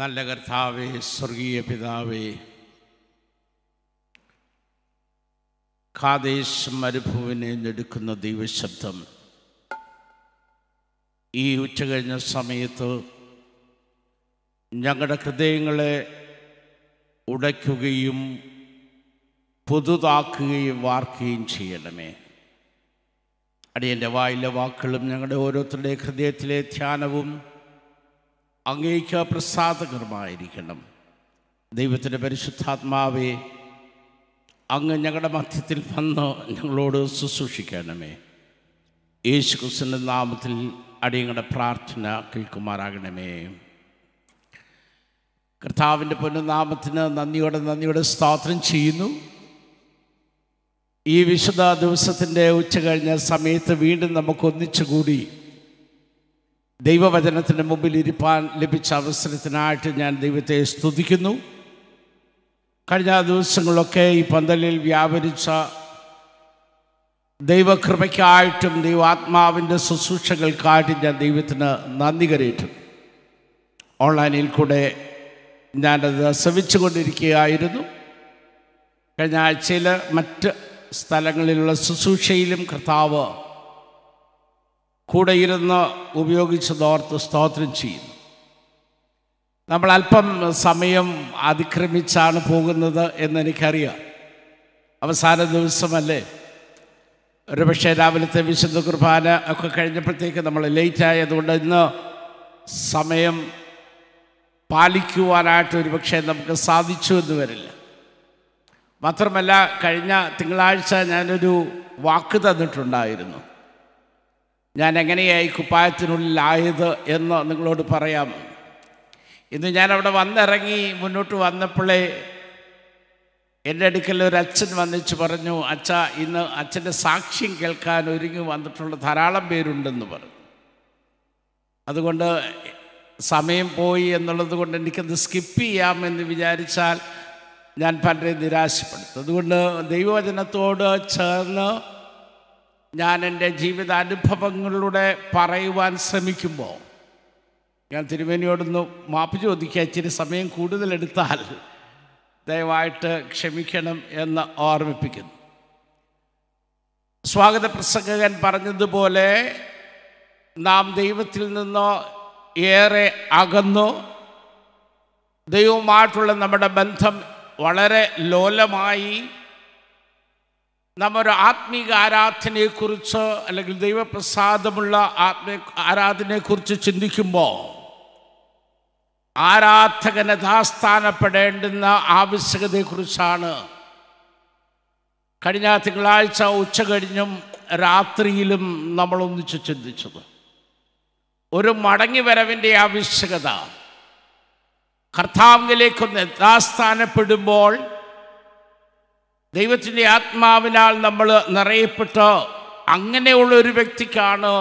നല്ല കർത്താവേ സ്വർഗീയ പിതാവേ കാദേശ് മരുഭൂവിനെ ഞെടുക്കുന്ന ദൈവശബ്ദം ഈ ഉച്ചകഴിഞ്ഞ സമയത്ത് ഞങ്ങളുടെ ഹൃദയങ്ങളെ ഉടയ്ക്കുകയും പുതുതാക്കുകയും വാർക്കുകയും ചെയ്യണമേ അടിയൻ്റെ വായിലെ വാക്കുകളും ഞങ്ങളുടെ ഓരോരുത്തരുടെ ഹൃദയത്തിലെ ധ്യാനവും അങ്ങേക്ക് പ്രസാദകരമായിരിക്കണം ദൈവത്തിൻ്റെ പരിശുദ്ധാത്മാവെ അങ്ങ് ഞങ്ങളുടെ മധ്യത്തിൽ വന്ന് ഞങ്ങളോട് ശുശ്രൂഷിക്കണമേ യേശു ക്രിസ്തുവിൻ്റെ നാമത്തിൽ അടിയങ്ങളുടെ പ്രാർത്ഥന കേൾക്കുമാറാകണമേ കർത്താവിൻ്റെ പൊന്നുനാമത്തിന് നന്ദിയോടെ നന്ദിയോടെ സ്തോത്രം ചെയ്യുന്നു ഈ വിശുദ്ധ ദിവസത്തിൻ്റെ ഉച്ച കഴിഞ്ഞ സമയത്ത് വീണ്ടും നമുക്കൊന്നിച്ചുകൂടി കൂടി ദൈവവചനത്തിൻ്റെ മുമ്പിൽ ഇരിപ്പാൻ ലഭിച്ച അവസരത്തിനായിട്ട് ഞാൻ ദൈവത്തെ സ്തുതിക്കുന്നു കഴിഞ്ഞ ദിവസങ്ങളൊക്കെ ഈ പന്തലിൽ വ്യാപരിച്ച ദൈവകൃപയ്ക്കായിട്ടും ദൈവാത്മാവിൻ്റെ ശുശ്രൂഷകൾക്കായിട്ടും ഞാൻ ദൈവത്തിന് നന്ദി കരയിട്ടു ഓൺലൈനിൽ കൂടെ ഞാനത് ശ്രമിച്ചു കൊണ്ടിരിക്കുകയായിരുന്നു കഴിഞ്ഞ ആഴ്ചയിൽ മറ്റ് സ്ഥലങ്ങളിലുള്ള ശുശ്രൂഷയിലും കർത്താവ് കൂടെയിരുന്ന് ഉപയോഗിച്ചതോർത്ത് സ്തോത്രം ചെയ്യുന്നു നമ്മൾ അല്പം സമയം അതിക്രമിച്ചാണ് പോകുന്നത് എന്നെനിക്കറിയാം അവസാന ദിവസമല്ലേ ഒരുപക്ഷെ രാവിലത്തെ വിശുദ്ധ കുർബാന ഒക്കെ കഴിഞ്ഞപ്പോഴത്തേക്ക് നമ്മൾ ലേറ്റ് ആയതുകൊണ്ട് ഇന്ന് സമയം പാലിക്കുവാനായിട്ട് ഒരുപക്ഷെ നമുക്ക് സാധിച്ചു എന്ന് വരില്ല മാത്രമല്ല കഴിഞ്ഞ തിങ്കളാഴ്ച ഞാനൊരു വാക്ക് തന്നിട്ടുണ്ടായിരുന്നു ഞാൻ എങ്ങനെയായി കുപ്പായത്തിനുള്ളിലായത് എന്ന് നിങ്ങളോട് പറയാം ഇന്ന് ഞാൻ അവിടെ വന്നിറങ്ങി മുന്നോട്ട് വന്നപ്പോഴേ എൻ്റെ അടുക്കൽ ഒരു അച്ഛൻ വന്നിച്ച് പറഞ്ഞു അച്ഛ ഇന്ന് അച്ഛൻ്റെ സാക്ഷ്യം കേൾക്കാൻ ഒരുങ്ങി വന്നിട്ടുള്ള ധാരാളം പേരുണ്ടെന്ന് പറഞ്ഞു അതുകൊണ്ട് സമയം പോയി എന്നുള്ളത് കൊണ്ട് എനിക്കത് സ്കിപ്പ് ചെയ്യാമെന്ന് വിചാരിച്ചാൽ ഞാൻ പലരെയും നിരാശപ്പെടുത്തും അതുകൊണ്ട് ദൈവവചനത്തോട് ചേർന്ന് ഞാൻ എൻ്റെ ജീവിതാനുഭവങ്ങളിലൂടെ പറയുവാൻ ശ്രമിക്കുമ്പോൾ ഞാൻ തിരുവേനിയോടൊന്ന് മാപ്പ് ചോദിക്കുക ഇച്ചിരി സമയം കൂടുതലെടുത്താൽ ദയവായിട്ട് ക്ഷമിക്കണം എന്ന് ഓർമ്മിപ്പിക്കുന്നു സ്വാഗത പ്രസംഗകൻ പറഞ്ഞതുപോലെ നാം ദൈവത്തിൽ നിന്നോ ഏറെ അകന്നു ദൈവവുമായിട്ടുള്ള നമ്മുടെ ബന്ധം വളരെ ലോലമായി നമ്മുടെ ഒരു ആത്മീക ആരാധനയെക്കുറിച്ച് അല്ലെങ്കിൽ ദൈവപ്രസാദമുള്ള ആത്മീയ ആരാധനയെക്കുറിച്ച് ചിന്തിക്കുമ്പോൾ ആരാധകൻ യഥാസ്ഥാനപ്പെടേണ്ടുന്ന ആവശ്യകതയെക്കുറിച്ചാണ് കഴിഞ്ഞ തിങ്കളാഴ്ച ഉച്ച കഴിഞ്ഞും രാത്രിയിലും നമ്മൾ ഒന്നിച്ച് ചിന്തിച്ചത് ഒരു മടങ്ങി വരവിൻ്റെ ആവശ്യകത കർത്താവിലേക്കൊന്ന് യഥാസ്ഥാനപ്പെടുമ്പോൾ ദൈവത്തിൻ്റെ ആത്മാവിനാൽ നമ്മൾ നിറയപ്പെട്ട് അങ്ങനെയുള്ള ഒരു വ്യക്തിക്കാണ്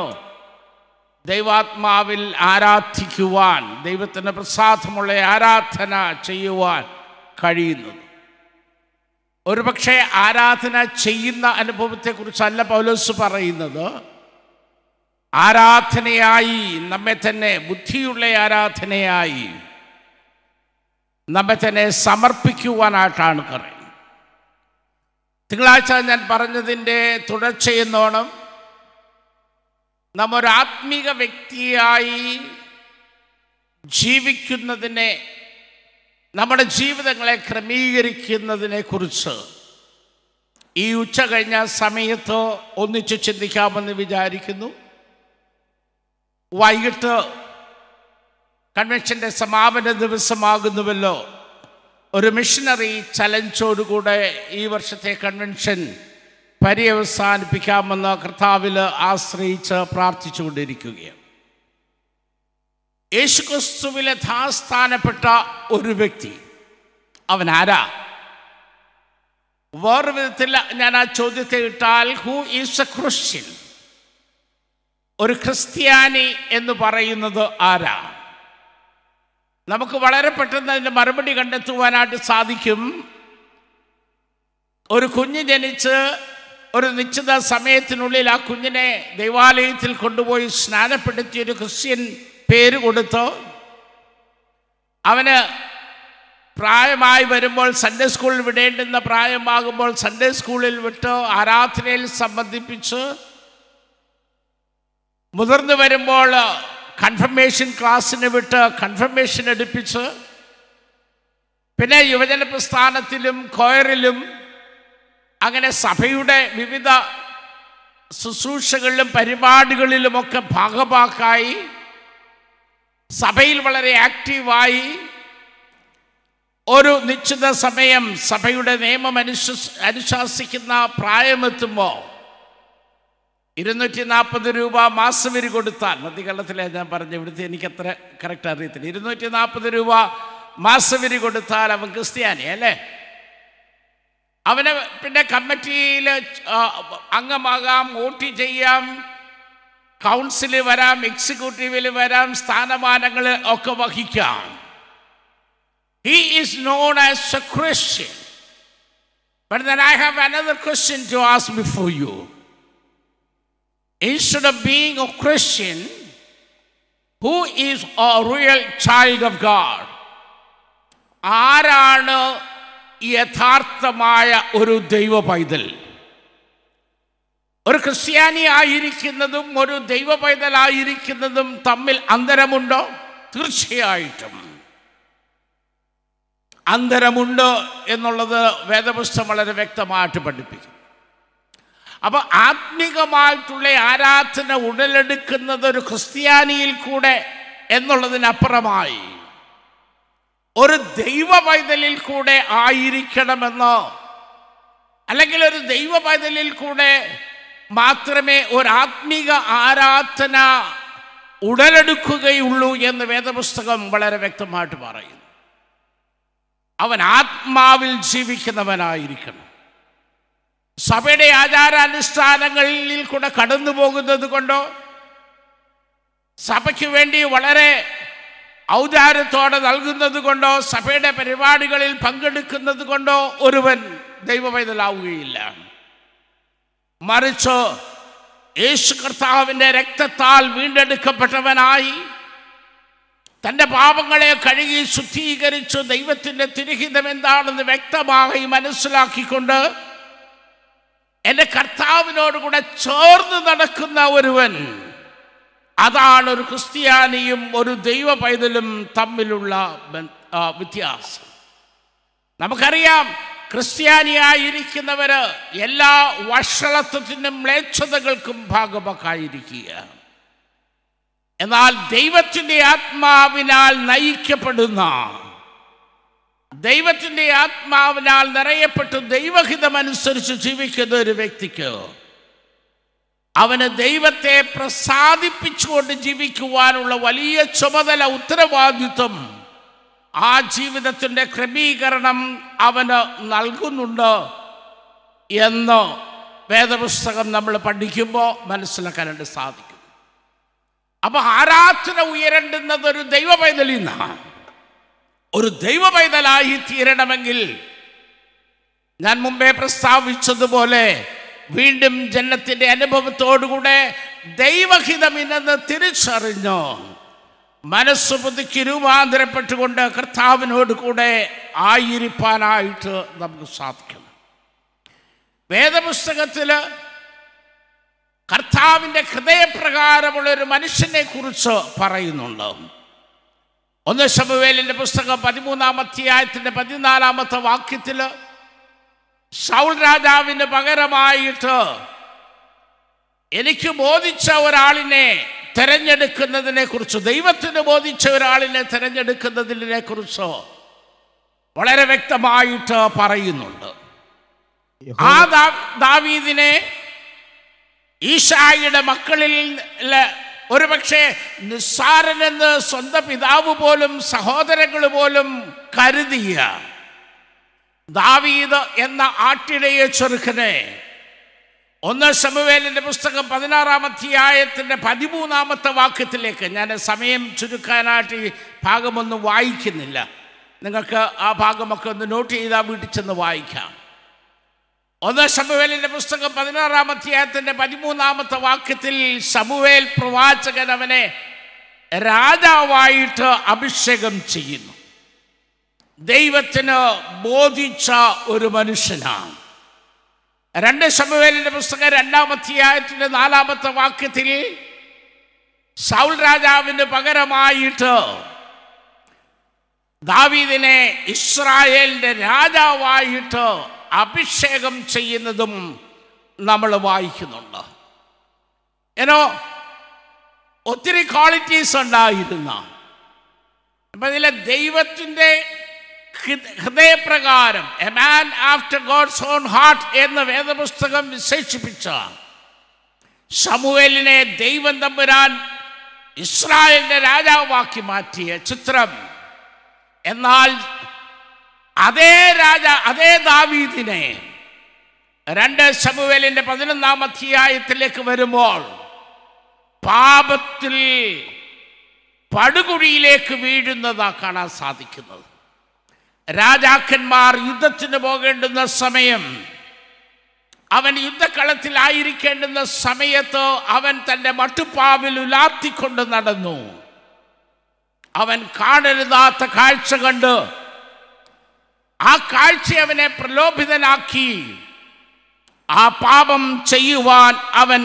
ദൈവാത്മാവിൽ ആരാധിക്കുവാൻ ദൈവത്തിന് പ്രസാദമുള്ള ആരാധന ചെയ്യുവാൻ കഴിയുന്നത് ഒരുപക്ഷെ ആരാധന ചെയ്യുന്ന അനുഭവത്തെക്കുറിച്ചല്ല പൗലോസ് പറയുന്നത് ആരാധനയായി നമ്മെ തന്നെ ബുദ്ധിയുള്ള ആരാധനയായി നമ്മെ തന്നെ സമർപ്പിക്കുവാനായിട്ടാണ് പറയുന്നത് തിങ്കളാഴ്ച ഞാൻ പറഞ്ഞതിൻ്റെ തുടർച്ചയെന്നോണം നാം ഒരാത്മീക വ്യക്തിയായി ജീവിക്കുന്നതിനെ നമ്മുടെ ജീവിതങ്ങളെ ക്രമീകരിക്കുന്നതിനെ കുറിച്ച് ഈ ഉച്ച കഴിഞ്ഞ സമയത്ത് ഒന്നിച്ച് ചിന്തിക്കാമെന്ന് വിചാരിക്കുന്നു വൈകിട്ട് കൺവെൻഷൻ്റെ സമാപന ദിവസമാകുന്നുവല്ലോ ഒരു മിഷണറി ചലഞ്ചോടുകൂടെ ഈ വർഷത്തെ കൺവെൻഷൻ പര്യവസാനിപ്പിക്കാമെന്ന് കർത്താവിൽ ആശ്രയിച്ച് പ്രാർത്ഥിച്ചുകൊണ്ടിരിക്കുകയാണ് യേശുക്രിസ്തുവിലെ ധാസ്ഥാനപ്പെട്ട ഒരു വ്യക്തി അവൻ ആരാ വേറൊരു വിധത്തിൽ ഞാൻ ആ ചോദ്യത്തെ ഇട്ടാൽ ഹു ഈസ് എ ക്രിസ്ത്യൻ ഒരു ക്രിസ്ത്യാനി എന്ന് പറയുന്നത് ആരാ നമുക്ക് വളരെ പെട്ടെന്ന് അതിൻ്റെ മറുപടി കണ്ടെത്തുവാനായിട്ട് സാധിക്കും ഒരു കുഞ്ഞ് ജനിച്ച് ഒരു നിശ്ചിത സമയത്തിനുള്ളിൽ ആ കുഞ്ഞിനെ ദൈവാലയത്തിൽ കൊണ്ടുപോയി സ്നാനപ്പെടുത്തി ഒരു ക്രിസ്ത്യൻ പേര് കൊടുത്തോ അവന് പ്രായമായി വരുമ്പോൾ സൺഡേ സ്കൂളിൽ വിടേണ്ടുന്ന പ്രായമാകുമ്പോൾ സൺഡേ സ്കൂളിൽ വിട്ട് ആരാധനയിൽ സംബന്ധിപ്പിച്ച് മുതിർന്നു വരുമ്പോൾ കൺഫർമേഷൻ ക്ലാസ്സിന് വിട്ട് കൺഫർമേഷൻ എടുപ്പിച്ച് പിന്നെ യുവജന പ്രസ്ഥാനത്തിലും കോയറിലും അങ്ങനെ സഭയുടെ വിവിധ ശുശ്രൂഷകളിലും പരിപാടികളിലുമൊക്കെ ഭാഗമാക്കായി സഭയിൽ വളരെ ആക്റ്റീവായി ഒരു നിശ്ചിത സമയം സഭയുടെ നിയമം അനുശ അനുശാസിക്കുന്ന പ്രായമെത്തുമ്പോൾ ഇരുന്നൂറ്റി നാൽപ്പത് രൂപ മാസവരി കൊടുത്താൽ മധ്യകേരളത്തിലെ ഞാൻ പറഞ്ഞു ഇവിടുത്തെ എനിക്കത്ര കറക്റ്റ് അറിയത്തില്ല ഇരുന്നൂറ്റി നാൽപ്പത് രൂപ മാസവരി കൊടുത്താൽ അവൻ ക്രിസ്ത്യാനി അല്ലേ അവനെ പിന്നെ കമ്മിറ്റിയിൽ അംഗമാകാം വോട്ട് ചെയ്യാം കൗൺസിലിൽ വരാം എക്സിക്യൂട്ടീവിൽ വരാം സ്ഥാനമാനങ്ങൾ ഒക്കെ വഹിക്കാം he is known as a Christian but then I have another question to ask before you instead of being a Christian, who is a real child of God? ആരാണ് യഥാർത്ഥമായ ഒരു ദൈവ പൈതൽ ഒരു ക്രിസ്ത്യാനി ആയിരിക്കുന്നതും ഒരു ദൈവ പൈതലായിരിക്കുന്നതും തമ്മിൽ അന്തരമുണ്ടോ തീർച്ചയായിട്ടും അന്തരമുണ്ട് എന്നുള്ളത് വേദപുസ്തകം വളരെ വ്യക്തമായിട്ട് പഠിപ്പിക്കും അപ്പോൾ ആത്മീകമായിട്ടുള്ള ആരാധന ഉടലെടുക്കുന്നത് ഒരു ക്രിസ്ത്യാനിയിൽ കൂടെ എന്നുള്ളതിനപ്പുറമായി ഒരു ദൈവ പൈതലിൽ കൂടെ ആയിരിക്കണമെന്ന് അല്ലെങ്കിൽ ഒരു ദൈവ പൈതലിൽ കൂടെ മാത്രമേ ഒരു ആത്മിക ആരാധന ഉടലെടുക്കുകയുള്ളൂ എന്ന് വേദപുസ്തകം വളരെ വ്യക്തമായിട്ട് പറയുന്നു അവൻ ആത്മാവിൽ ജീവിക്കുന്നവനായിരിക്കണം സഭയുടെ ആചാരാനുഷ്ഠാനങ്ങളിൽ കൂടെ കടന്നു പോകുന്നത് കൊണ്ടോ സഭയ്ക്ക് വേണ്ടി വളരെ ഔദാര്യത്തോടെ നൽകുന്നത് കൊണ്ടോ സഭയുടെ പരിപാടികളിൽ പങ്കെടുക്കുന്നത് കൊണ്ടോ ഒരുവൻ ദൈവവൈതലാവുകയില്ല മറിച്ചോ യേശു കർത്താവിൻ്റെ രക്തത്താൽ വീണ്ടെടുക്കപ്പെട്ടവനായി തൻ്റെ പാപങ്ങളെ കഴുകി ശുദ്ധീകരിച്ചു ദൈവത്തിൻ്റെ തിരുഹിതം എന്താണെന്ന് വ്യക്തമായി മനസ്സിലാക്കിക്കൊണ്ട് എൻ്റെ കർത്താവിനോടുകൂടെ ചേർന്ന് നടക്കുന്ന ഒരുവൻ അതാണ് ഒരു ക്രിസ്ത്യാനിയും ഒരു ദൈവ പൈതലും തമ്മിലുള്ള വ്യത്യാസം നമുക്കറിയാം ക്രിസ്ത്യാനിയായിരിക്കുന്നവര് എല്ലാ വഷളത്വത്തിനും മ്ലേച്ഛതകൾക്കും ഭാഗമൊക്കായിരിക്കുക എന്നാൽ ദൈവത്തിൻ്റെ ആത്മാവിനാൽ നയിക്കപ്പെടുന്ന ദൈവത്തിൻ്റെ ആത്മാവിനാൽ നിറയപ്പെട്ട് ദൈവഹിതമനുസരിച്ച് ജീവിക്കുന്ന ഒരു വ്യക്തിക്ക് അവന് ദൈവത്തെ പ്രസാദിപ്പിച്ചുകൊണ്ട് ജീവിക്കുവാനുള്ള വലിയ ചുമതല ഉത്തരവാദിത്വം ആ ജീവിതത്തിൻ്റെ ക്രമീകരണം അവന് നൽകുന്നുണ്ട് എന്ന് വേദപുസ്തകം നമ്മൾ പഠിക്കുമ്പോൾ മനസ്സിലാക്കാനായിട്ട് സാധിക്കും അപ്പോൾ ആരാധന ഉയരേണ്ടുന്നത് ഒരു ഒരു ദൈവ പൈതലായി തീരണമെങ്കിൽ ഞാൻ മുമ്പേ പ്രസ്താവിച്ചതുപോലെ വീണ്ടും ജന്നത്തിൻ്റെ അനുഭവത്തോടുകൂടെ ദൈവഹിതമില്ലെന്ന് തിരിച്ചറിഞ്ഞോ മനസ്സ് പുതുക്കി രൂപാന്തരപ്പെട്ടുകൊണ്ട് കർത്താവിനോട് കൂടെ ആയിരിക്കാനായിട്ട് നമുക്ക് സാധിക്കണം വേദപുസ്തകത്തിൽ കർത്താവിൻ്റെ ഒരു മനുഷ്യനെ കുറിച്ച് പറയുന്നുണ്ട് ഒന്ന് ശമുവേലിൻ്റെ പുസ്തകം പതിമൂന്നാം അധ്യായത്തിൻ്റെ പതിനാലാമത്തെ വാക്യത്തിൽ സൗൾ രാജാവിന് പകരമായിട്ട് എനിക്ക് ബോധിച്ച ഒരാളിനെ തിരഞ്ഞെടുക്കുന്നതിനെ കുറിച്ച് ദൈവത്തിന് ബോധിച്ച ഒരാളിനെ തിരഞ്ഞെടുക്കുന്നതിനെ കുറിച്ച് വളരെ വ്യക്തമായിട്ട് പറയുന്നുണ്ട് ആ ദാവീദിനെ ഈശായിയുടെ മക്കളിൽ ഒരു പക്ഷേ നിസ്സാരനെന്ന് സ്വന്തം പിതാവ് പോലും സഹോദരങ്ങൾ പോലും കരുതിയ ദാവീദ് എന്ന ആട്ടിടയ ചെറുക്കനെ ഒന്ന് ശമുവേലിൻ്റെ പുസ്തകം പതിനാറാം അധ്യായത്തിൻ്റെ പതിമൂന്നാമത്തെ വാക്യത്തിലേക്ക് ഞാൻ സമയം ചുരുക്കാനായിട്ട് ഈ ഭാഗമൊന്നും വായിക്കുന്നില്ല നിങ്ങൾക്ക് ആ ഭാഗമൊക്കെ ഒന്ന് നോട്ട് ചെയ്താൽ വീട്ടിൽ ചെന്ന് വായിക്കാം ഒന്ന് ശമുവേലിൻ്റെ പുസ്തകം പതിനാറാം അധ്യായത്തിൻ്റെ പതിമൂന്നാമത്തെ വാക്യത്തിൽ ശമുവേൽ പ്രവാചകൻ അവനെ രാജാവായിട്ട് അഭിഷേകം ചെയ്യുന്നു ദൈവത്തിന് ബോധിച്ച ഒരു മനുഷ്യനാണ് രണ്ട് ശമുവേലിൻ്റെ പുസ്തകം രണ്ടാം അധ്യായത്തിൻ്റെ നാലാമത്തെ വാക്യത്തിൽ സൗൽ രാജാവിന് പകരമായിട്ട് ദാവീദിനെ ഇസ്രായേലിൻ്റെ രാജാവായിട്ട് അഭിഷേകം ചെയ്യുന്നതും നമ്മൾ വായിക്കുന്നുണ്ട് ഏനോ ഒത്തിരി ക്വാളിറ്റീസ് ഉണ്ടായിരുന്ന അപ്പം ഇതിലെ ദൈവത്തിൻ്റെ ഹൃദയപ്രകാരം a man after God's own heart എന്ന വേദപുസ്തകം വിശേഷിപ്പിച്ച സമുവേലിനെ ദൈവം തമ്പുരാൻ ഇസ്രായേലിന്റെ രാജാവാക്കി മാറ്റിയ ചിത്രം എന്നാൽ അതേ രാജ അതേ ദാവീദിനെ രണ്ട് ശമുവേലിൻ്റെ പതിനൊന്നാം അധ്യായത്തിലേക്ക് വരുമ്പോൾ പാപത്തിൽ പടുകുഴിയിലേക്ക് വീഴുന്നതാ കാണാൻ സാധിക്കുന്നത് രാജാക്കന്മാർ യുദ്ധത്തിന് പോകേണ്ടുന്ന സമയം അവൻ യുദ്ധക്കളത്തിലായിരിക്കേണ്ടുന്ന സമയത്ത് അവൻ തൻ്റെ മട്ടുപ്പാവിൽ ഉലാത്തിക്കൊണ്ട് നടന്നു അവൻ കാണരുതാത്ത കാഴ്ച കണ്ട് ആ കാഴ്ച അവനെ പ്രലോഭിതനാക്കി ആ പാപം ചെയ്യുവാൻ അവൻ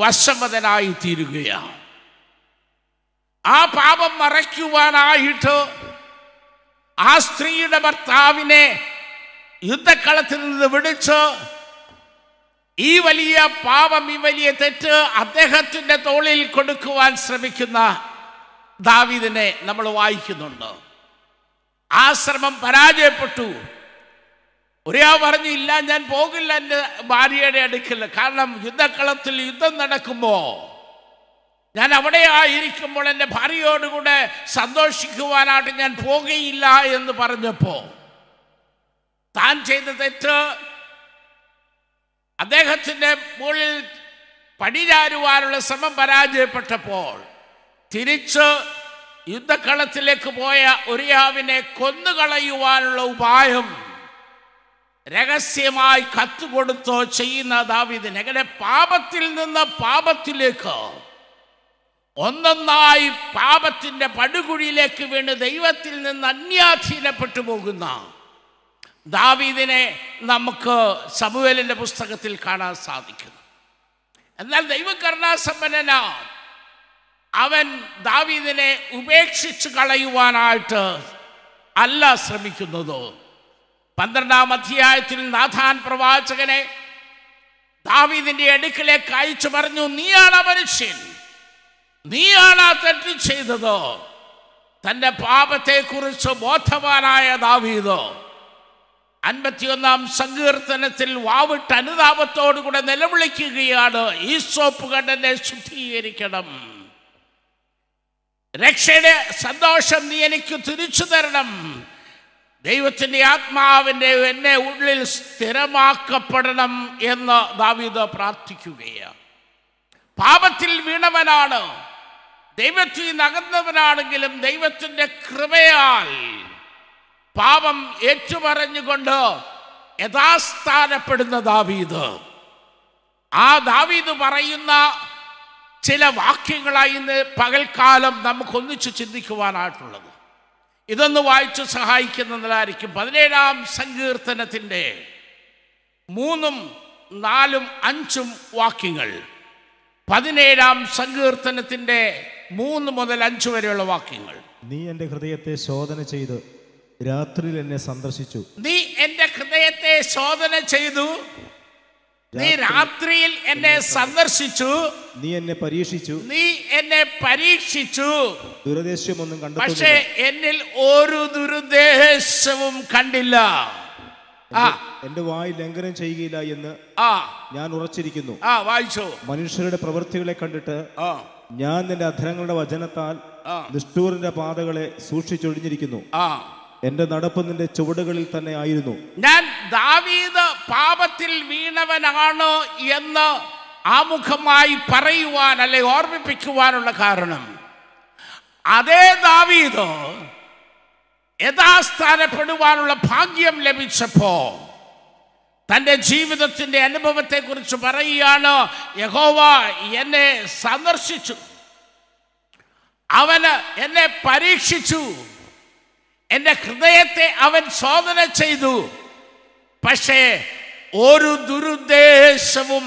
വശവതനായി തീരുകയാണ് ആ പാപം മറയ്ക്കുവാനായിട്ട് ആ സ്ത്രീയുടെ ഭർത്താവിനെ യുദ്ധക്കളത്തിൽ നിന്ന് വിളിച്ച് ഈ വലിയ പാപം ഈ വലിയ തെറ്റ് അദ്ദേഹത്തിൻ്റെ തോളിൽ കൊടുക്കുവാൻ ശ്രമിക്കുന്ന ദാവിദിനെ നമ്മൾ വായിക്കുന്നുണ്ടോ ആ ശ്രമം പരാജയപ്പെട്ടു ഒരാൾ പറഞ്ഞു ഇല്ല ഞാൻ പോകില്ല എൻ്റെ ഭാര്യയുടെ അടുക്കൽ കാരണം യുദ്ധക്കളത്തിൽ യുദ്ധം നടക്കുമ്പോൾ ഞാൻ അവിടെ ആയിരിക്കുമ്പോൾ എൻ്റെ ഭാര്യയോടുകൂടെ സന്തോഷിക്കുവാനായിട്ട് ഞാൻ പോകുകയില്ല എന്ന് പറഞ്ഞപ്പോൾ താൻ ചെയ്ത തെറ്റ് അദ്ദേഹത്തിൻ്റെ മുകളിൽ പടിചാരുവാനുള്ള ശ്രമം പരാജയപ്പെട്ടപ്പോൾ തിരിച്ച് യുദ്ധക്കളത്തിലേക്ക് പോയ ഒരിയാവിനെ കൊന്നുകളയുവാനുള്ള ഉപായം രഹസ്യമായി കത്തുകൊടുത്തോ ചെയ്യുന്ന ദാവിദിന് അങ്ങനെ പാപത്തിൽ നിന്ന് പാപത്തിലേക്ക് ഒന്നൊന്നായി പാപത്തിൻ്റെ പടുകുഴിയിലേക്ക് വീണ് ദൈവത്തിൽ നിന്ന് അന്യാധീനപ്പെട്ടു പോകുന്ന ദാവീദിനെ നമുക്ക് സമുവേലിൻ്റെ പുസ്തകത്തിൽ കാണാൻ സാധിക്കുന്നു എന്നാൽ ദൈവകർണാസമ്പന്നനാണ് അവൻ ദാവീദിനെ ഉപേക്ഷിച്ച് കളയുവാനായിട്ട് അല്ല ശ്രമിക്കുന്നത് പന്ത്രണ്ടാം അധ്യായത്തിൽ നാഥാൻ പ്രവാചകനെ ദാവീദിന്റെ അടുക്കിലേക്ക് അയച്ചു പറഞ്ഞു നീയാണ് മനുഷ്യൻ നീയാണ് ആ തെറ്റ് ചെയ്തത് തൻ്റെ പാപത്തെക്കുറിച്ച് ബോധവാനായ ദാവീദ് അൻപത്തിയൊന്നാം സങ്കീർത്തനത്തിൽ വാവിട്ട് അനുതാപത്തോടുകൂടെ നിലവിളിക്കുകയാണ് ഈ സോപ്പ് കണ്ടെന്നെ ശുദ്ധീകരിക്കണം രക്ഷയുടെ സന്തോഷം നീ എനിക്ക് തിരിച്ചു തരണം ദൈവത്തിൻ്റെ ആത്മാവിൻ്റെ എന്നെ ഉള്ളിൽ സ്ഥിരമാക്കപ്പെടണം എന്ന് ദാവീദ് പ്രാർത്ഥിക്കുകയാണ് പാപത്തിൽ വീണവനാണ് ദൈവത്തിൽ നകന്നവനാണെങ്കിലും ദൈവത്തിൻ്റെ കൃപയാൽ പാപം ഏറ്റുപറഞ്ഞുകൊണ്ട് യഥാസ്ഥാനപ്പെടുന്ന ദാവീദ് ആ ദാവീദ് പറയുന്ന ചില വാക്യങ്ങളായി ഇന്ന് പകൽക്കാലം നമുക്കൊന്നിച്ച് ചിന്തിക്കുവാനായിട്ടുള്ളത് ഇതൊന്ന് വായിച്ച് സഹായിക്കുന്നതിലായിരിക്കും പതിനേഴാം സങ്കീർത്തനത്തിൻ്റെ മൂന്നും നാലും അഞ്ചും വാക്യങ്ങൾ പതിനേഴാം സങ്കീർത്തനത്തിൻ്റെ മൂന്ന് മുതൽ അഞ്ച് വരെയുള്ള വാക്യങ്ങൾ നീ എൻ്റെ ഹൃദയത്തെ ശോധന ചെയ്ത് രാത്രിയിൽ എന്നെ സന്ദർശിച്ചു നീ എൻ്റെ ഹൃദയത്തെ ശോധന ചെയ്തു നീ രാത്രിയിൽ എന്നെ സന്ദർശിച്ചു നീ എന്നെ പരീക്ഷിച്ചു നീ എന്നെ പരീക്ഷിച്ചു ദുരുദ്ദേശ്യമൊന്നും കണ്ടു പക്ഷേ എന്നിൽ ഒരു ദുരുദ്ദേശവും കണ്ടില്ല എന്റെ വായി ലംഘനം ചെയ്യുകയില്ല എന്ന് ആ ഞാൻ ഉറച്ചിരിക്കുന്നു ആ വായിച്ചു മനുഷ്യരുടെ പ്രവൃത്തികളെ കണ്ടിട്ട് ആ ഞാൻ നിന്റെ അധരങ്ങളുടെ വചനത്താൽ നിഷ്ഠൂറിന്റെ പാതകളെ സൂക്ഷിച്ചൊഴിഞ്ഞിരിക്കുന്നു ആ എന്റെ നടപ്പ് നിന്റെ ചുവടുകളിൽ തന്നെ ആയിരുന്നു ഞാൻ ദാവീദ് പാപത്തിൽ വീണവനാണ് എന്ന് ആമുഖമായി പറയുവാൻ അല്ലെ ഓർമ്മിപ്പിക്കുവാനുള്ള കാരണം അതേ ദാവീദ് യഥാസ്ഥാനപ്പെടുവാനുള്ള ഭാഗ്യം ലഭിച്ചപ്പോ തൻ്റെ ജീവിതത്തിൻ്റെ അനുഭവത്തെക്കുറിച്ച് പറയുകയാണ് യഹോവ എന്നെ സന്ദർശിച്ചു അവന് എന്നെ പരീക്ഷിച്ചു എൻ്റെ ഹൃദയത്തെ അവൻ ശോധന ചെയ്തു പക്ഷേ ഒരു ദുരുദ്ദേശവും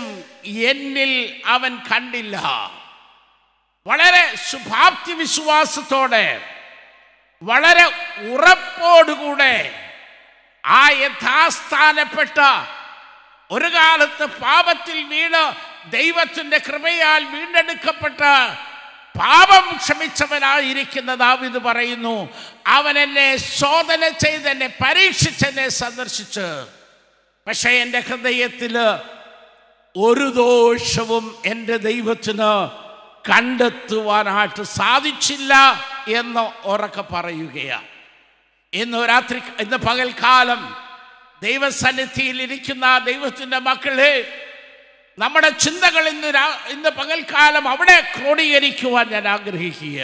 എന്നിൽ അവൻ കണ്ടില്ല വളരെ ശുഭാപ്തി വിശ്വാസത്തോടെ വളരെ ഉറപ്പോടുകൂടെ ആ യഥാസ്ഥാനപ്പെട്ട ഒരു കാലത്ത് പാപത്തിൽ വീണ് ദൈവത്തിൻ്റെ കൃപയാൽ വീണ്ടെടുക്കപ്പെട്ട പാപം ക്ഷമിച്ചവനായിരിക്കുന്ന ഇത് പറയുന്നു അവൻ എന്നെ ശോധന ചെയ്ത് എന്നെ പരീക്ഷിച്ച് എന്നെ സന്ദർശിച്ച് പക്ഷെ എൻ്റെ ഹൃദയത്തിൽ ഒരു ദോഷവും എൻ്റെ ദൈവത്തിന് കണ്ടെത്തുവാനായിട്ട് സാധിച്ചില്ല എന്ന് ഉറക്ക പറയുകയാണ് ഇന്ന് രാത്രി ഇന്ന് പകൽക്കാലം ദൈവസന്നിധിയിൽ ഇരിക്കുന്ന ദൈവത്തിൻ്റെ മക്കളെ നമ്മുടെ ചിന്തകൾ ഇന്ന് ഇന്ന് പകൽക്കാലം അവിടെ ക്രോഡീകരിക്കുവാൻ ഞാൻ ആഗ്രഹിക്കുക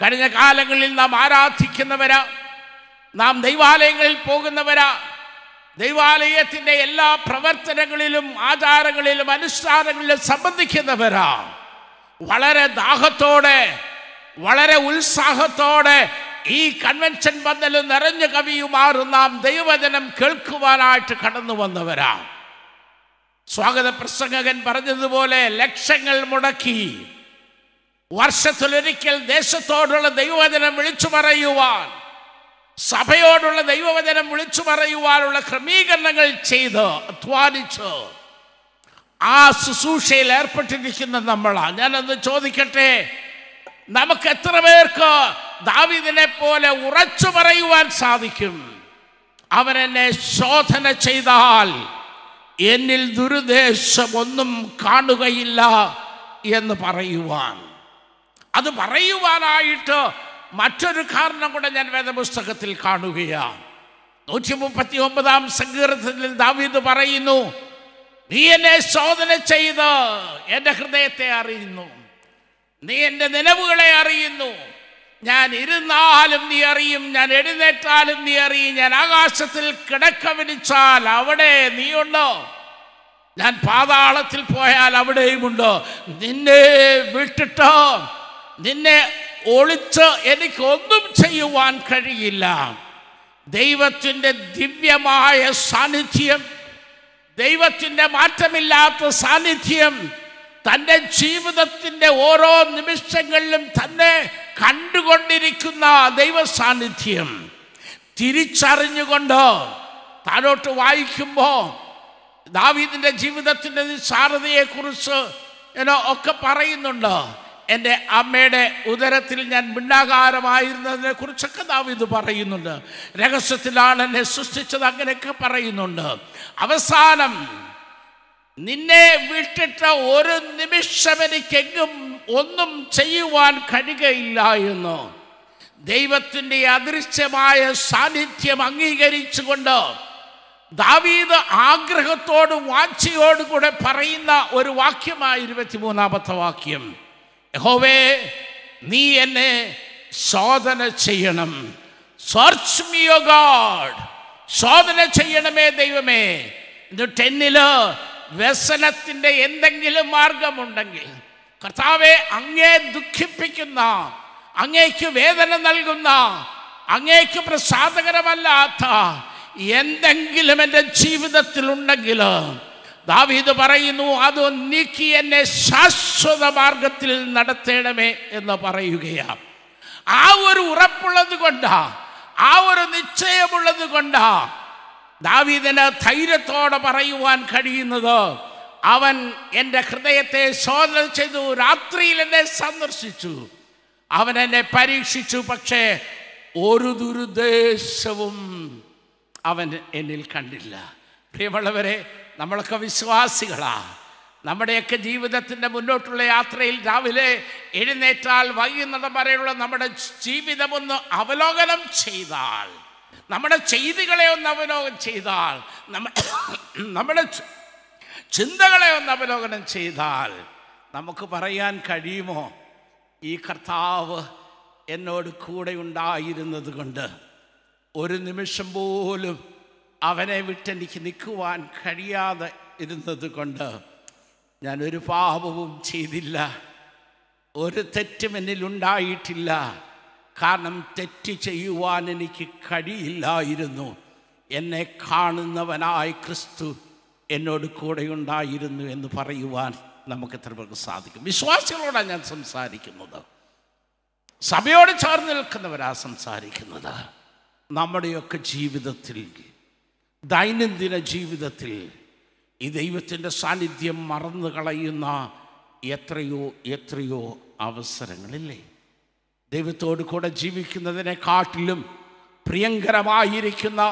കഴിഞ്ഞ കാലങ്ങളിൽ നാം ആരാധിക്കുന്നവരാ നാം ദൈവാലയങ്ങളിൽ പോകുന്നവരാ ദൈവാലയത്തിൻ്റെ എല്ലാ പ്രവർത്തനങ്ങളിലും ആചാരങ്ങളിലും അനുഷ്ഠാനങ്ങളിലും സംബന്ധിക്കുന്നവരാ വളരെ ദാഹത്തോടെ വളരെ ഉത്സാഹത്തോടെ ഈ കൺവെൻഷൻ പന്തൽ നിറഞ്ഞു കവിയുമാറും നാം ദൈവജനം കേൾക്കുവാനായിട്ട് കടന്നു വന്നവരാണ് സ്വാഗത പ്രസംഗകൻ പറഞ്ഞതുപോലെ ലക്ഷങ്ങൾ മുടക്കി വർഷത്തിലൊരിക്കൽ ദേശത്തോടുള്ള ദൈവവചനം വിളിച്ചു പറയുവാൻ സഭയോടുള്ള ദൈവവചനം വിളിച്ചു പറയുവാനുള്ള ക്രമീകരണങ്ങൾ ചെയ്ത് അധ്വാനിച്ച് ആ ശുശ്രൂഷയിൽ ഏർപ്പെട്ടിരിക്കുന്ന നമ്മളാ ഞാനൊന്ന് ചോദിക്കട്ടെ നമുക്ക് എത്ര പേർക്ക് ദാവിദിനെ പോലെ ഉറച്ചു പറയുവാൻ സാധിക്കും അവനെന്നെ ശോധന ചെയ്താൽ എന്നിൽ ദുരുദ്ദേശമൊന്നും കാണുകയില്ല എന്ന് പറയുവാൻ അത് പറയുവാനായിട്ട് മറ്റൊരു കാരണം കൂടെ ഞാൻ വേദപുസ്തകത്തിൽ കാണുകയാണ് നൂറ്റി മുപ്പത്തി ഒമ്പതാം സങ്കീർത്തത്തിൽ ദാവീദ് പറയുന്നു നീ എന്നെ ശോധന ചെയ്ത് എൻ്റെ ഹൃദയത്തെ അറിയുന്നു നീ എൻ്റെ നിലവുകളെ അറിയുന്നു ഞാൻ ഇരുന്നാലും നീ അറിയും ഞാൻ എഴുന്നേറ്റാലും നീ അറിയും ഞാൻ ആകാശത്തിൽ കിടക്ക വിളിച്ചാൽ അവിടെ നീയുണ്ടോ ഞാൻ പാതാളത്തിൽ പോയാൽ അവിടെയുമുണ്ടോ നിന്നെ വിട്ടിട്ടോ നിന്നെ ഒളിച്ച് എനിക്കൊന്നും ചെയ്യുവാൻ കഴിയില്ല ദൈവത്തിൻ്റെ ദിവ്യമായ സാന്നിധ്യം ദൈവത്തിൻ്റെ മാറ്റമില്ലാത്ത സാന്നിധ്യം തൻ്റെ ജീവിതത്തിൻ്റെ ഓരോ നിമിഷങ്ങളിലും തന്നെ കണ്ടുകൊണ്ടിരിക്കുന്ന ദൈവ സാന്നിധ്യം തിരിച്ചറിഞ്ഞുകൊണ്ട് താഴോട്ട് വായിക്കുമ്പോൾ ദാവീദിൻ്റെ ജീവിതത്തിൻ്റെ നിസ്സാരതയെക്കുറിച്ച് എന്നോ ഒക്കെ പറയുന്നുണ്ട് എൻ്റെ അമ്മയുടെ ഉദരത്തിൽ ഞാൻ മിണ്ടാകാരമായിരുന്നതിനെ കുറിച്ചൊക്കെ ദാവീദ് പറയുന്നുണ്ട് രഹസ്യത്തിലാണ് എന്നെ സൃഷ്ടിച്ചത് അങ്ങനെയൊക്കെ പറയുന്നുണ്ട് അവസാനം നിന്നെ വിട്ടിട്ട ഒരു നിമിഷം എനിക്കെങ്ങും ഒന്നും ചെയ്യുവാൻ കഴിയുകയില്ല എന്ന് ദൈവത്തിൻ്റെ അദൃശ്യമായ സാന്നിധ്യം അംഗീകരിച്ചുകൊണ്ട് ദാവീദ് ആഗ്രഹത്തോട് കൂടെ പറയുന്ന ഒരു വാക്യമായി ഇരുപത്തിമൂന്നാമത്തെ വാക്യം യഹോവേ നീ എന്നെ ശോധന ചെയ്യണം സെർച്ച് മീ ഗാഡ് ശോധന ചെയ്യണമേ ദൈവമേ എന്നിട്ട് എന്നില് വ്യസനത്തിൻ്റെ എന്തെങ്കിലും മാർഗമുണ്ടെങ്കിൽ കർത്താവെ അങ്ങേ ദുഃഖിപ്പിക്കുന്ന അങ്ങേക്ക് വേദന നൽകുന്ന അങ്ങേക്ക് പ്രസാദകരമല്ലാത്ത എന്തെങ്കിലും എൻ്റെ ജീവിതത്തിലുണ്ടെങ്കിൽ ദാവീദ് പറയുന്നു അത് നീക്കി എന്നെ ശാശ്വത മാർഗത്തിൽ നടത്തേണമേ എന്ന് പറയുകയാണ് ആ ഒരു ഉറപ്പുള്ളത് കൊണ്ടാ ആ ഒരു നിശ്ചയമുള്ളത് കൊണ്ടാ ദാവീദിന് ധൈര്യത്തോടെ പറയുവാൻ കഴിയുന്നത് അവൻ എൻ്റെ ഹൃദയത്തെ ശോധന ചെയ്തു രാത്രിയിൽ എന്നെ സന്ദർശിച്ചു അവൻ എന്നെ പരീക്ഷിച്ചു പക്ഷേ ഒരു ദുരുദ്ദേശവും അവൻ എന്നിൽ കണ്ടില്ല പ്രിയമുള്ളവരെ നമ്മളൊക്കെ വിശ്വാസികളാ നമ്മുടെയൊക്കെ ജീവിതത്തിൻ്റെ മുന്നോട്ടുള്ള യാത്രയിൽ രാവിലെ എഴുന്നേറ്റാൽ വൈകുന്നേരം വരെയുള്ള നമ്മുടെ ജീവിതമൊന്ന് അവലോകനം ചെയ്താൽ നമ്മുടെ ചെയ്തികളെ ഒന്ന് അവലോകനം ചെയ്താൽ നമ്മ നമ്മുടെ ചിന്തകളെ ഒന്ന് അവലോകനം ചെയ്താൽ നമുക്ക് പറയാൻ കഴിയുമോ ഈ കർത്താവ് എന്നോട് കൂടെ ഉണ്ടായിരുന്നത് കൊണ്ട് ഒരു നിമിഷം പോലും അവനെ വിട്ടെനിക്ക് നിൽക്കുവാൻ കഴിയാതെ ഇരുന്നത് കൊണ്ട് ഞാനൊരു പാപവും ചെയ്തില്ല ഒരു തെറ്റും എന്നിലുണ്ടായിട്ടില്ല കാരണം തെറ്റ് ചെയ്യുവാൻ എനിക്ക് കഴിയില്ലായിരുന്നു എന്നെ കാണുന്നവനായി ക്രിസ്തു എന്നോട് കൂടെ ഉണ്ടായിരുന്നു എന്ന് പറയുവാൻ നമുക്ക് എത്ര പേർക്ക് സാധിക്കും വിശ്വാസികളോടാണ് ഞാൻ സംസാരിക്കുന്നത് സഭയോട് ചേർന്ന് നിൽക്കുന്നവരാ സംസാരിക്കുന്നത് നമ്മുടെയൊക്കെ ജീവിതത്തിൽ ദൈനംദിന ജീവിതത്തിൽ ഈ ദൈവത്തിൻ്റെ സാന്നിധ്യം മറന്നു കളയുന്ന എത്രയോ എത്രയോ അവസരങ്ങളില്ലേ ദൈവത്തോടു കൂടെ ജീവിക്കുന്നതിനെക്കാട്ടിലും പ്രിയങ്കരമായിരിക്കുന്ന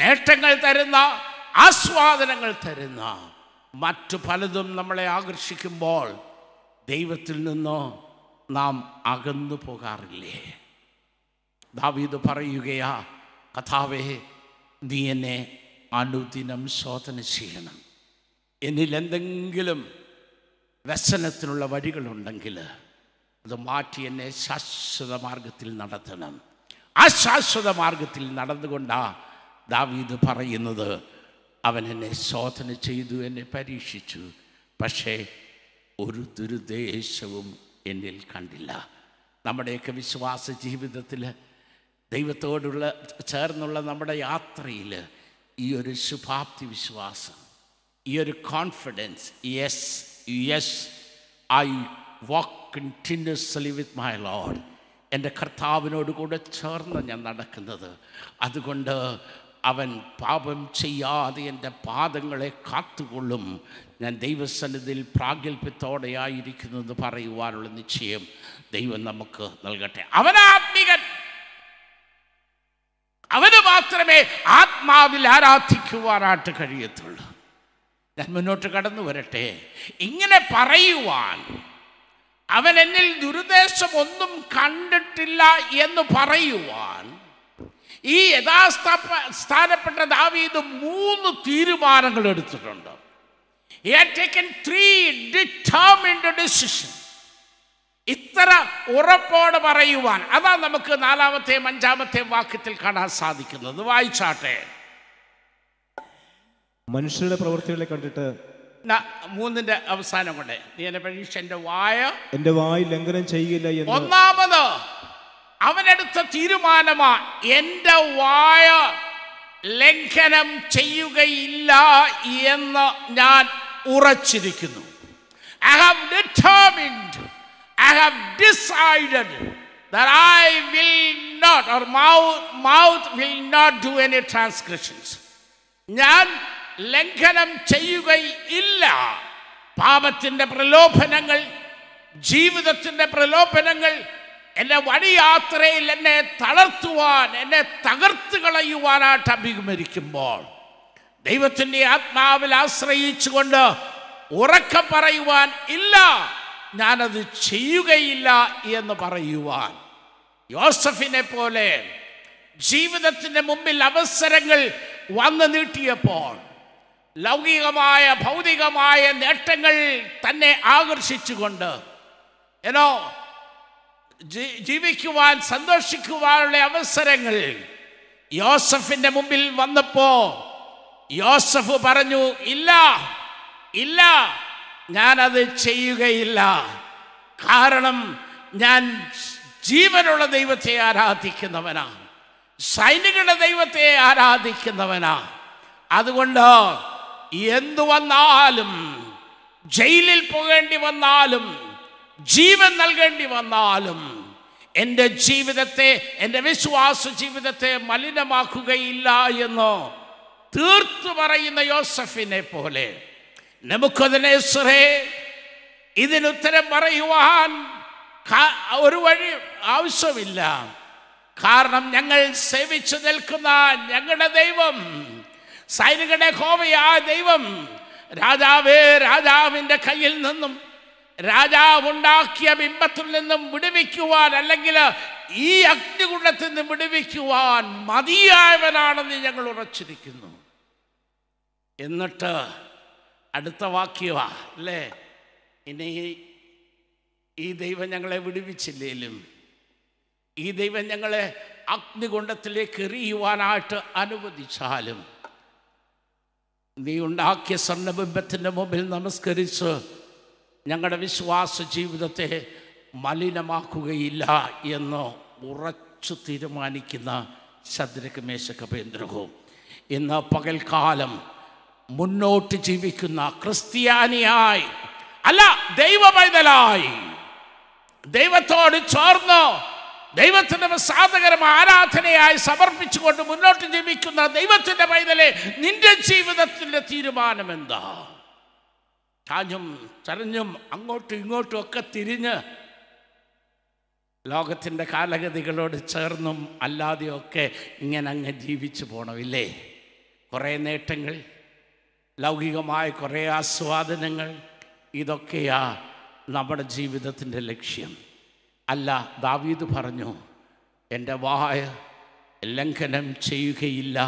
നേട്ടങ്ങൾ തരുന്ന ആസ്വാദനങ്ങൾ തരുന്ന മറ്റു പലതും നമ്മളെ ആകർഷിക്കുമ്പോൾ ദൈവത്തിൽ നിന്നോ നാം അകന്നു പോകാറില്ലേ ദാവീദ് പറയുകയാ കഥാവേ നീ എന്നെ അനുദിനം ശോധന ചെയ്യണം എന്നിൽ എന്തെങ്കിലും വ്യസനത്തിനുള്ള വഴികളുണ്ടെങ്കിൽ അത് മാറ്റി എന്നെ ശാശ്വത മാർഗത്തിൽ നടത്തണം ആ ശാശ്വത മാർഗത്തിൽ നടന്നുകൊണ്ടാണ് ദാവീദ് പറയുന്നത് അവൻ എന്നെ ശോധന ചെയ്തു എന്നെ പരീക്ഷിച്ചു പക്ഷേ ഒരു ദുരുദ്ദേശവും എന്നിൽ കണ്ടില്ല നമ്മുടെയൊക്കെ വിശ്വാസ ജീവിതത്തിൽ ദൈവത്തോടുള്ള ചേർന്നുള്ള നമ്മുടെ യാത്രയിൽ ഈ ഒരു ശുഭാപ്തി വിശ്വാസം ഈ ഒരു confidence yes yes I walk continuously with my Lord എൻ്റെ കർത്താവിനോട് കൂടെ ചേർന്ന് ഞാൻ നടക്കുന്നത് അതുകൊണ്ട് അവൻ പാപം ചെയ്യാതെ എൻ്റെ പാദങ്ങളെ കാത്തുകൊള്ളും ഞാൻ ദൈവസന്നിധിയിൽ പ്രാഗൽഭ്യത്തോടെയായിരിക്കുന്നത് പറയുവാനുള്ള നിശ്ചയം ദൈവം നമുക്ക് നൽകട്ടെ അവനാത്മികൻ അവന് മാത്രമേ ആത്മാവിൽ ആരാധിക്കുവാനായിട്ട് കഴിയത്തുള്ളൂ ഞാൻ മുന്നോട്ട് കടന്നു വരട്ടെ ഇങ്ങനെ പറയുവാൻ അവൻ എന്നിൽ ദുരുദ്ദേശം ഒന്നും കണ്ടിട്ടില്ല എന്ന് പറയുവാൻ ഈ യഥാസ്ഥാ സ്ഥാനപ്പെട്ട ദാവീദ് മൂന്ന് തീരുമാനങ്ങൾ എടുത്തിട്ടുണ്ട് ഇത്ര ഉറപ്പോട് പറയുവാൻ അതാ നമുക്ക് നാലാമത്തെയും അഞ്ചാമത്തെയും വാക്യത്തിൽ കാണാൻ സാധിക്കുന്നത് വായിച്ചാട്ടെ മനുഷ്യരുടെ പ്രവൃത്തികളെ കണ്ടിട്ട് മൂന്നിന്റെ അവസാനം കൊണ്ട് നീ എന്നെ പരീക്ഷ എന്റെ വായ എന്റെ വായി ലംഘനം ചെയ്യില്ല ഒന്നാമത് അവനെടുത്ത തീരുമാനമാ എന്റെ വായ ലംഘനം ചെയ്യുകയില്ല എന്ന് ഞാൻ ഉറച്ചിരിക്കുന്നു that I will not, mouth, mouth will not do any ഞാൻ ലംഘനം ചെയ്യുകയില്ല പാപത്തിൻ്റെ പ്രലോഭനങ്ങൾ ജീവിതത്തിൻ്റെ പ്രലോഭനങ്ങൾ എൻ്റെ വഴിയാത്രയിൽ എന്നെ തളർത്തുവാൻ എന്നെ തകർത്ത് കളയുവാനായിട്ട് അഭിമുഖിക്കുമ്പോൾ ദൈവത്തിൻ്റെ ആത്മാവിൽ ആശ്രയിച്ചുകൊണ്ട് ഉറക്കം പറയുവാൻ ഇല്ല ഞാനത് ചെയ്യുകയില്ല എന്ന് പറയുവാൻ യോസഫിനെ പോലെ ജീവിതത്തിൻ്റെ മുമ്പിൽ അവസരങ്ങൾ വന്നു നീട്ടിയപ്പോൾ ലൗകികമായ ഭൗതികമായ നേട്ടങ്ങൾ തന്നെ ആകർഷിച്ചുകൊണ്ട് എന്നോ ജീവിക്കുവാൻ സന്തോഷിക്കുവാനുള്ള അവസരങ്ങൾ യോസഫിൻ്റെ മുമ്പിൽ വന്നപ്പോ യോസഫ് പറഞ്ഞു ഇല്ല ഇല്ല ഞാനത് ചെയ്യുകയില്ല കാരണം ഞാൻ ജീവനുള്ള ദൈവത്തെ ആരാധിക്കുന്നവനാണ് സൈനികളുടെ ദൈവത്തെ ആരാധിക്കുന്നവനാണ് അതുകൊണ്ടോ എന്തു വന്നാലും ജയിലിൽ പോകേണ്ടി വന്നാലും ജീവൻ നൽകേണ്ടി വന്നാലും എൻ്റെ ജീവിതത്തെ എൻ്റെ വിശ്വാസ ജീവിതത്തെ മലിനമാക്കുകയില്ല എന്ന് തീർത്തു പറയുന്ന യോസഫിനെ പോലെ നമുക്കതിനെ സുറേ ഇതിനുത്തരം പറയുവാൻ ഒരു വഴി ആവശ്യമില്ല കാരണം ഞങ്ങൾ സേവിച്ചു നിൽക്കുന്ന ഞങ്ങളുടെ ദൈവം സൈനികരുടെ ഹോമയാ ദൈവം രാജാവേ രാജാവിൻ്റെ കയ്യിൽ നിന്നും ഉണ്ടാക്കിയ ബിംബത്തിൽ നിന്നും വിടുവിക്കുവാൻ അല്ലെങ്കിൽ ഈ അഗ്നികുണ്ടത്തിൽ നിന്ന് വിടുവിക്കുവാൻ മതിയായവനാണെന്ന് ഞങ്ങൾ ഉറച്ചിരിക്കുന്നു എന്നിട്ട് അടുത്ത വാക്യവാ അല്ലേ ഇനി ഈ ദൈവം ഞങ്ങളെ വിടുവിച്ചില്ലേലും ഈ ദൈവം ഞങ്ങളെ അഗ്നികുണ്ടത്തിലേക്ക് എറിയുവാനായിട്ട് അനുവദിച്ചാലും നീ ഉണ്ടാക്കിയ സ്വർണ്ണബിംബത്തിൻ്റെ മുമ്പിൽ നമസ്കരിച്ച് ഞങ്ങളുടെ വിശ്വാസ ജീവിതത്തെ മലിനമാക്കുകയില്ല എന്ന് ഉറച്ചു തീരുമാനിക്കുന്ന ശദ്രക്ക് മേശകപേന്ദ്രകവും ഇന്ന് പകൽക്കാലം മുന്നോട്ട് ജീവിക്കുന്ന ക്രിസ്ത്യാനിയായി അല്ല ദൈവ പൈതലായി ദൈവത്തോട് ചേർന്ന് ദൈവത്തിൻ്റെ സാധകരം ആരാധനയായി സമർപ്പിച്ചുകൊണ്ട് മുന്നോട്ട് ജീവിക്കുന്ന ദൈവത്തിൻ്റെ പൈതലെ നിന്റെ ജീവിതത്തിൻ്റെ തീരുമാനം എന്താ ചാഞ്ഞും ചരഞ്ഞും അങ്ങോട്ടും ഇങ്ങോട്ടും ഒക്കെ തിരിഞ്ഞ് ലോകത്തിൻ്റെ കാലഗതികളോട് ചേർന്നും അല്ലാതെയൊക്കെ ഇങ്ങനെ അങ്ങ് ജീവിച്ചു പോണമില്ലേ കുറേ നേട്ടങ്ങൾ ലൗകികമായ കുറേ ആസ്വാദനങ്ങൾ ഇതൊക്കെയാ നമ്മുടെ ജീവിതത്തിൻ്റെ ലക്ഷ്യം അല്ല ദാവീദ് പറഞ്ഞു എൻ്റെ വായ ലംഘനം ചെയ്യുകയില്ല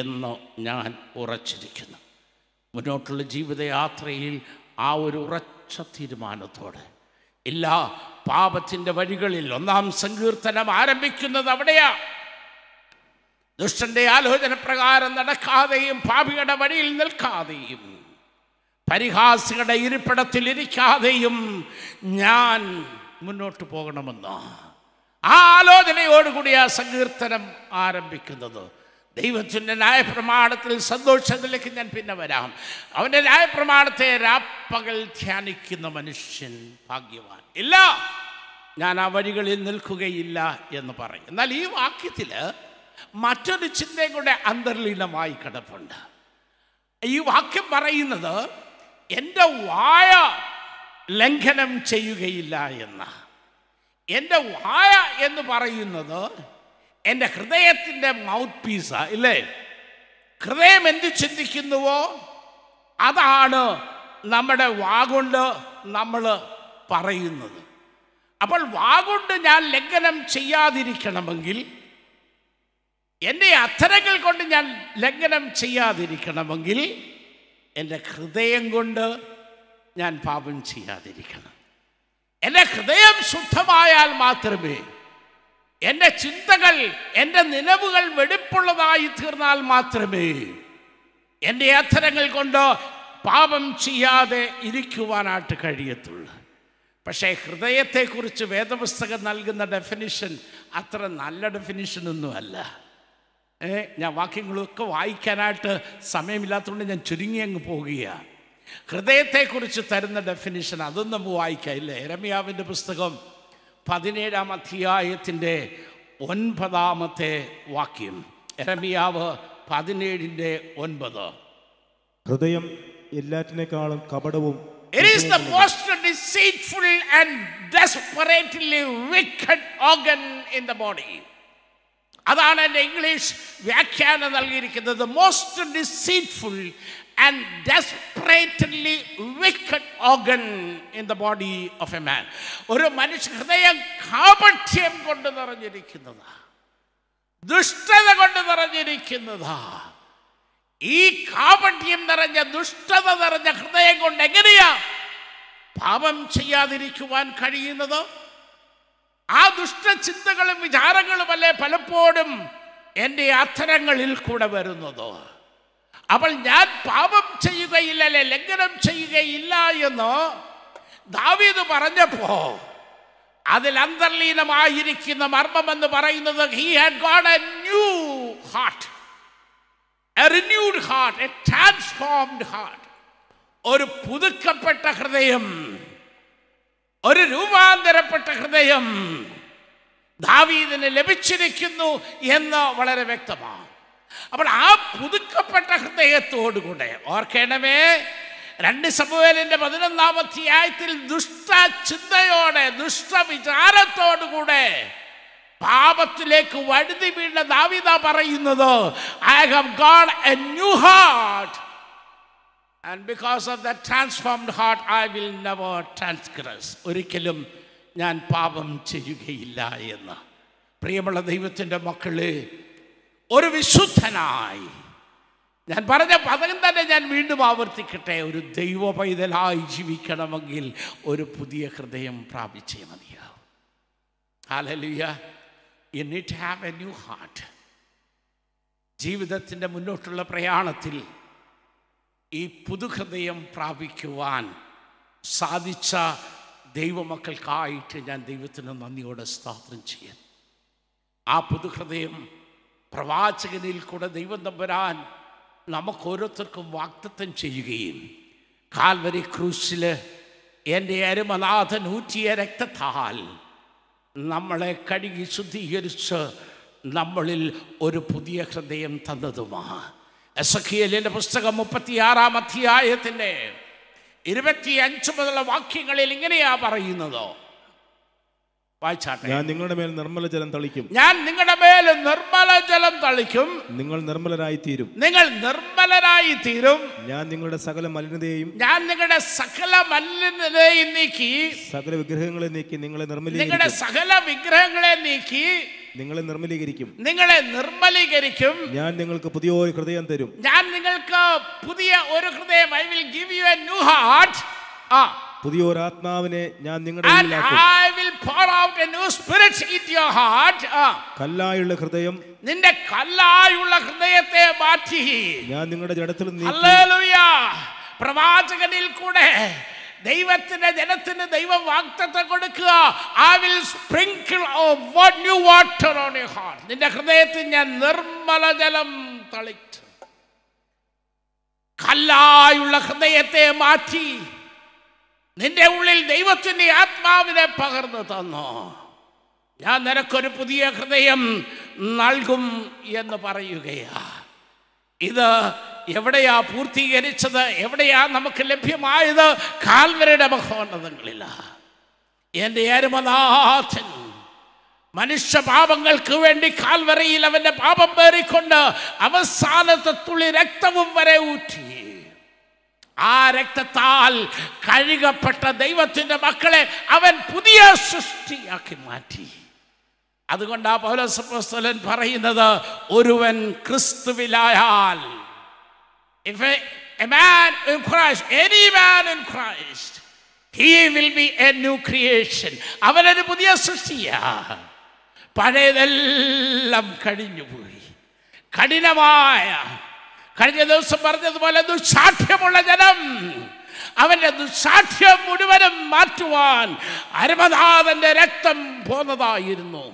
എന്ന് ഞാൻ ഉറച്ചിരിക്കുന്നു മുന്നോട്ടുള്ള ജീവിതയാത്രയിൽ ആ ഒരു ഉറച്ച തീരുമാനത്തോടെ ഇല്ല പാപത്തിൻ്റെ വഴികളിൽ ഒന്നാം സങ്കീർത്തനം ആരംഭിക്കുന്നത് അവിടെയാ ദുഷ്ടൻ്റെ ആലോചന പ്രകാരം നടക്കാതെയും പാപിയുടെ വഴിയിൽ നിൽക്കാതെയും പരിഹാസികളുടെ ഇരിപ്പിടത്തിൽ ഇരിക്കാതെയും ഞാൻ മുന്നോട്ട് പോകണമെന്ന് ആ ആലോചനയോടുകൂടി ആ സങ്കീർത്തനം ആരംഭിക്കുന്നത് ദൈവത്തിൻ്റെ ന്യായപ്രമാണത്തിൽ സന്തോഷത്തിലേക്ക് ഞാൻ പിന്നെ വരാം അവൻ്റെ ന്യായപ്രമാണത്തെ രാപ്പകൽ ധ്യാനിക്കുന്ന മനുഷ്യൻ ഭാഗ്യവാൻ ഇല്ല ഞാൻ ആ വഴികളിൽ നിൽക്കുകയില്ല എന്ന് പറയും എന്നാൽ ഈ വാക്യത്തിൽ മറ്റൊരു ചിന്തയും കൂടെ അന്തർലീനമായി കിടപ്പുണ്ട് ഈ വാക്യം പറയുന്നത് എൻ്റെ വായ ലംഘനം ചെയ്യുകയില്ല എന്ന് എൻ്റെ വായ എന്ന് പറയുന്നത് എൻ്റെ ഹൃദയത്തിൻ്റെ മൗത്ത് പീസാണ് ഇല്ലേ ഹൃദയം എന്ത് ചിന്തിക്കുന്നുവോ അതാണ് നമ്മുടെ വാഗുണ്ട് നമ്മൾ പറയുന്നത് അപ്പോൾ വാഗുണ്ട് ഞാൻ ലംഘനം ചെയ്യാതിരിക്കണമെങ്കിൽ എൻ്റെ അത്തരങ്ങൾ കൊണ്ട് ഞാൻ ലംഘനം ചെയ്യാതിരിക്കണമെങ്കിൽ എൻ്റെ ഹൃദയം കൊണ്ട് ഞാൻ പാപം ചെയ്യാതിരിക്കണം എൻ്റെ ഹൃദയം ശുദ്ധമായാൽ മാത്രമേ എൻ്റെ ചിന്തകൾ എൻ്റെ നിലവുകൾ വെടിപ്പുള്ളതായി തീർന്നാൽ മാത്രമേ എൻ്റെ അധരങ്ങൾ കൊണ്ട് പാപം ചെയ്യാതെ ഇരിക്കുവാനായിട്ട് കഴിയത്തുള്ളൂ പക്ഷേ ഹൃദയത്തെക്കുറിച്ച് വേദപുസ്തകം നൽകുന്ന ഡെഫിനിഷൻ അത്ര നല്ല ഡെഫിനിഷനൊന്നുമല്ല ഏ ഞാൻ വാക്യങ്ങളൊക്കെ വായിക്കാനായിട്ട് സമയമില്ലാത്തതുകൊണ്ട് ഞാൻ ചുരുങ്ങി അങ്ങ് പോകുകയാണ് ഹൃദയത്തെക്കുറിച്ച് തരുന്ന ഡെഫിനിഷൻ അതും നമ്മൾ വായിക്കാം ഇല്ലേ രമ്യാവിൻ്റെ പുസ്തകം പതിനേഴാം അധ്യായത്തിൻ്റെ ഒൻപതാമത്തെ വാക്യം രമ്യാവ് പതിനേഴിൻ്റെ ഒൻപത് ഹൃദയം എല്ലാറ്റിനേക്കാളും കപടവും It is the most deceitful and desperately wicked organ in the body. അതാണ് എൻ്റെ ഇംഗ്ലീഷ് വ്യാഖ്യാനം നൽകിയിരിക്കുന്നത് most deceitful and desperately wicked organ in the body of a man ഒരു മനുഷ്യ ഹൃദയം കാപക്ഷ്യം കൊണ്ട് നിറഞ്ഞിരിക്കുന്നതാ ദുഷ്ടത കൊണ്ട് നിറഞ്ഞിരിക്കുന്നതാ ഈ കാപഠ്യം നിറഞ്ഞ ദുഷ്ടത നിറഞ്ഞ ഹൃദയം കൊണ്ട് എങ്ങനെയാ പാപം ചെയ്യാതിരിക്കുവാൻ കഴിയുന്നത് ആ ദുഷ്ടചിന്തകളും അല്ലേ പലപ്പോഴും എൻ്റെ യാത്രകളിൽ കൂടെ വരുന്നത് അവൾ ഞാൻ പാപം അല്ലെ ലംഘനം ചെയ്യുകയില്ല എന്ന് ദാവീദ് പറഞ്ഞപ്പോ അതിൽ അന്തർലീനമായിരിക്കുന്ന മർമ്മം എന്ന് പറയുന്നത് he had got a new heart a renewed heart a transformed heart ഒരു പുതുക്കപ്പെട്ട ഹൃദയം ഒരു രൂപാന്തരപ്പെട്ട ഹൃദയം ദാവീദിന് ലഭിച്ചിരിക്കുന്നു എന്ന് വളരെ വ്യക്തമാണ് അപ്പോൾ ആ പുതുക്കപ്പെട്ട ഹൃദയത്തോടുകൂടെ ഓർക്കണമേ രണ്ട് സമൂഹലിൻ്റെ പതിനൊന്നാം അധ്യായത്തിൽ ദുഷ്ട വിചാരത്തോടുകൂടെ പാപത്തിലേക്ക് വഴുതി വീണ ദാവിത പറയുന്നത് I have got a new heart and because of the transformed heart I will never transgress ഒരിക്കലും ഞാൻ പാപം ചെയ്യുകയില്ല എന്ന് പ്രിയമുള്ള ദൈവത്തിൻ്റെ മക്കള് ഒരു വിശുദ്ധനായി ഞാൻ പറഞ്ഞ പദകം തന്നെ ഞാൻ വീണ്ടും ആവർത്തിക്കട്ടെ ഒരു ദൈവ പൈതലായി ജീവിക്കണമെങ്കിൽ ഒരു പുതിയ ഹൃദയം പ്രാപിച്ചേ മതിയാവും hallelujah in it have a new heart ജീവിതത്തിൻ്റെ മുന്നോട്ടുള്ള പ്രയാണത്തിൽ ഈ പുതുഹൃദയം പ്രാപിക്കുവാൻ സാധിച്ച ദൈവമക്കൾക്കായിട്ട് ഞാൻ ദൈവത്തിന് നന്ദിയോടെ സ്തോത്രം ചെയ്യാൻ ആ പുതുഹൃദയം പ്രവാചകനിൽ കൂടെ ദൈവം തമ്പുരാൻ നമുക്കോരോരുത്തർക്കും വാക്തത്വം ചെയ്യുകയും കാൽവരി ക്രൂശിൽ എൻ്റെ അരുമനാഥ നൂറ്റിയ രക്തത്താൽ നമ്മളെ കഴുകി ശുദ്ധീകരിച്ച് നമ്മളിൽ ഒരു പുതിയ ഹൃദയം തന്നതുമാണ് എസഖിയലിൻ്റെ പുസ്തകം മുപ്പത്തിയാറാം അധ്യായത്തിൻ്റെ ഇരുപത്തിയഞ്ച് മുതലുള്ള വാക്യങ്ങളിൽ ഇങ്ങനെയാ പറയുന്നത് വായിച്ചാട്ടെ ഞാൻ നിങ്ങളുടെ മേൽ നിർമ്മല ജലം തളിക്കും ഞാൻ നിങ്ങളുടെ മേൽ നിർമ്മല ജലം തളിക്കും നിങ്ങൾ നിർമ്മലരായി തീരും നിങ്ങൾ നിർമ്മലരായി തീരും ഞാൻ നിങ്ങളുടെ സകല മലിനതയെയും ഞാൻ നിങ്ങളുടെ സകല മലിനതയെയും നീക്കി സകല വിഗ്രഹങ്ങളെ നീക്കി നിങ്ങളെ നിർമ്മല നിങ്ങളുടെ സകല വിഗ്രഹങ്ങളെ നീക്കി നിങ്ങളെ നിർമ്മലീകരിക്കും നിങ്ങളെ നിർമ്മലീകരിക്കും ഞാൻ നിങ്ങൾക്ക് പുതിയ ഒരു ഹൃദയം തരും ഞാൻ നിങ്ങൾക്ക് പുതിയ ഒരു ഹൃദയം I will give you a new heart ആ പുതിയ ഒരു ആത്മാവിനെ ഞാൻ നിങ്ങളുടെ കല്ലായുള്ള ഹൃദയം നിന്റെ കല്ലായുള്ള ഹൃദയത്തെ മാറ്റി ഞാൻ നിങ്ങളുടെ ജഡത്തിൽ പ്രവാചകനിൽ കൂടെ ദൈവത്തിന്റെ ജനത്തിന് ദൈവം വാക്തത്വം കൊടുക്കുക I will sprinkle new water on you heart നിന്റെ ഹൃദയത്തിൽ ഞാൻ നിർമ്മല ജലം തളിച്ചു കല്ലായുള്ള ഹൃദയത്തെ മാറ്റി നിന്റെ ഉള്ളിൽ ദൈവത്തിൻ്റെ ആത്മാവിനെ പകർന്നു തന്നു ഞാൻ നിനക്കൊരു പുതിയ ഹൃദയം നൽകും എന്ന് പറയുകയാ ഇത് എവിടെയാ പൂർത്തീകരിച്ചത് എവിടെയാ നമുക്ക് ലഭ്യമായത് കാൽവരയുടെ മഹോന്നതങ്ങളിലാണ് എൻ്റെ ഏരുമനാഥൻ മനുഷ്യ പാപങ്ങൾക്ക് വേണ്ടി കാൽവരയിൽ അവൻ്റെ പാപം പേറിക്കൊണ്ട് അവസാനത്തെ തുള്ളി രക്തവും വരെ ഊറ്റി ആ രക്തത്താൽ കഴുകപ്പെട്ട ദൈവത്തിൻ്റെ മക്കളെ അവൻ പുതിയ സൃഷ്ടിയാക്കി മാറ്റി അതുകൊണ്ട് ആ പൗലോസപ്പോസ്തലൻ പറയുന്നത് ഒരുവൻ ക്രിസ്തുവിലായാൽ If a, a man in Christ, any man in Christ, he will be a new creation. അവനൊരു പുതിയ സൃഷ്ടിയാ പഴയതെല്ലാം കഴിഞ്ഞുപോയി കഠിനമായ കഴിഞ്ഞ ദിവസം പറഞ്ഞതുപോലെ ദുസ്സാഠ്യമുള്ള ജനം അവൻ്റെ ദുസ്സാഠ്യം മുഴുവനും മാറ്റുവാൻ അരമനാഥൻ്റെ രക്തം പോന്നതായിരുന്നു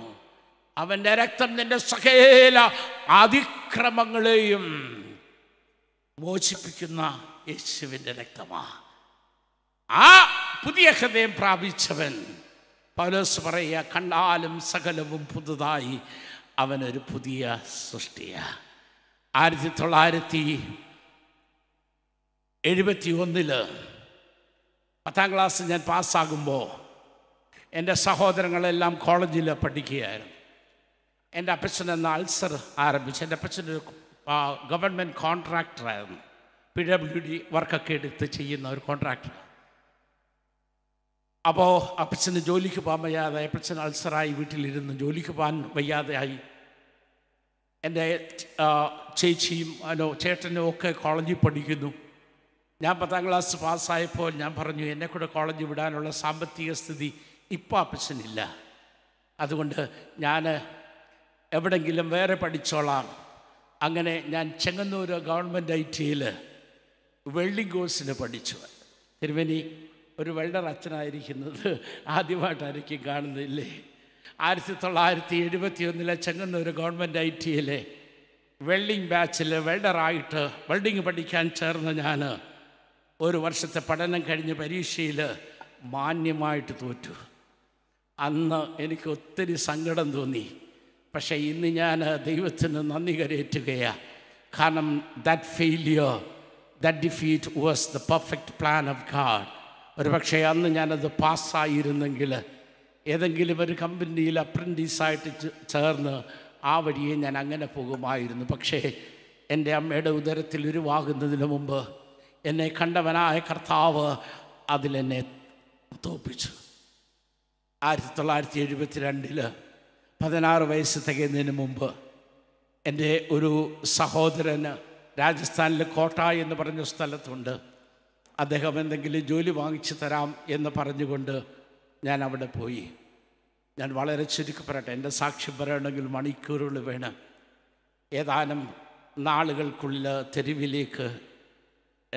അവൻ്റെ രക്തം നിന്റെ സകല അതിക്രമങ്ങളെയും മോചിപ്പിക്കുന്ന യേശുവിൻ്റെ രക്തമാണ് ആ പുതിയ ഹൃദയം പ്രാപിച്ചവൻ പൗലോസ് പറയുക കണ്ടാലും സകലവും പുതുതായി അവനൊരു പുതിയ സൃഷ്ടിയ ആയിരത്തി തൊള്ളായിരത്തി എഴുപത്തി ഒന്നില് പത്താം ക്ലാസ് ഞാൻ പാസ്സാകുമ്പോൾ എൻ്റെ സഹോദരങ്ങളെല്ലാം കോളേജിൽ പഠിക്കുകയായിരുന്നു എൻ്റെ അപ്പച്ചൻ എന്ന അൾസർ ആരംഭിച്ചു എൻ്റെ അപ്പച്ചൻ്റെ ഗവൺമെൻറ് കോൺട്രാക്ടറായിരുന്നു പി ഡബ്ല്യു ഡി വർക്കൊക്കെ എടുത്ത് ചെയ്യുന്ന ഒരു കോൺട്രാക്ടർ അപ്പോൾ അപ്പച്ചന് ജോലിക്ക് പോകാൻ വയ്യാതെ അപ്പച്ചൻ അൾസറായി വീട്ടിലിരുന്ന് ജോലിക്ക് പോകാൻ വയ്യാതെയായി എൻ്റെ ചേച്ചിയും അനോ ചേട്ടനും ഒക്കെ കോളേജിൽ പഠിക്കുന്നു ഞാൻ പത്താം ക്ലാസ് പാസ്സായപ്പോൾ ഞാൻ പറഞ്ഞു എന്നെ കൂടെ കോളേജ് വിടാനുള്ള സാമ്പത്തിക സ്ഥിതി ഇപ്പോൾ അപ്പച്ചനില്ല അതുകൊണ്ട് ഞാൻ എവിടെങ്കിലും വേറെ പഠിച്ചോളാം അങ്ങനെ ഞാൻ ചെങ്ങന്നൂർ ഗവൺമെൻറ് ഐ ടിയിൽ വെൽഡിംഗ് കോഴ്സിന് പഠിച്ചു തിരുവനി ഒരു വെൽഡർ അച്ഛനായിരിക്കുന്നത് ആദ്യമായിട്ടായിരിക്കും കാണുന്നില്ലേ ആയിരത്തി തൊള്ളായിരത്തി എഴുപത്തി ഒന്നിലെ ചെങ്ങന്നൂർ ഗവൺമെൻറ് ഐ ടിയിലെ വെൽഡിംഗ് ബാച്ചിൽ വെൽഡറായിട്ട് വെൽഡിംഗ് പഠിക്കാൻ ചേർന്ന ഞാൻ ഒരു വർഷത്തെ പഠനം കഴിഞ്ഞ പരീക്ഷയിൽ മാന്യമായിട്ട് തോറ്റു അന്ന് എനിക്ക് ഒത്തിരി സങ്കടം തോന്നി പക്ഷേ ഇന്ന് ഞാൻ ദൈവത്തിന് നന്ദി കരയേറ്റുകയാണ് കാരണം that failure that defeat was the perfect plan of God പക്ഷേ അന്ന് ഞാനത് പാസ്സായിരുന്നെങ്കിൽ ഏതെങ്കിലും ഒരു കമ്പനിയിൽ അപ്രൻറ്റീസായിട്ട് ചേർന്ന് ആ വഴിയെ ഞാൻ അങ്ങനെ പോകുമായിരുന്നു പക്ഷേ എൻ്റെ അമ്മയുടെ ഉദരത്തിൽ ഉരുവാകുന്നതിന് മുമ്പ് എന്നെ കണ്ടവനായ കർത്താവ് അതിലെന്നെ തോപ്പിച്ചു ആയിരത്തി തൊള്ളായിരത്തി എഴുപത്തി രണ്ടിൽ പതിനാറ് വയസ്സ് തികയുന്നതിന് മുമ്പ് എൻ്റെ ഒരു സഹോദരന് രാജസ്ഥാനിലെ കോട്ട എന്ന് പറഞ്ഞ സ്ഥലത്തുണ്ട് അദ്ദേഹം എന്തെങ്കിലും ജോലി വാങ്ങിച്ചു തരാം എന്ന് പറഞ്ഞുകൊണ്ട് ഞാൻ അവിടെ പോയി ഞാൻ വളരെ ചുരുക്കപ്പെടട്ടെ എൻ്റെ സാക്ഷ്യം പറയണമെങ്കിൽ മണിക്കൂറുകൾ വേണം ഏതാനും നാളുകൾക്കുള്ള തെരുവിലേക്ക്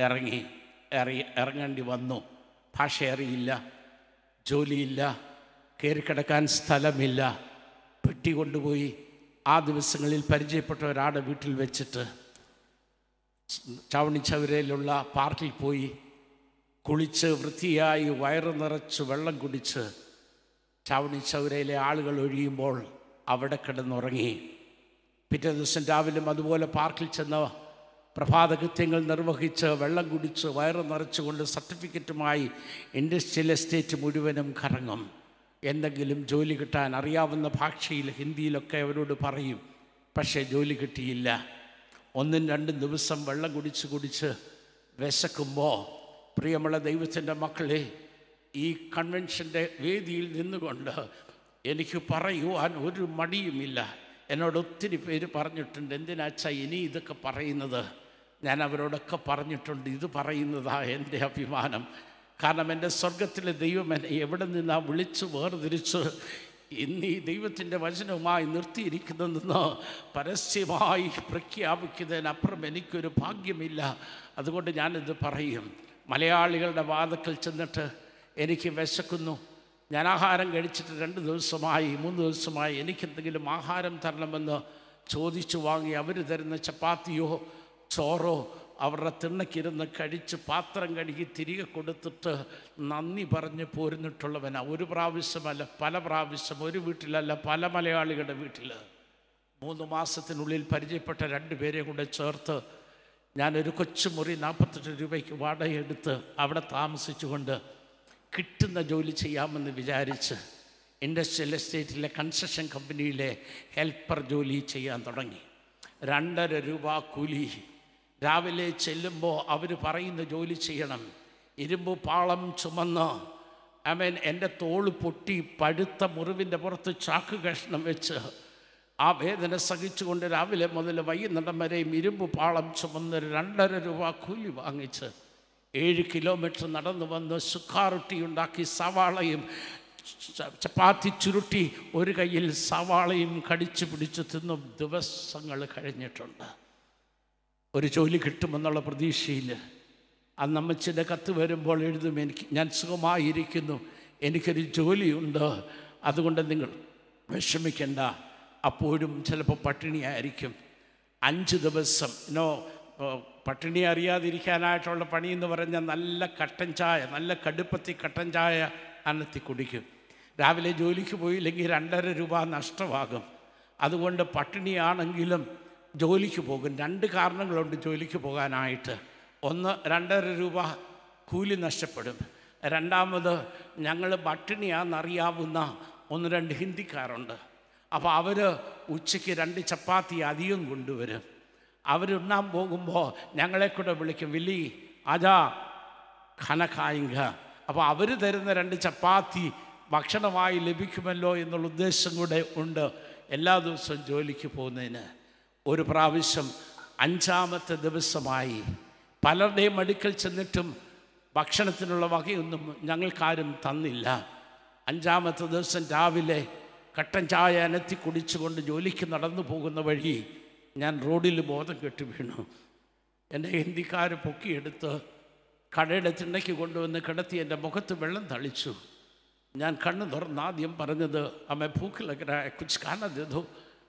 ഇറങ്ങി ഇറങ്ങി ഇറങ്ങേണ്ടി വന്നു ഭാഷ അറിയില്ല ജോലിയില്ല കയറിക്കിടക്കാൻ സ്ഥലമില്ല പെട്ടി കൊണ്ടുപോയി ആ ദിവസങ്ങളിൽ പരിചയപ്പെട്ട ഒരാടെ വീട്ടിൽ വെച്ചിട്ട് ചവരയിലുള്ള പാർക്കിൽ പോയി കുളിച്ച് വൃത്തിയായി വയറ് നിറച്ച് വെള്ളം കുടിച്ച് ചവരയിലെ ആളുകൾ ഒഴിയുമ്പോൾ അവിടെ കിടന്നുറങ്ങി പിറ്റേ ദിവസം രാവിലും അതുപോലെ പാർക്കിൽ ചെന്ന പ്രഭാതകൃത്യങ്ങൾ നിർവഹിച്ച് വെള്ളം കുടിച്ച് വയറ് നിറച്ചുകൊണ്ട് സർട്ടിഫിക്കറ്റുമായി ഇൻഡസ്ട്രിയൽ എസ്റ്റേറ്റ് മുഴുവനും കറങ്ങും എന്തെങ്കിലും ജോലി കിട്ടാൻ അറിയാവുന്ന ഭാഷയിൽ ഹിന്ദിയിലൊക്കെ അവരോട് പറയും പക്ഷേ ജോലി കിട്ടിയില്ല ഒന്നും രണ്ടും ദിവസം വെള്ളം കുടിച്ച് കുടിച്ച് വിശക്കുമ്പോൾ പ്രിയമുള്ള ദൈവത്തിൻ്റെ മക്കളെ ഈ കൺവെൻഷൻ്റെ വേദിയിൽ നിന്നുകൊണ്ട് എനിക്ക് പറയുവാൻ ഒരു മടിയുമില്ല എന്നോട് ഒത്തിരി പേര് പറഞ്ഞിട്ടുണ്ട് എന്തിനാച്ചാ ഇനി ഇതൊക്കെ പറയുന്നത് ഞാൻ അവരോടൊക്കെ പറഞ്ഞിട്ടുണ്ട് ഇത് പറയുന്നതാ എൻ്റെ അഭിമാനം കാരണം എൻ്റെ സ്വർഗത്തിലെ ദൈവം എന്നെ എവിടെ നിന്നാ വിളിച്ച് വേർതിരിച്ച് ഇന്ന് ഈ ദൈവത്തിൻ്റെ വചനവുമായി നിർത്തിയിരിക്കുന്നതെന്ന് പരസ്യമായി പ്രഖ്യാപിക്കുന്നതിനപ്പുറം എനിക്കൊരു ഭാഗ്യമില്ല അതുകൊണ്ട് ഞാനിത് പറയും മലയാളികളുടെ വാദക്കൽ ചെന്നിട്ട് എനിക്ക് വിശക്കുന്നു ഞാൻ ആഹാരം കഴിച്ചിട്ട് രണ്ട് ദിവസമായി മൂന്ന് ദിവസമായി എനിക്കെന്തെങ്കിലും ആഹാരം തരണമെന്ന് ചോദിച്ചു വാങ്ങി അവർ തരുന്ന ചപ്പാത്തിയോ ചോറോ അവരുടെ തിണ്ണക്കിരുന്ന് കഴിച്ച് പാത്രം കഴുകി തിരികെ കൊടുത്തിട്ട് നന്ദി പറഞ്ഞ് പോരുന്നിട്ടുള്ളവനാണ് ഒരു പ്രാവശ്യമല്ല പല പ്രാവശ്യം ഒരു വീട്ടിലല്ല പല മലയാളികളുടെ വീട്ടിൽ മൂന്ന് മാസത്തിനുള്ളിൽ പരിചയപ്പെട്ട രണ്ട് പേരെ കൂടെ ചേർത്ത് ഞാനൊരു കൊച്ചുമുറി നാൽപ്പത്തെട്ട് രൂപയ്ക്ക് വാടകയെടുത്ത് അവിടെ താമസിച്ചുകൊണ്ട് കിട്ടുന്ന ജോലി ചെയ്യാമെന്ന് വിചാരിച്ച് ഇൻഡസ്ട്രിയൽ എസ്റ്റേറ്റിലെ കൺസ്ട്രക്ഷൻ കമ്പനിയിലെ ഹെൽപ്പർ ജോലി ചെയ്യാൻ തുടങ്ങി രണ്ടര രൂപ കൂലി രാവിലെ ചെല്ലുമ്പോൾ അവർ പറയുന്ന ജോലി ചെയ്യണം ഇരുമ്പ് പാളം ചുമന്ന് മീൻ എൻ്റെ തോൾ പൊട്ടി പഴുത്ത മുറിവിൻ്റെ പുറത്ത് ചാക്ക് കഷ്ണം വെച്ച് ആ വേദന സഹിച്ചുകൊണ്ട് രാവിലെ മുതൽ വൈകുന്നേരം വരെയും ഇരുമ്പ് പാളം ചുമന്ന് രണ്ടര രൂപ കൂലി വാങ്ങിച്ച് ഏഴ് കിലോമീറ്റർ നടന്നു വന്ന് സുഖാറുട്ടി ഉണ്ടാക്കി സവാളയും ചപ്പാത്തി ചുരുട്ടി ഒരു കയ്യിൽ സവാളയും കടിച്ചു പിടിച്ച് തിന്നും ദിവസങ്ങൾ കഴിഞ്ഞിട്ടുണ്ട് ഒരു ജോലി കിട്ടുമെന്നുള്ള പ്രതീക്ഷയിൽ അന്ന് അമ്മച്ചിൻ്റെ കത്ത് വരുമ്പോൾ എഴുതും എനിക്ക് ഞാൻ സുഖമായിരിക്കുന്നു എനിക്കൊരു ജോലിയുണ്ട് അതുകൊണ്ട് നിങ്ങൾ വിഷമിക്കേണ്ട അപ്പോഴും ചിലപ്പോൾ പട്ടിണിയായിരിക്കും അഞ്ച് ദിവസം നോ പട്ടിണി അറിയാതിരിക്കാനായിട്ടുള്ള പണി എന്ന് പറഞ്ഞാൽ നല്ല കട്ടൻ ചായ നല്ല കടുപ്പത്തി കട്ടൻ ചായ അന്നത്തി കുടിക്കും രാവിലെ ജോലിക്ക് പോയില്ലെങ്കിൽ രണ്ടര രൂപ നഷ്ടമാകും അതുകൊണ്ട് പട്ടിണിയാണെങ്കിലും ജോലിക്ക് പോകും രണ്ട് കാരണങ്ങളുണ്ട് ജോലിക്ക് പോകാനായിട്ട് ഒന്ന് രണ്ടര രൂപ കൂലി നഷ്ടപ്പെടും രണ്ടാമത് ഞങ്ങൾ ഭട്ടിണിയാണെന്നറിയാവുന്ന ഒന്ന് രണ്ട് ഹിന്ദിക്കാരുണ്ട് അപ്പോൾ അവർ ഉച്ചയ്ക്ക് രണ്ട് ചപ്പാത്തി അധികം കൊണ്ടുവരും അവരുണ്ണാൻ പോകുമ്പോൾ ഞങ്ങളെ കൂടെ വിളിക്കും വിലി അതാ ഖനഖായിങ്ക അപ്പോൾ അവർ തരുന്ന രണ്ട് ചപ്പാത്തി ഭക്ഷണമായി ലഭിക്കുമല്ലോ എന്നുള്ള ഉദ്ദേശം കൂടെ ഉണ്ട് എല്ലാ ദിവസവും ജോലിക്ക് പോകുന്നതിന് ഒരു പ്രാവശ്യം അഞ്ചാമത്തെ ദിവസമായി പലരുടെയും അടുക്കൽ ചെന്നിട്ടും ഭക്ഷണത്തിനുള്ള വകയൊന്നും ഞങ്ങൾക്കാരും തന്നില്ല അഞ്ചാമത്തെ ദിവസം രാവിലെ കട്ടൻ ചായ അനത്തി കുടിച്ചുകൊണ്ട് ജോലിക്ക് നടന്നു പോകുന്ന വഴി ഞാൻ റോഡിൽ ബോധം കെട്ടി വീണു എൻ്റെ ഹിന്ദിക്കാർ പൊക്കിയെടുത്ത് കടയുടെ തിണ്ടയ്ക്ക് കൊണ്ടുവന്ന് കിടത്തി എൻ്റെ മുഖത്ത് വെള്ളം തളിച്ചു ഞാൻ കണ്ണു തുറന്ന് ആദ്യം പറഞ്ഞത് അമ്മ ഭൂക്കിലഗ്രായ കുച്ച് കാണാതെ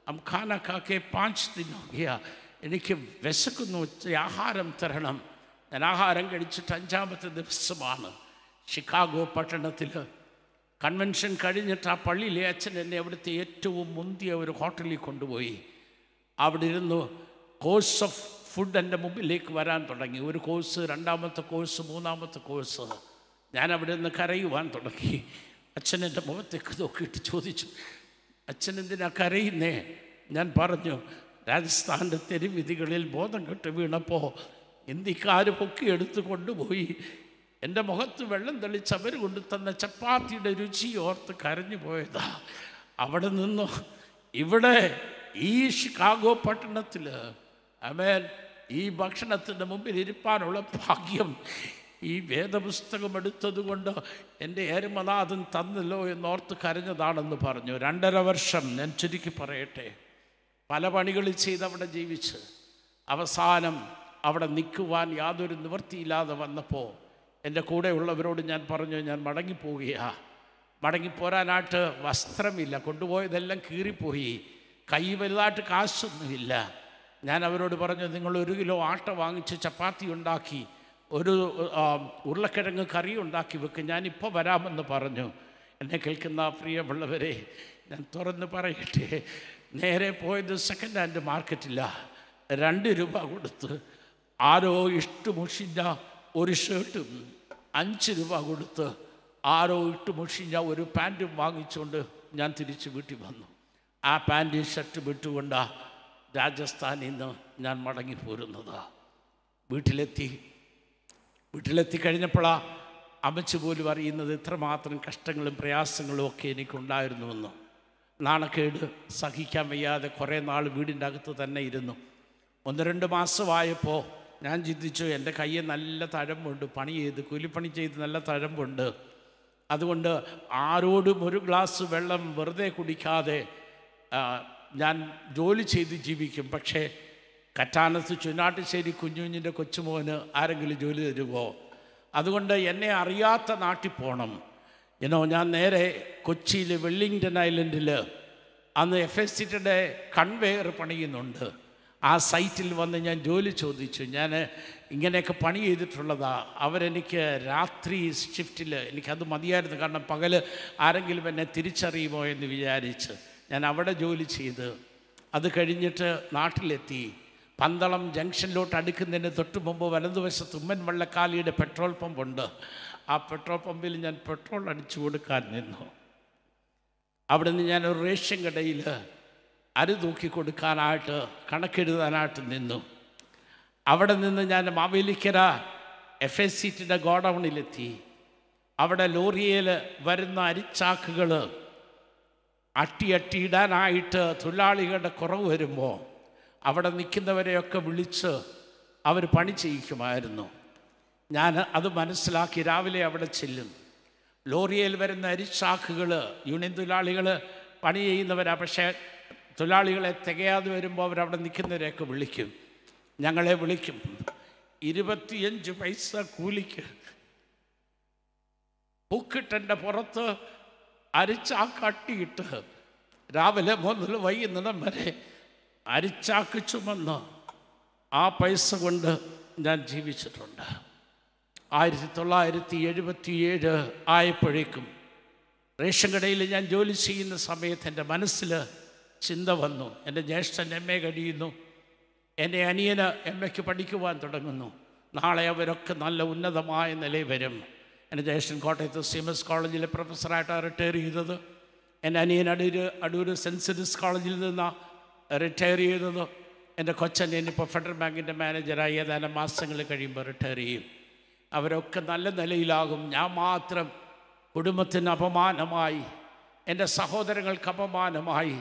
हम खाना खा के पाँच दिन हो गया എനിക്ക് വിശക്കുന്നു ആഹാരം തരണം ഞാൻ ആഹാരം കഴിച്ചിട്ട് അഞ്ചാമത്തെ ദിവസമാണ് ഷിക്കാഗോ പട്ടണത്തിൽ കൺവെൻഷൻ കഴിഞ്ഞിട്ട് ആ പള്ളിയിലെ അച്ഛൻ എന്നെ അവിടുത്തെ ഏറ്റവും മുന്തിയ ഒരു ഹോട്ടലിൽ കൊണ്ടുപോയി അവിടെ ഇരുന്നു കോഴ്സ് ഓഫ് ഫുഡ് എൻ്റെ മുമ്പിലേക്ക് വരാൻ തുടങ്ങി ഒരു കോഴ്സ് രണ്ടാമത്തെ കോഴ്സ് മൂന്നാമത്തെ കോഴ്സ് ഞാൻ അവിടെ നിന്ന് കരയുവാൻ തുടങ്ങി അച്ഛൻ എൻ്റെ മുഖത്തേക്ക് നോക്കിയിട്ട് ചോദിച്ചു അച്ഛൻ എന്തിനാ കരയുന്നേ ഞാൻ പറഞ്ഞു രാജസ്ഥാൻ്റെ തെരുവിധികളിൽ ബോധം കെട്ട് വീണപ്പോൾ ഇന്ത്യക്കാർ എടുത്തു കൊണ്ടുപോയി എൻ്റെ മുഖത്ത് വെള്ളം തെളിച്ച് അവർ കൊണ്ടു തന്ന ചപ്പാത്തിയുടെ രുചി ഓർത്ത് കരഞ്ഞു പോയതാ അവിടെ നിന്നു ഇവിടെ ഈ ഷിക്കാഗോ പട്ടണത്തിൽ അമേൽ ഈ ഭക്ഷണത്തിൻ്റെ മുമ്പിൽ ഇരിപ്പാനുള്ള ഭാഗ്യം ഈ വേദപുസ്തകം എടുത്തതുകൊണ്ട് എൻ്റെ ഏരുമല തന്നല്ലോ എന്നോർത്ത് കരഞ്ഞതാണെന്ന് പറഞ്ഞു രണ്ടര വർഷം ഞാൻ ചുരുക്കി പറയട്ടെ പല പണികൾ ചെയ്ത് അവിടെ ജീവിച്ച് അവസാനം അവിടെ നിൽക്കുവാൻ യാതൊരു നിവൃത്തിയില്ലാതെ വന്നപ്പോൾ എൻ്റെ കൂടെയുള്ളവരോട് ഞാൻ പറഞ്ഞു ഞാൻ മടങ്ങിപ്പോകുകയാ മടങ്ങിപ്പോരാനായിട്ട് വസ്ത്രമില്ല കൊണ്ടുപോയതെല്ലാം കീറിപ്പോയി കൈ വലുതായിട്ട് കാശൊന്നുമില്ല ഞാൻ അവരോട് പറഞ്ഞു നിങ്ങൾ ഒരു കിലോ ആട്ട വാങ്ങിച്ച് ചപ്പാത്തി ഉണ്ടാക്കി ഒരു ഉരുളക്കിഴങ്ങ് കറി ഉണ്ടാക്കി വെക്കും ഞാനിപ്പോൾ വരാമെന്ന് പറഞ്ഞു എന്നെ കേൾക്കുന്ന പ്രിയമുള്ളവരെ ഞാൻ തുറന്ന് പറയട്ടെ നേരെ പോയത് സെക്കൻഡ് ഹാൻഡ് മാർക്കറ്റില്ല രണ്ട് രൂപ കൊടുത്ത് ആരോ ഇഷ്ട മുഷിഞ്ഞ ഒരു ഷർട്ടും അഞ്ച് രൂപ കൊടുത്ത് ആരോ മുഷിഞ്ഞ ഒരു പാൻറ്റും വാങ്ങിച്ചുകൊണ്ട് ഞാൻ തിരിച്ച് വീട്ടിൽ വന്നു ആ പാൻറ്റ് ഷർട്ട് വിട്ടുകൊണ്ടാണ് രാജസ്ഥാനിൽ നിന്ന് ഞാൻ മടങ്ങി പോരുന്നത് വീട്ടിലെത്തി വീട്ടിലെത്തി കഴിഞ്ഞപ്പോഴാ അമ്മച്ചു പോലും അറിയുന്നത് ഇത്രമാത്രം കഷ്ടങ്ങളും പ്രയാസങ്ങളും ഒക്കെ എനിക്കുണ്ടായിരുന്നുവെന്ന് നാണക്കേട് സഹിക്കാൻ വയ്യാതെ കുറേ നാൾ വീടിൻ്റെ അകത്ത് തന്നെ ഇരുന്നു ഒന്ന് രണ്ട് മാസമായപ്പോൾ ഞാൻ ചിന്തിച്ചു എൻ്റെ കയ്യിൽ നല്ല തഴമ്പുണ്ട് പണി ചെയ്ത് കൂലിപ്പണി ചെയ്ത് നല്ല തഴമ്പുണ്ട് അതുകൊണ്ട് ആരോടും ഒരു ഗ്ലാസ് വെള്ളം വെറുതെ കുടിക്കാതെ ഞാൻ ജോലി ചെയ്ത് ജീവിക്കും പക്ഷേ കറ്റാനത്ത് ചുനാട്ടിശ്ശേരി കുഞ്ഞുഞ്ഞിൻ്റെ കൊച്ചുമോന് ആരെങ്കിലും ജോലി തരുമോ അതുകൊണ്ട് എന്നെ അറിയാത്ത നാട്ടിൽ പോകണം എന്നോ ഞാൻ നേരെ കൊച്ചിയിൽ വെള്ളിങ്ടൺ ഐലൻഡിൽ അന്ന് എഫ് എസ് സിറ്റിയുടെ കൺവെയർ പണിയുന്നുണ്ട് ആ സൈറ്റിൽ വന്ന് ഞാൻ ജോലി ചോദിച്ചു ഞാൻ ഇങ്ങനെയൊക്കെ പണി ചെയ്തിട്ടുള്ളതാ അവരെനിക്ക് രാത്രി ഷിഫ്റ്റിൽ എനിക്കത് മതിയായിരുന്നു കാരണം പകൽ ആരെങ്കിലും എന്നെ തിരിച്ചറിയുമോ എന്ന് വിചാരിച്ച് ഞാൻ അവിടെ ജോലി ചെയ്ത് അത് കഴിഞ്ഞിട്ട് നാട്ടിലെത്തി പന്തളം ജംഗ്ഷനിലോട്ട് അടുക്കുന്നതിന് തൊട്ട് മുമ്പ് വലതുവശത്ത് ഉമ്മൻ വള്ളക്കാലിയുടെ പെട്രോൾ പമ്പുണ്ട് ആ പെട്രോൾ പമ്പിൽ ഞാൻ പെട്രോൾ അടിച്ചു കൊടുക്കാൻ നിന്നു അവിടെ നിന്ന് ഞാൻ ഒരു റേഷൻ കടയിൽ അരി തൂക്കി കൊടുക്കാനായിട്ട് കണക്കെഴുതാനായിട്ട് നിന്നു അവിടെ നിന്ന് ഞാൻ മാവേലിക്കര എഫ് എസ് സീറ്റിൻ്റെ ഗോഡൗണിലെത്തി അവിടെ ലോറിയിൽ വരുന്ന അരിച്ചാക്കുകൾ അട്ടി അട്ടിയിടാനായിട്ട് തൊഴിലാളികളുടെ കുറവ് വരുമ്പോൾ അവിടെ നിൽക്കുന്നവരെയൊക്കെ വിളിച്ച് അവർ പണി ചെയ്യിക്കുമായിരുന്നു ഞാൻ അത് മനസ്സിലാക്കി രാവിലെ അവിടെ ചെല്ലും ലോറിയയിൽ വരുന്ന അരിച്ചാക്കുകൾ യൂണിയൻ തൊഴിലാളികൾ പണി ചെയ്യുന്നവരാണ് പക്ഷേ തൊഴിലാളികളെ തികയാതെ വരുമ്പോൾ അവരവിടെ നിൽക്കുന്നവരെയൊക്കെ വിളിക്കും ഞങ്ങളെ വിളിക്കും ഇരുപത്തിയഞ്ച് പൈസ കൂലിക്ക് പൂക്കിട്ടൻ്റെ പുറത്ത് അരിച്ചാക്കട്ടിയിട്ട് രാവിലെ മുതൽ വൈകുന്നേരം വരെ അരിച്ചാക്ക് ചുമന്ന് ആ പൈസ കൊണ്ട് ഞാൻ ജീവിച്ചിട്ടുണ്ട് ആയിരത്തി തൊള്ളായിരത്തി എഴുപത്തിയേഴ് ആയപ്പോഴേക്കും റേഷൻ കടയിൽ ഞാൻ ജോലി ചെയ്യുന്ന സമയത്ത് എൻ്റെ മനസ്സിൽ ചിന്ത വന്നു എൻ്റെ ജ്യേഷ്ഠൻ എം എ കഴിയുന്നു എൻ്റെ അനിയന് എം എക്ക് പഠിക്കുവാൻ തുടങ്ങുന്നു നാളെ അവരൊക്കെ നല്ല ഉന്നതമായ നിലയിൽ വരും എൻ്റെ ജ്യേഷ്ഠൻ കോട്ടയത്ത് സി എം എസ് കോളേജിലെ പ്രൊഫസറായിട്ടാണ് റിട്ടയർ ചെയ്തത് എൻ്റെ അനിയൻ അടൂർ അടൂർ സെൻസിറ്റീവ്സ് കോളേജിൽ നിന്ന റിട്ടയർ ചെയ്തത് എൻ്റെ കൊച്ചൻ ഇനിയിപ്പോൾ ഫെഡറൽ ബാങ്കിൻ്റെ മാനേജറായി ഏതാനും മാസങ്ങൾ കഴിയുമ്പോൾ റിട്ടയർ ചെയ്യും അവരൊക്കെ നല്ല നിലയിലാകും ഞാൻ മാത്രം കുടുംബത്തിന് അപമാനമായി എൻ്റെ സഹോദരങ്ങൾക്ക് അപമാനമായി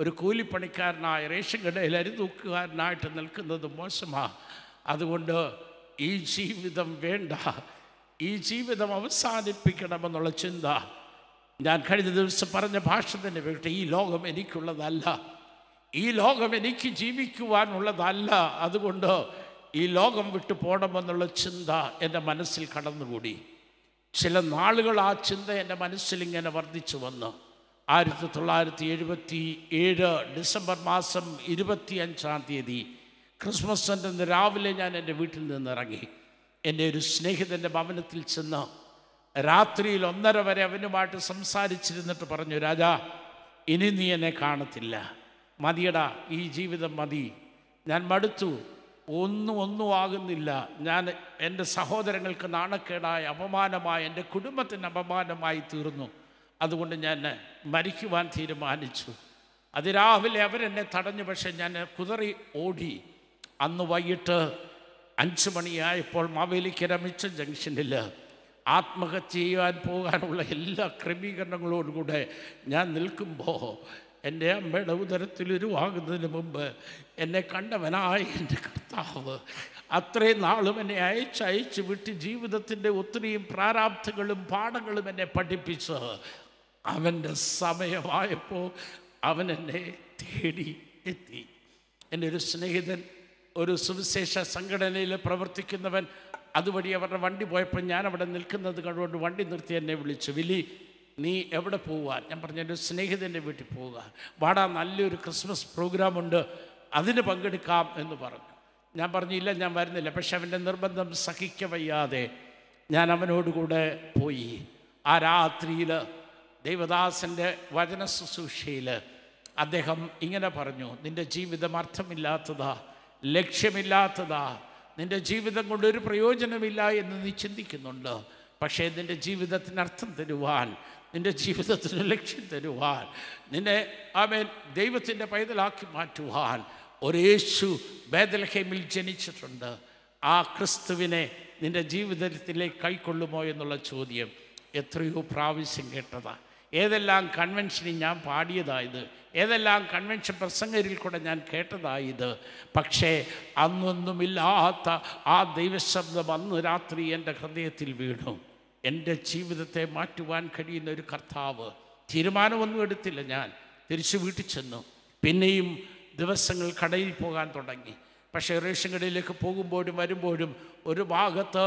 ഒരു കൂലിപ്പണിക്കാരനായ റേഷൻ കടയിൽ അരിതൂക്കുകാരനായിട്ട് നിൽക്കുന്നത് മോശമാണ് അതുകൊണ്ട് ഈ ജീവിതം വേണ്ട ഈ ജീവിതം അവസാനിപ്പിക്കണമെന്നുള്ള ചിന്ത ഞാൻ കഴിഞ്ഞ ദിവസം പറഞ്ഞ ഭാഷ തന്നെ വേണ്ട ഈ ലോകം എനിക്കുള്ളതല്ല ഈ ലോകം എനിക്ക് ജീവിക്കുവാനുള്ളതല്ല അതുകൊണ്ട് ഈ ലോകം വിട്ടു പോകണമെന്നുള്ള ചിന്ത എൻ്റെ മനസ്സിൽ കടന്നുകൂടി ചില നാളുകൾ ആ ചിന്ത എൻ്റെ മനസ്സിൽ ഇങ്ങനെ വർദ്ധിച്ചു വന്നു ആയിരത്തി തൊള്ളായിരത്തി എഴുപത്തി ഏഴ് ഡിസംബർ മാസം ഇരുപത്തി അഞ്ചാം തീയതി ക്രിസ്മസ് അന്ന് രാവിലെ ഞാൻ എൻ്റെ വീട്ടിൽ നിന്ന് ഇറങ്ങി എൻ്റെ ഒരു സ്നേഹിതൻ്റെ ഭവനത്തിൽ ചെന്ന് രാത്രിയിൽ ഒന്നര വരെ അവനുമായിട്ട് സംസാരിച്ചിരുന്നിട്ട് പറഞ്ഞു രാജാ ഇനി നീ എന്നെ കാണത്തില്ല മതിയടാ ഈ ജീവിതം മതി ഞാൻ മടുത്തു ഒന്നും ഒന്നും ആകുന്നില്ല ഞാൻ എൻ്റെ സഹോദരങ്ങൾക്ക് നാണക്കേടായ അപമാനമായി എൻ്റെ കുടുംബത്തിന് അപമാനമായി തീർന്നു അതുകൊണ്ട് ഞാൻ മരിക്കുവാൻ തീരുമാനിച്ചു അതിരാവിലെ അവരെന്നെ തടഞ്ഞു പക്ഷേ ഞാൻ കുതറി ഓടി അന്ന് വൈകിട്ട് അഞ്ച് മണിയായപ്പോൾ മാവേലിക്കര മിച്ച ജംഗ്ഷനിൽ ആത്മഹത്യ ചെയ്യാൻ പോകാനുള്ള എല്ലാ ക്രമീകരണങ്ങളോടുകൂടെ ഞാൻ നിൽക്കുമ്പോൾ എൻ്റെ അമ്മയുടെ ഉദരത്തിൽ ഉരുവാകുന്നതിന് മുമ്പ് എന്നെ കണ്ടവനായ എൻ്റെ കർത്താവ് അത്രയും നാളും എന്നെ അയച്ചയച്ച് വിട്ട് ജീവിതത്തിൻ്റെ ഒത്തിരിയും പ്രാരാബ്ധങ്ങളും പാഠങ്ങളും എന്നെ പഠിപ്പിച്ച് അവൻ്റെ സമയമായപ്പോൾ അവൻ എന്നെ തേടി എത്തി എൻ്റെ ഒരു സ്നേഹിതൻ ഒരു സുവിശേഷ സംഘടനയിൽ പ്രവർത്തിക്കുന്നവൻ അതുവഴി അവരുടെ വണ്ടി പോയപ്പോൾ ഞാൻ അവിടെ നിൽക്കുന്നത് കണ്ടുകൊണ്ട് വണ്ടി നിർത്തി എന്നെ വിളിച്ചു വിലി നീ എവിടെ പോവുക ഞാൻ പറഞ്ഞ എൻ്റെ സ്നേഹിതൻ്റെ വീട്ടിൽ പോവുക വാടാ നല്ലൊരു ക്രിസ്മസ് പ്രോഗ്രാമുണ്ട് അതിന് പങ്കെടുക്കാം എന്ന് പറഞ്ഞു ഞാൻ പറഞ്ഞില്ല ഞാൻ വരുന്നില്ല പക്ഷെ അവൻ്റെ നിർബന്ധം സഹിക്ക വയ്യാതെ ഞാൻ അവനോടുകൂടെ പോയി ആ രാത്രിയിൽ ദൈവദാസൻ്റെ വചന ശുശ്രൂഷയിൽ അദ്ദേഹം ഇങ്ങനെ പറഞ്ഞു നിൻ്റെ ജീവിതം അർത്ഥമില്ലാത്തതാ ലക്ഷ്യമില്ലാത്തതാ നിൻ്റെ ജീവിതം കൊണ്ട് ഒരു പ്രയോജനമില്ല എന്ന് നീ ചിന്തിക്കുന്നുണ്ട് പക്ഷേ നിൻ്റെ ജീവിതത്തിന് അർത്ഥം തരുവാൻ നിൻ്റെ ജീവിതത്തിന് ലക്ഷ്യം തരുവാൻ നിന്നെ അവൻ ദൈവത്തിൻ്റെ പൈതലാക്കി മാറ്റുവാൻ ഒരേശു ബേദൽഹേമിൽ ജനിച്ചിട്ടുണ്ട് ആ ക്രിസ്തുവിനെ നിൻ്റെ ജീവിതത്തിലേക്ക് കൈക്കൊള്ളുമോ എന്നുള്ള ചോദ്യം എത്രയോ പ്രാവശ്യം കേട്ടതാണ് ഏതെല്ലാം കൺവെൻഷനിൽ ഞാൻ പാടിയതായത് ഏതെല്ലാം കൺവെൻഷൻ പ്രസംഗരിൽ കൂടെ ഞാൻ കേട്ടതായത് പക്ഷേ അന്നൊന്നുമില്ലാത്ത ആ ദൈവശബ്ദം അന്ന് രാത്രി എൻ്റെ ഹൃദയത്തിൽ വീണു എൻ്റെ ജീവിതത്തെ മാറ്റുവാൻ കഴിയുന്ന ഒരു കർത്താവ് തീരുമാനമൊന്നും എടുത്തില്ല ഞാൻ തിരിച്ചു വീട്ടിൽ ചെന്നു പിന്നെയും ദിവസങ്ങൾ കടയിൽ പോകാൻ തുടങ്ങി പക്ഷേ റേഷൻ കടയിലേക്ക് പോകുമ്പോഴും വരുമ്പോഴും ഒരു ഭാഗത്ത്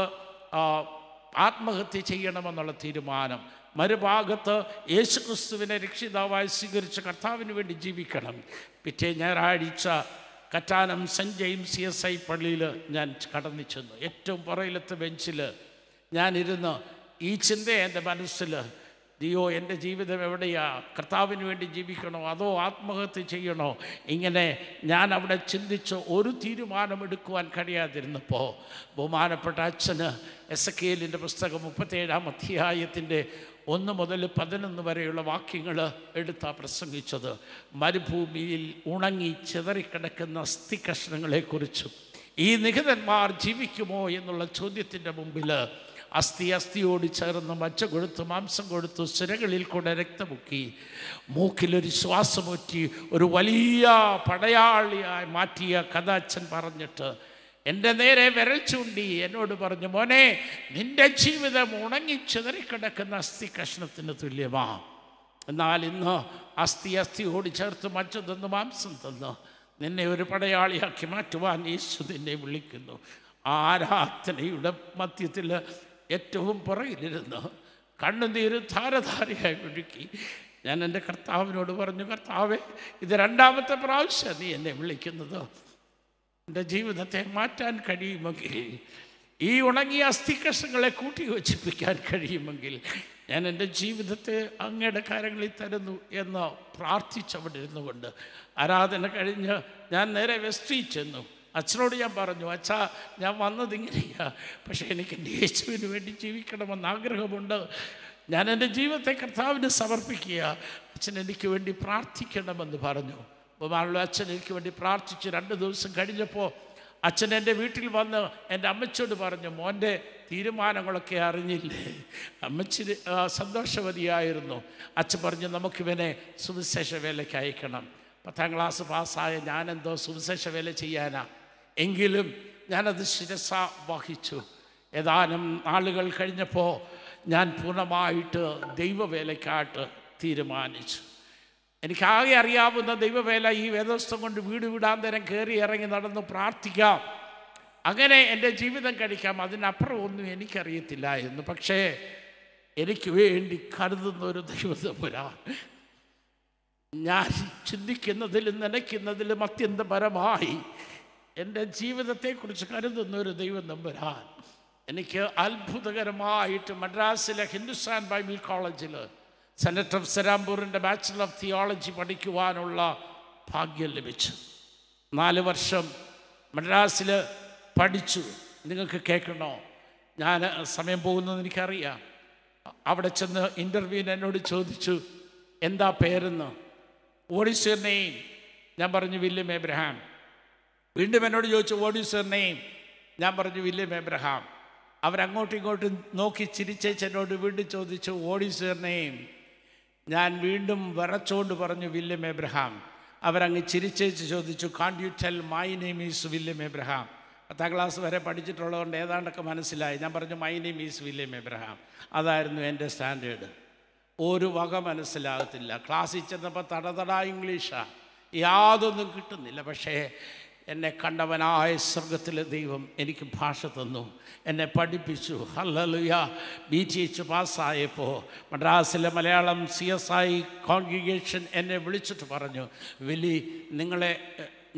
ആത്മഹത്യ ചെയ്യണമെന്നുള്ള തീരുമാനം മറുഭാഗത്ത് യേശുക്രിസ്തുവിനെ രക്ഷിതാവായി സ്വീകരിച്ച കർത്താവിന് വേണ്ടി ജീവിക്കണം പിറ്റേ ഞായറാഴ്ച Kattanam saint James C S I പള്ളിയിൽ ഞാൻ കടന്നു ചെന്നു ഏറ്റവും പുറയിലത്തെ ബെഞ്ചിൽ ഞാനിരുന്ന് ഈ ചിന്ത എൻ്റെ മനസ്സിൽ ദിയോ എൻ്റെ ജീവിതം എവിടെയാ കർത്താവിന് വേണ്ടി ജീവിക്കണോ അതോ ആത്മഹത്യ ചെയ്യണോ ഇങ്ങനെ ഞാൻ അവിടെ ചിന്തിച്ച് ഒരു തീരുമാനമെടുക്കുവാൻ കഴിയാതിരുന്നപ്പോൾ ബഹുമാനപ്പെട്ട അച്ഛന് എസ് എ എല്ലിൻ്റെ പുസ്തകം മുപ്പത്തേഴാം അധ്യായത്തിൻ്റെ ഒന്ന് മുതൽ പതിനൊന്ന് വരെയുള്ള വാക്യങ്ങൾ എടുത്താ പ്രസംഗിച്ചത് മരുഭൂമിയിൽ ഉണങ്ങി ചിതറിക്കിടക്കുന്ന കഷ്ണങ്ങളെക്കുറിച്ചും ഈ നിഹിതന്മാർ ജീവിക്കുമോ എന്നുള്ള ചോദ്യത്തിൻ്റെ മുമ്പിൽ അസ്ഥി അസ്ഥിയോട് ചേർന്ന് മച്ച കൊടുത്തു മാംസം കൊടുത്തു സിരകളിൽ കൂടെ രക്തമുക്കി മൂക്കിലൊരു ശ്വാസമൊറ്റി ഒരു വലിയ പടയാളിയായി മാറ്റിയ കഥ അച്ഛൻ പറഞ്ഞിട്ട് എൻ്റെ നേരെ വിരൽ ചൂണ്ടി എന്നോട് പറഞ്ഞു മോനെ നിന്റെ ജീവിതം ഉണങ്ങി ചിതറിക്കിടക്കുന്ന അസ്ഥി കഷ്ണത്തിന് തുല്യമാ എന്നാൽ ഇന്ന് അസ്ഥി അസ്ഥിയോട് ചേർത്ത് മച്ചു തന്നു മാംസം തന്നു നിന്നെ ഒരു പടയാളിയാക്കി മാറ്റുവാൻ യേശു നിന്നെ വിളിക്കുന്നു ആരാധനയുടെ മധ്യത്തിൽ ഏറ്റവും പുറകിലിരുന്ന് കണ്ണുനീര് ധാരധാരയായി ഒഴുക്കി ഞാൻ എൻ്റെ കർത്താവിനോട് പറഞ്ഞു കർത്താവേ ഇത് രണ്ടാമത്തെ പ്രാവശ്യം നീ എന്നെ വിളിക്കുന്നത് എൻ്റെ ജീവിതത്തെ മാറ്റാൻ കഴിയുമെങ്കിൽ ഈ ഉണങ്ങിയ അസ്ഥികഷങ്ങളെ കൂട്ടി വച്ചിപ്പിക്കാൻ കഴിയുമെങ്കിൽ ഞാൻ എൻ്റെ ജീവിതത്തെ അങ്ങയുടെ കരങ്ങളിൽ തരുന്നു എന്ന് പ്രാർത്ഥിച്ചവിടെ ഇരുന്നു കൊണ്ട് ആരാധന കഴിഞ്ഞ് ഞാൻ നേരെ വെസ്റ്റിൽ ചെന്നു അച്ഛനോട് ഞാൻ പറഞ്ഞു അച്ഛാ ഞാൻ വന്നത് ഇങ്ങനെയാ പക്ഷേ എനിക്ക് എൻ്റെ യേശുവിന് വേണ്ടി ജീവിക്കണമെന്ന് ആഗ്രഹമുണ്ട് ഞാൻ എൻ്റെ ജീവിതത്തെ കർത്താവിന് സമർപ്പിക്കുക അച്ഛൻ എനിക്ക് വേണ്ടി പ്രാർത്ഥിക്കണമെന്ന് പറഞ്ഞു ബഹുമാനുള്ള അച്ഛൻ എനിക്ക് വേണ്ടി പ്രാർത്ഥിച്ച് രണ്ട് ദിവസം കഴിഞ്ഞപ്പോൾ അച്ഛൻ എൻ്റെ വീട്ടിൽ വന്ന് എൻ്റെ അമ്മച്ചോട് പറഞ്ഞു മോൻ്റെ തീരുമാനങ്ങളൊക്കെ അറിഞ്ഞില്ലേ അമ്മച്ചി സന്തോഷവതിയായിരുന്നു അച്ഛൻ പറഞ്ഞു നമുക്കിവനെ സുവിശേഷ വേലയ്ക്ക് അയക്കണം പത്താം ക്ലാസ് പാസ്സായ ഞാനെന്തോ സുവിശേഷ വേല ചെയ്യാനാണ് എങ്കിലും ഞാനത് ശിരസ വഹിച്ചു ഏതാനും നാളുകൾ കഴിഞ്ഞപ്പോൾ ഞാൻ പൂർണ്ണമായിട്ട് ദൈവവേലയ്ക്കായിട്ട് തീരുമാനിച്ചു എനിക്കാകെ അറിയാവുന്ന ദൈവവേല ഈ വേദോസ്തം കൊണ്ട് വീട് വീടാന്തരം കയറി ഇറങ്ങി നടന്ന് പ്രാർത്ഥിക്കാം അങ്ങനെ എൻ്റെ ജീവിതം കഴിക്കാം അതിനപ്പുറം ഒന്നും എനിക്കറിയത്തില്ല എന്ന് പക്ഷേ എനിക്ക് വേണ്ടി കരുതുന്ന ഒരു ദൈവതപുര ഞാൻ ചിന്തിക്കുന്നതിലും നനയ്ക്കുന്നതിലും അത്യന്തപരമായി എൻ്റെ ജീവിതത്തെക്കുറിച്ച് കരുതുന്ന ഒരു ദൈവം നമ്പുരാൻ എനിക്ക് അത്ഭുതകരമായിട്ട് മദ്രാസിലെ ഹിന്ദുസ്ഥാൻ ബൈബിൾ കോളേജിൽ സെനറ്റർ സരാംപൂറിൻ്റെ ബാച്ചിലർ ബാച്ചലർ ഓഫ് തിയോളജി പഠിക്കുവാനുള്ള ഭാഗ്യം ലഭിച്ചു നാല് വർഷം മദ്രാസിൽ പഠിച്ചു നിങ്ങൾക്ക് കേൾക്കണോ ഞാൻ സമയം പോകുന്നത് എനിക്കറിയാം അവിടെ ചെന്ന് ഇൻ്റർവ്യൂവിന് എന്നോട് ചോദിച്ചു എന്താ പേരെന്ന് ഓടിച്ചു നെയ്യും ഞാൻ പറഞ്ഞു വില്യം എബ്രഹാം വീണ്ടും എന്നോട് ചോദിച്ചു വാട്ട് ഈസ് യുവർ നെയിം ഞാൻ പറഞ്ഞു വില്യം എബ്രഹാം അവരങ്ങോട്ടും ഇങ്ങോട്ടും നോക്കി ചിരിച്ചേച്ചെന്നോട് വീണ്ടും ചോദിച്ചു വാട്ട് ഈസ് യുവർ നെയിം ഞാൻ വീണ്ടും വിറച്ചുകൊണ്ട് പറഞ്ഞു വില്യം എബ്രഹാം അവരങ്ങ് ചിരിച്ചേച്ച് ചോദിച്ചു can you tell my name is William Abraham പത്താം ക്ലാസ് വരെ പഠിച്ചിട്ടുള്ളതുകൊണ്ട് ഏതാണ്ടൊക്കെ മനസ്സിലായി ഞാൻ പറഞ്ഞു my name is William Abraham അതായിരുന്നു എൻ്റെ സ്റ്റാൻഡേർഡ് ഒരു വക മനസ്സിലാകത്തില്ല ക്ലാസ്സിൽ ചെന്നപ്പോൾ തടതടാ ഇംഗ്ലീഷാണ് യാതൊന്നും കിട്ടുന്നില്ല പക്ഷേ എന്നെ കണ്ടവനായ സ്വർഗത്തിലെ ദൈവം എനിക്ക് ഭാഷ തന്നു എന്നെ പഠിപ്പിച്ചു ഹല്ലലുയ ബി ടി എച്ച് പാസ്സായപ്പോൾ മദ്രാസിലെ Malayalam C S I congregation എന്നെ വിളിച്ചിട്ട് പറഞ്ഞു വിലി നിങ്ങളെ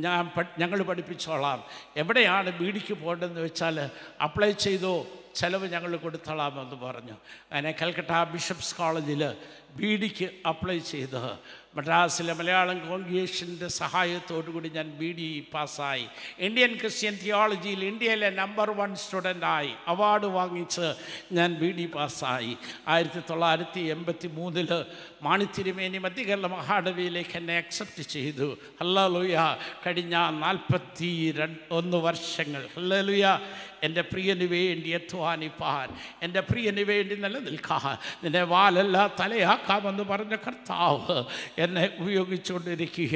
ഞാൻ ഞങ്ങൾ പഠിപ്പിച്ചോളാം എവിടെയാണ് ബീഡിക്ക് പോകേണ്ടതെന്ന് വെച്ചാൽ അപ്ലൈ ചെയ്തോ ചിലവ് ഞങ്ങൾ കൊടുത്തോളാമെന്ന് പറഞ്ഞു അങ്ങനെ കൽക്കട്ട ബിഷപ്സ് കോളേജിൽ ബീഡിക്ക് അപ്ലൈ ചെയ്ത് മദ്രാസിലെ മലയാളം കോൺഗ്രേഷൻ്റെ കൂടി ഞാൻ ബി ഡി e പാസ്സായി ഇന്ത്യൻ ക്രിസ്ത്യൻ തിയോളജിയിൽ ഇന്ത്യയിലെ നമ്പർ വൺ സ്റ്റുഡൻ്റായി അവാർഡ് വാങ്ങിച്ച് ഞാൻ ബി ഡി e പാസ്സായി ആയിരത്തി തൊള്ളായിരത്തി എൺപത്തി മൂന്നിൽ മാണിത്തിരുമേനി മധ്യകേരള മഹാടവിയിലേക്ക് എന്നെ അക്സെപ്റ്റ് ചെയ്തു ഹല്ലലുയ കഴിഞ്ഞ നാൽപ്പത്തി രണ്ട് ഒന്ന് വർഷങ്ങൾ ഹല്ലലുയ എൻ്റെ പ്രിയന് വേണ്ടി എത്തുവാനിപ്പാൻ എൻ്റെ പ്രിയന് വേണ്ടി നിലനിൽക്കാൻ നിന്നെ വാലല്ല തലയാക്കാമെന്ന് പറഞ്ഞ കർത്താവ് എന്നെ ഉപയോഗിച്ചുകൊണ്ടിരിക്കുക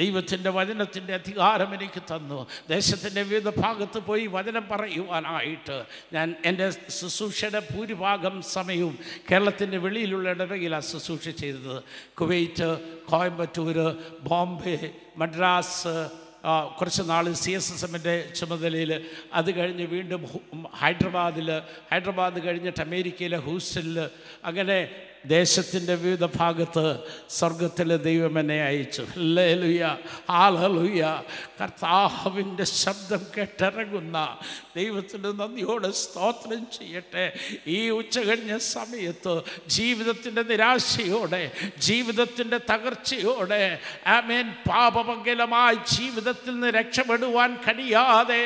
ദൈവത്തിൻ്റെ വചനത്തിൻ്റെ അധികാരം എനിക്ക് തന്നു ദേശത്തിൻ്റെ വിവിധ ഭാഗത്ത് പോയി വചനം പറയുവാനായിട്ട് ഞാൻ എൻ്റെ ശുശ്രൂഷയുടെ ഭൂരിഭാഗം സമയവും കേരളത്തിൻ്റെ വെളിയിലുള്ള ഇടവകയിലാണ് ശുശ്രൂഷ ചെയ്തത് ചെയ്തത് കുവൈറ്റ് കോയമ്പത്തൂർ ബോംബെ മദ്രാസ് കുറച്ച് നാൾ സി എസ് എസ് എമ്മിൻ്റെ ചുമതലയിൽ അത് കഴിഞ്ഞ് വീണ്ടും ഹൈദരാബാദിൽ ഹൈദരാബാദ് കഴിഞ്ഞിട്ട് അമേരിക്കയിലെ ഹൂസ്റ്റലിൽ അങ്ങനെ ദേശത്തിൻ്റെ വിവിധ ഭാഗത്ത് സ്വർഗത്തിലെ ദൈവം എന്നെ അയച്ചു ലുയ ആളുയ കർത്താഹവിൻ്റെ ശബ്ദം കേട്ടിറങ്ങുന്ന ദൈവത്തിന് നന്ദിയോട് സ്തോത്രം ചെയ്യട്ടെ ഈ ഉച്ചകഴിഞ്ഞ സമയത്ത് ജീവിതത്തിൻ്റെ നിരാശയോടെ ജീവിതത്തിൻ്റെ തകർച്ചയോടെ ആമേൻ പാപമംഗലമായി ജീവിതത്തിൽ നിന്ന് രക്ഷപ്പെടുവാൻ കഴിയാതെ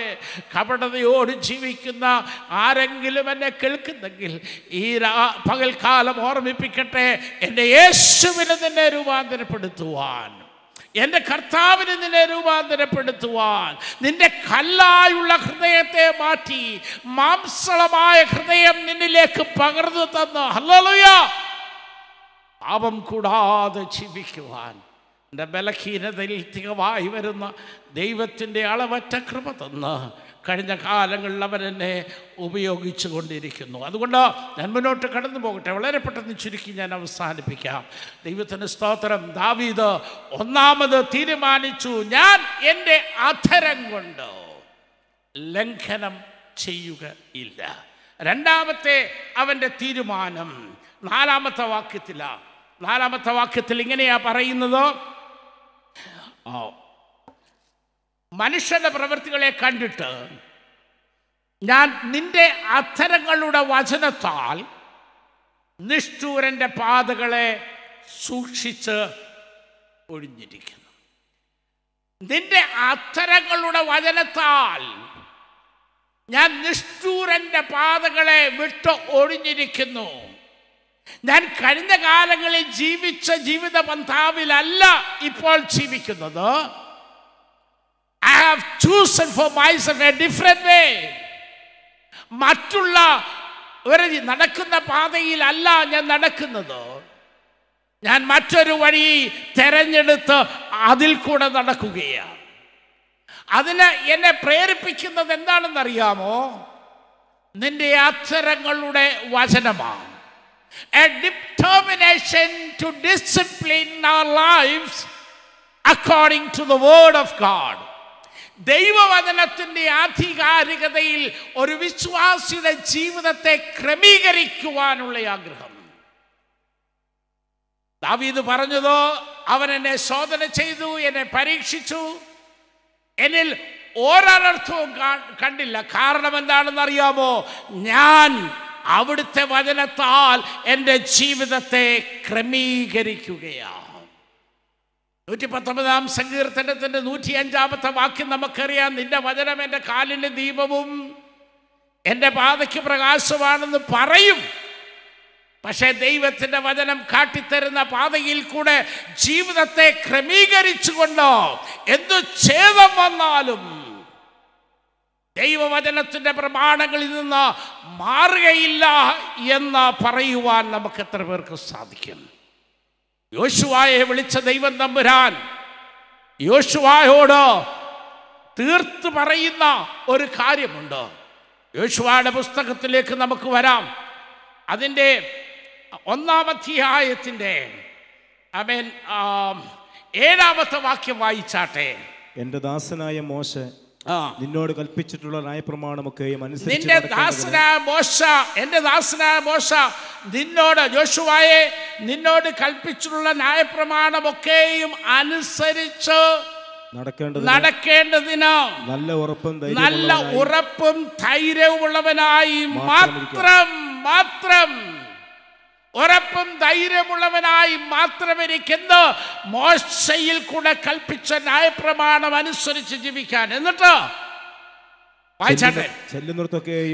കപടതയോട് ജീവിക്കുന്ന ആരെങ്കിലും എന്നെ കേൾക്കുന്നെങ്കിൽ ഈ പകൽക്കാലം ഓർമ്മിപ്പിക്കും പഠിപ്പിക്കട്ടെ എൻ്റെ യേശുവിനെ നിന്നെ രൂപാന്തരപ്പെടുത്തുവാൻ എൻ്റെ കർത്താവിനെ നിന്നെ രൂപാന്തരപ്പെടുത്തുവാൻ നിന്റെ കല്ലായുള്ള ഹൃദയത്തെ മാറ്റി മാംസളമായ ഹൃദയം നിന്നിലേക്ക് പകർന്നു തന്ന ഹല്ലോലുയ പാപം കൂടാതെ ജീവിക്കുവാൻ എൻ്റെ ബലഹീനതയിൽ തികവായി വരുന്ന ദൈവത്തിൻ്റെ അളവറ്റ കൃപ തന്ന് കഴിഞ്ഞ കാലങ്ങളിൽ അവൻ എന്നെ ഉപയോഗിച്ചു കൊണ്ടിരിക്കുന്നു അതുകൊണ്ട് ഞാൻ മുന്നോട്ട് കടന്നു പോകട്ടെ വളരെ പെട്ടെന്ന് ചുരുക്കി ഞാൻ അവസാനിപ്പിക്കാം ദൈവത്തിന് സ്തോത്രം ദാവീദ് ഒന്നാമത് തീരുമാനിച്ചു ഞാൻ എൻ്റെ അധരം കൊണ്ട് ലംഘനം ചെയ്യുക ഇല്ല രണ്ടാമത്തെ അവൻ്റെ തീരുമാനം നാലാമത്തെ വാക്യത്തിലാണ് നാലാമത്തെ വാക്യത്തിൽ ഇങ്ങനെയാ പറയുന്നത് മനുഷ്യന്റെ പ്രവൃത്തികളെ കണ്ടിട്ട് ഞാൻ നിന്റെ അധരങ്ങളുടെ വചനത്താൽ നിഷ്ഠൂരൻ്റെ പാതകളെ സൂക്ഷിച്ച് ഒഴിഞ്ഞിരിക്കുന്നു നിന്റെ അധരങ്ങളുടെ വചനത്താൽ ഞാൻ നിഷ്ഠൂരൻ്റെ പാതകളെ വിട്ട് ഒഴിഞ്ഞിരിക്കുന്നു ഞാൻ കഴിഞ്ഞ കാലങ്ങളിൽ ജീവിച്ച ജീവിത പന്ഥാവിലല്ല ഇപ്പോൾ ജീവിക്കുന്നത് I have chosen for myself a different way മറ്റുള്ള ഒരു നടക്കുന്ന പാതയിലല്ല ഞാൻ നടക്കുന്നത് ഞാൻ മറ്റൊരു വഴി തെരഞ്ഞെടുത്ത് അതിൽ കൂടെ നടക്കുകയാണ് അതിന് എന്നെ പ്രേരിപ്പിക്കുന്നത് എന്താണെന്നറിയാമോ നിന്റെ അക്ഷരങ്ങളുടെ വചനമാണ് a determination to discipline our life according to the word of God ദൈവവചനത്തിൻ്റെ ആധികാരികതയിൽ ഒരു വിശ്വാസിയുടെ ജീവിതത്തെ ക്രമീകരിക്കുവാനുള്ള ആഗ്രഹം ദാവീദ് പറഞ്ഞതോ അവൻ എന്നെ ശോധന ചെയ്തു എന്നെ പരീക്ഷിച്ചു എന്നിൽ ഓരോരർത്ഥവും കണ്ടില്ല കാരണം എന്താണെന്ന് അറിയാമോ ഞാൻ അവിടുത്തെ വചനത്താൽ എൻ്റെ ജീവിതത്തെ ക്രമീകരിക്കുകയാണ് നൂറ്റി പത്തൊമ്പതാം സങ്കീർത്തനത്തിൻ്റെ നൂറ്റി അഞ്ചാമത്തെ വാക്യം നമുക്കറിയാം നിന്റെ വചനം എൻ്റെ കാലിൻ്റെ ദീപവും എൻ്റെ പാതയ്ക്ക് പ്രകാശമാണെന്ന് പറയും പക്ഷേ ദൈവത്തിൻ്റെ വചനം കാട്ടിത്തരുന്ന പാതയിൽ കൂടെ ജീവിതത്തെ ക്രമീകരിച്ചുകൊണ്ട് എന്തു ഛേദം വന്നാലും ദൈവവചനത്തിൻ്റെ പ്രമാണങ്ങളിൽ നിന്ന് മാറുകയില്ല എന്ന് പറയുവാൻ നമുക്ക് എത്ര പേർക്ക് സാധിക്കും യോശുവായെ വിളിച്ച ദൈവം തമ്പുരാൻ യോശുവായോട് തീർത്ത് പറയുന്ന ഒരു കാര്യമുണ്ട് യോശുവയുടെ പുസ്തകത്തിലേക്ക് നമുക്ക് വരാം അതിൻ്റെ ഒന്നാമധ്യായത്തിൻ്റെ അമേൻ ഏഴാമത്തെ വാക്യം വായിച്ചാട്ടെ എൻ്റെ ദാസനായ മോശ നിന്നോട് കൽപ്പിച്ചിട്ടുള്ള നയപ്രമാണമൊക്കെയും അനുസരിച്ച് നിന്റെ ദാസനായ മോശ എൻ്റെ ദാസനായ മോശ നിന്നോട് ജോഷുവായെ നിന്നോട് കൽപ്പിച്ചിട്ടുള്ള നയപ്രമാണമൊക്കെയും അനുസരിച്ച് നടക്കേണ്ടതിനോ നല്ല ഉറപ്പും നല്ല ഉറപ്പും ധൈര്യവും ഉള്ളവനായി മാത്രം മാത്രം ഉറപ്പും ധൈര്യമുള്ളവനായി മാത്രമെനിക്കെന്ത് മോശയിൽ കൂടെ കൽപ്പിച്ച ന്യായപ്രമാണം അനുസരിച്ച് ജീവിക്കാൻ എന്നിട്ടോ വലത്തോട്ടോ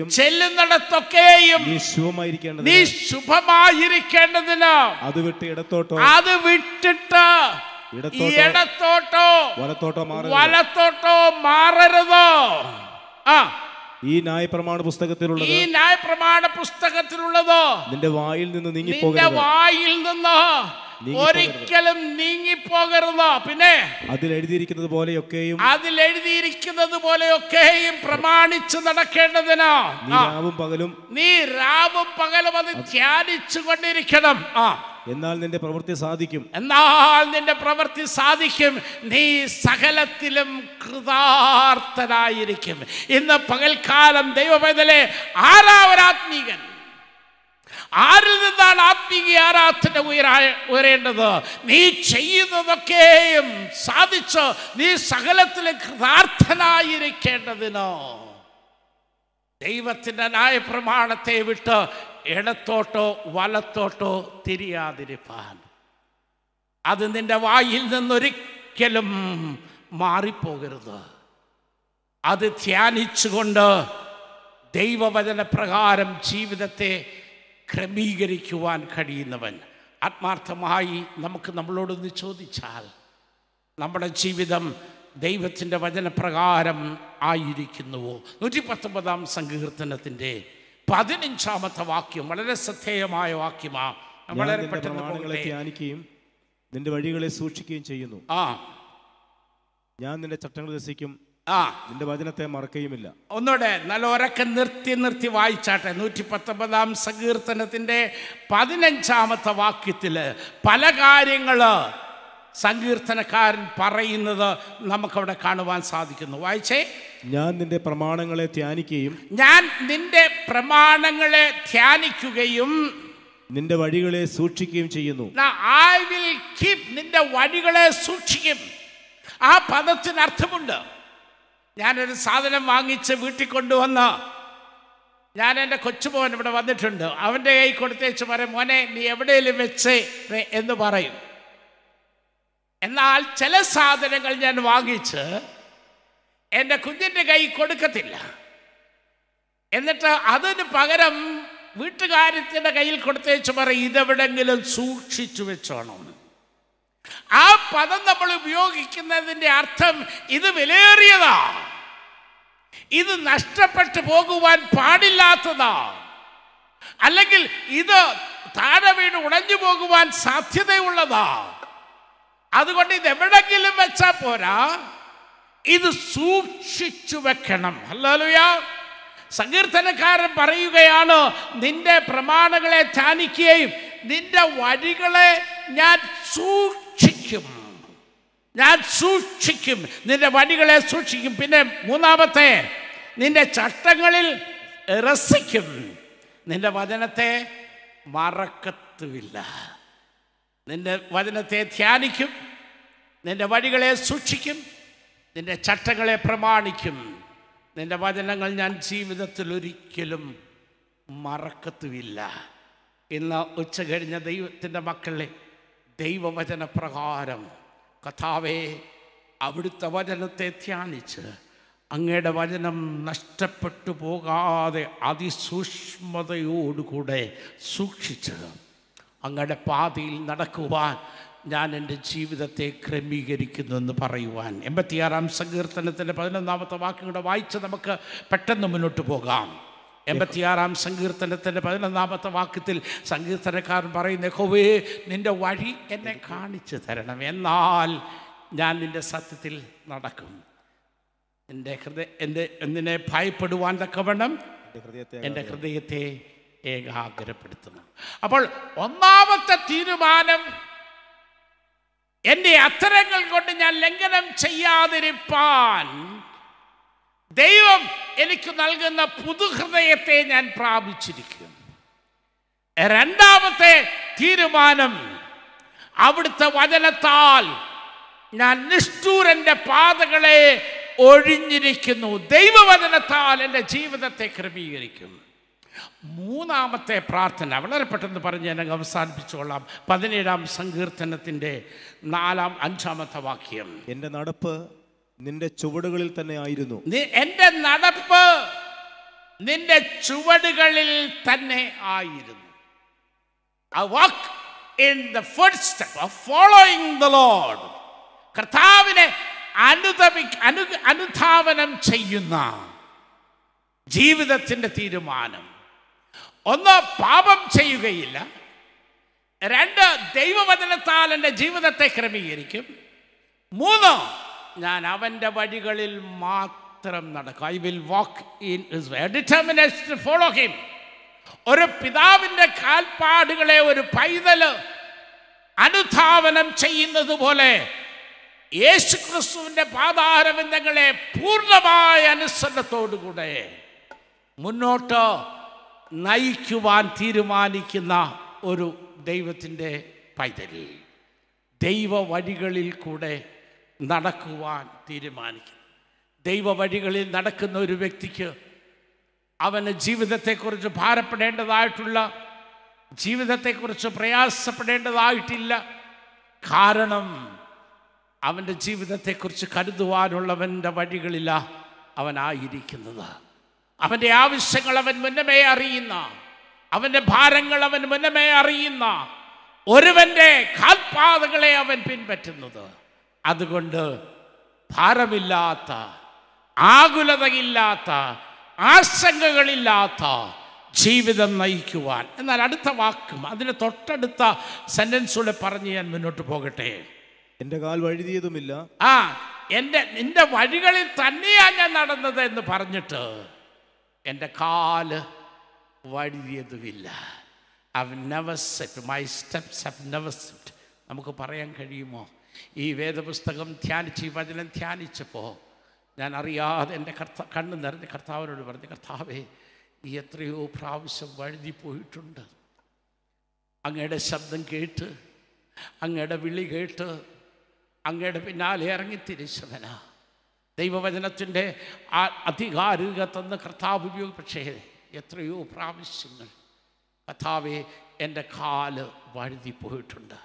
മാറരുത് വലത്തോട്ടോ മാറരുത് ആ ഈ ന്യായ പ്രമാണ പുസ്തകത്തിലുള്ളത് ഈ ന്യായ പ്രമാണ പുസ്തകത്തിലുള്ളത് നിന്റെ വായിൽ നിന്ന് നീങ്ങി വായിൽ നിന്ന് ഒരിക്കലും നീങ്ങിപ്പോകരുത് പിന്നെ അതിൽ എഴുതിയിരിക്കുന്നത് പോലെയൊക്കെയും അതിൽ എഴുതിയിരിക്കുന്നത് പോലെയൊക്കെയും പ്രമാണിച്ചു നടക്കേണ്ടതിനാ രാവും പകലും നീ രാവും പകലും അത് ധ്യാനിച്ചു കൊണ്ടിരിക്കണം ആ എന്നാൽ നിന്റെ പ്രവൃത്തി സാധിക്കും എന്നാൽ നിന്റെ പ്രവൃത്തി സാധിക്കും നീ സകലത്തിലും കൃതാർത്ഥനായിരിക്കും ഇന്ന് പകൽക്കാലം ദൈവപൈതലെ ആരാ ഒരാത്മീകൻ ആരിൽ നിന്നാണ് ആത്മീയ ആരാധന ഉയരാ ഉയരേണ്ടത് നീ ചെയ്യുന്നതൊക്കെയും സാധിച്ച് നീ സകലത്തിൽ കൃതാർത്ഥനായിരിക്കേണ്ടതിനോ ദൈവത്തിൻ്റെ പ്രമാണത്തെ വിട്ട് ഇടത്തോട്ടോ വലത്തോട്ടോ തിരിയാതിരിപ്പാൻ അത് നിന്റെ വായിൽ നിന്നൊരിക്കലും മാറിപ്പോകരുത് അത് ധ്യാനിച്ചുകൊണ്ട് ദൈവവചനപ്രകാരം ജീവിതത്തെ ക്രമീകരിക്കുവാൻ കഴിയുന്നവൻ ആത്മാർത്ഥമായി നമുക്ക് നമ്മളോടൊന്ന് ചോദിച്ചാൽ നമ്മുടെ ജീവിതം ദൈവത്തിൻ്റെ വചനപ്രകാരം ആയിരിക്കുന്നുവോ നൂറ്റി പത്തൊമ്പതാം സങ്കീർത്തനത്തിൻ്റെ പതിനഞ്ചാമത്തെ വാക്യം വളരെ ശ്രദ്ധേയമായ വാക്യമാ വളരെ ധ്യാനിക്കുകയും നിന്റെ വഴികളെ സൂക്ഷിക്കുകയും ചെയ്യുന്നു ആ ഞാൻ നിന്റെ ചട്ടങ്ങൾ രസിക്കും ആ നിന്റെ വചനത്തെ മറക്കുകയുമില്ല ഒന്നുകൂടെ നല്ല ഉറക്കം നിർത്തി നിർത്തി വായിച്ചാട്ടെ നൂറ്റി പത്തൊമ്പതാം സങ്കീർത്തനത്തിന്റെ പതിനഞ്ചാമത്തെ വാക്യത്തിൽ പല കാര്യങ്ങള് സങ്കീർത്തനക്കാരൻ പറയുന്നത് നമുക്കവിടെ കാണുവാൻ സാധിക്കുന്നു വായിച്ചേ ഞാൻ നിന്റെ പ്രമാണങ്ങളെ ധ്യാനിക്കുകയും ഞാൻ നിന്റെ പ്രമാണങ്ങളെ ധ്യാനിക്കുകയും നിന്റെ വഴികളെ സൂക്ഷിക്കുകയും ചെയ്യുന്നു ഐ വിൽ കീപ് നിന്റെ വഴികളെ സൂക്ഷിക്കും ആ പദത്തിന് അർത്ഥമുണ്ട് ഞാനൊരു സാധനം വാങ്ങിച്ച് വീട്ടിൽ കൊണ്ടുവന്ന് ഞാൻ എൻ്റെ കൊച്ചുമോൻ ഇവിടെ വന്നിട്ടുണ്ട് അവൻ്റെ കൈ കൊടുത്തേച്ച് പറയും മോനെ നീ എവിടെയെങ്കിലും വെച്ചേ എന്ന് പറയും എന്നാൽ ചില സാധനങ്ങൾ ഞാൻ വാങ്ങിച്ച് എൻ്റെ കുഞ്ഞിൻ്റെ കൈ കൊടുക്കത്തില്ല എന്നിട്ട് അതിന് പകരം വീട്ടുകാരത്തിൻ്റെ കയ്യിൽ കൊടുത്തേച്ച് പറയും ഇതെവിടെങ്കിലും സൂക്ഷിച്ചു വെച്ചോണം ആ പദം നമ്മൾ ഉപയോഗിക്കുന്നതിൻ്റെ അർത്ഥം ഇത് വിലയേറിയതാ ഇത് നഷ്ടപ്പെട്ടു പോകുവാൻ പാടില്ലാത്തതാ അല്ലെങ്കിൽ ഇത് താഴെ വീണ് ഉടഞ്ഞു പോകുവാൻ സാധ്യതയുള്ളതാ അതുകൊണ്ട് ഇത് എവിടെങ്കിലും വെച്ചാൽ പോരാ ഇത് സൂക്ഷിച്ചു വെക്കണം അല്ലല്ലോ സങ്കീർത്തനക്കാരൻ പറയുകയാണ് നിന്റെ പ്രമാണങ്ങളെ ധ്യാനിക്കുകയും നിന്റെ വഴികളെ ഞാൻ സൂക്ഷി സൂക്ഷിക്കും ഞാൻ സൂക്ഷിക്കും നിന്റെ വടികളെ സൂക്ഷിക്കും പിന്നെ മൂന്നാമത്തെ നിന്റെ ചട്ടങ്ങളിൽ രസിക്കും നിന്റെ വചനത്തെ മറക്കത്തുമില്ല നിന്റെ വചനത്തെ ധ്യാനിക്കും നിന്റെ വഴികളെ സൂക്ഷിക്കും നിന്റെ ചട്ടങ്ങളെ പ്രമാണിക്കും നിന്റെ വചനങ്ങൾ ഞാൻ ജീവിതത്തിൽ ഒരിക്കലും മറക്കത്തുമില്ല ഇന്ന് ഉച്ച കഴിഞ്ഞ ദൈവത്തിൻ്റെ മക്കളെ ദൈവവചനപ്രകാരം കഥാവേ അവിടുത്തെ വചനത്തെ ധ്യാനിച്ച് അങ്ങയുടെ വചനം നഷ്ടപ്പെട്ടു പോകാതെ അതിസൂക്ഷ്മതയോടുകൂടെ സൂക്ഷിച്ച് അങ്ങയുടെ പാതിയിൽ നടക്കുവാൻ ഞാൻ എൻ്റെ ജീവിതത്തെ ക്രമീകരിക്കുന്നെന്ന് പറയുവാൻ എൺപത്തിയാറാം സങ്കീർത്തനത്തിൻ്റെ പതിനൊന്നാമത്തെ വാക്കുകൂടെ വായിച്ച് നമുക്ക് പെട്ടെന്ന് മുന്നോട്ട് പോകാം എൺപത്തിയാറാം സങ്കീർത്തനത്തിൻ്റെ പതിനൊന്നാമത്തെ വാക്യത്തിൽ സങ്കീർത്തനക്കാരൻ പറയുന്ന ഹോവേ നിൻ്റെ വഴി എന്നെ കാണിച്ചു തരണം എന്നാൽ ഞാൻ നിൻ്റെ സത്യത്തിൽ നടക്കും എൻ്റെ ഹൃദയ എൻ്റെ എന്നിനെ ഭയപ്പെടുവാൻ വേണം എൻ്റെ ഹൃദയത്തെ ഏകാഗ്രപ്പെടുത്തുന്നു അപ്പോൾ ഒന്നാമത്തെ തീരുമാനം എൻ്റെ അത്തരങ്ങൾ കൊണ്ട് ഞാൻ ലംഘനം ചെയ്യാതിരിപ്പാൻ ദൈവം എനിക്ക് നൽകുന്ന പുതുഹൃദയത്തെ ഞാൻ പ്രാപിച്ചിരിക്കും രണ്ടാമത്തെ തീരുമാനം അവിടുത്തെ വചനത്താൽ ഞാൻ നിഷ്ഠൂരന്റെ പാതകളെ ഒഴിഞ്ഞിരിക്കുന്നു ദൈവവചനത്താൽ എൻ്റെ ജീവിതത്തെ ക്രമീകരിക്കും മൂന്നാമത്തെ പ്രാർത്ഥന വളരെ പെട്ടെന്ന് പറഞ്ഞ് ഞാൻ അവസാനിപ്പിച്ചുകൊള്ളാം പതിനേഴാം സങ്കീർത്തനത്തിൻ്റെ നാലാം അഞ്ചാമത്തെ വാക്യം എൻ്റെ നടപ്പ് നിന്റെ ചുവടുകളിൽ തന്നെ ആയിരുന്നു എന്റെ നടപ്പ് നിന്റെ ചുവടുകളിൽ തന്നെ ആയിരുന്നു ഐ ഇൻ സ്റ്റെപ്പ് ഓഫ് കർത്താവിനെ അനുധാവനം ചെയ്യുന്ന ജീവിതത്തിന്റെ തീരുമാനം ഒന്ന് പാപം ചെയ്യുകയില്ല രണ്ട് ദൈവവചനത്താൽ എൻ്റെ ജീവിതത്തെ ക്രമീകരിക്കും മൂന്നോ ഞാൻ അവൻ്റെ വഴികളിൽ മാത്രം നടക്കും I will walk in his way determination follow him ഒരു പിതാവിൻ്റെ കാൽപ്പാടുകളെ ഒരു പൈതൽ അനുധാവനം ചെയ്യുന്നത് പോലെ യേശു ക്രിസ്തുവിൻ്റെ പാതാരബന്ധങ്ങളെ പൂർണ്ണമായ അനുസരണത്തോടുകൂടെ മുന്നോട്ട് നയിക്കുവാൻ തീരുമാനിക്കുന്ന ഒരു ദൈവത്തിൻ്റെ പൈതൽ ദൈവ വഴികളിൽ കൂടെ നടക്കുവാൻ തീരുമാനിക്കും ദൈവവഴികളിൽ നടക്കുന്ന ഒരു വ്യക്തിക്ക് അവന് ജീവിതത്തെക്കുറിച്ച് ഭാരപ്പെടേണ്ടതായിട്ടുള്ള ജീവിതത്തെക്കുറിച്ച് പ്രയാസപ്പെടേണ്ടതായിട്ടില്ല കാരണം അവൻ്റെ ജീവിതത്തെക്കുറിച്ച് കരുതുവാനുള്ളവൻ്റെ വഴികളില്ല അവനായിരിക്കുന്നത് അവൻ്റെ ആവശ്യങ്ങൾ അവൻ മുന്നമേ അറിയുന്ന അവൻ്റെ ഭാരങ്ങൾ അവൻ മുന്നമേ അറിയുന്ന ഒരുവൻ്റെ കാൽപാതകളെ അവൻ പിൻപറ്റുന്നത് അതുകൊണ്ട് ഭാരമില്ലാത്ത ആകുലതയില്ലാത്ത ആശങ്കകളില്ലാത്ത ജീവിതം നയിക്കുവാൻ എന്നാൽ അടുത്ത വാക്കും അതിന് തൊട്ടടുത്ത സെന്റൻസുകളെ പറഞ്ഞ് ഞാൻ മുന്നോട്ട് പോകട്ടെ എൻ്റെ കാൽ വഴുതിയതുമില്ല ആ എൻ്റെ നിന്റെ വഴികളിൽ തന്നെയാണ് ഞാൻ നടന്നത് എന്ന് പറഞ്ഞിട്ട് എൻ്റെ കാല് വഴുതിയതുമില്ല I never set my steps have never set നമുക്ക് പറയാൻ കഴിയുമോ ഈ വേദപുസ്തകം ധ്യാനിച്ച് ഈ വചനം ധ്യാനിച്ചപ്പോൾ ഞാൻ അറിയാതെ എൻ്റെ കർത്ത കണ്ണ് നിറഞ്ഞ് കർത്താവിനോട് പറഞ്ഞു കർത്താവേ ഈ എത്രയോ പ്രാവശ്യം വഴുതി പോയിട്ടുണ്ട് അങ്ങയുടെ ശബ്ദം കേട്ട് അങ്ങയുടെ വിളി കേട്ട് അങ്ങയുടെ പിന്നാലെ ഇറങ്ങി തിരിച്ചവന ദൈവവചനത്തിൻ്റെ അധികാരിക തന്ന കർത്താവ് ഉപയോഗം പക്ഷേ എത്രയോ പ്രാവശ്യങ്ങൾ കഥാവെ എൻ്റെ കാല് വഴുതി പോയിട്ടുണ്ട്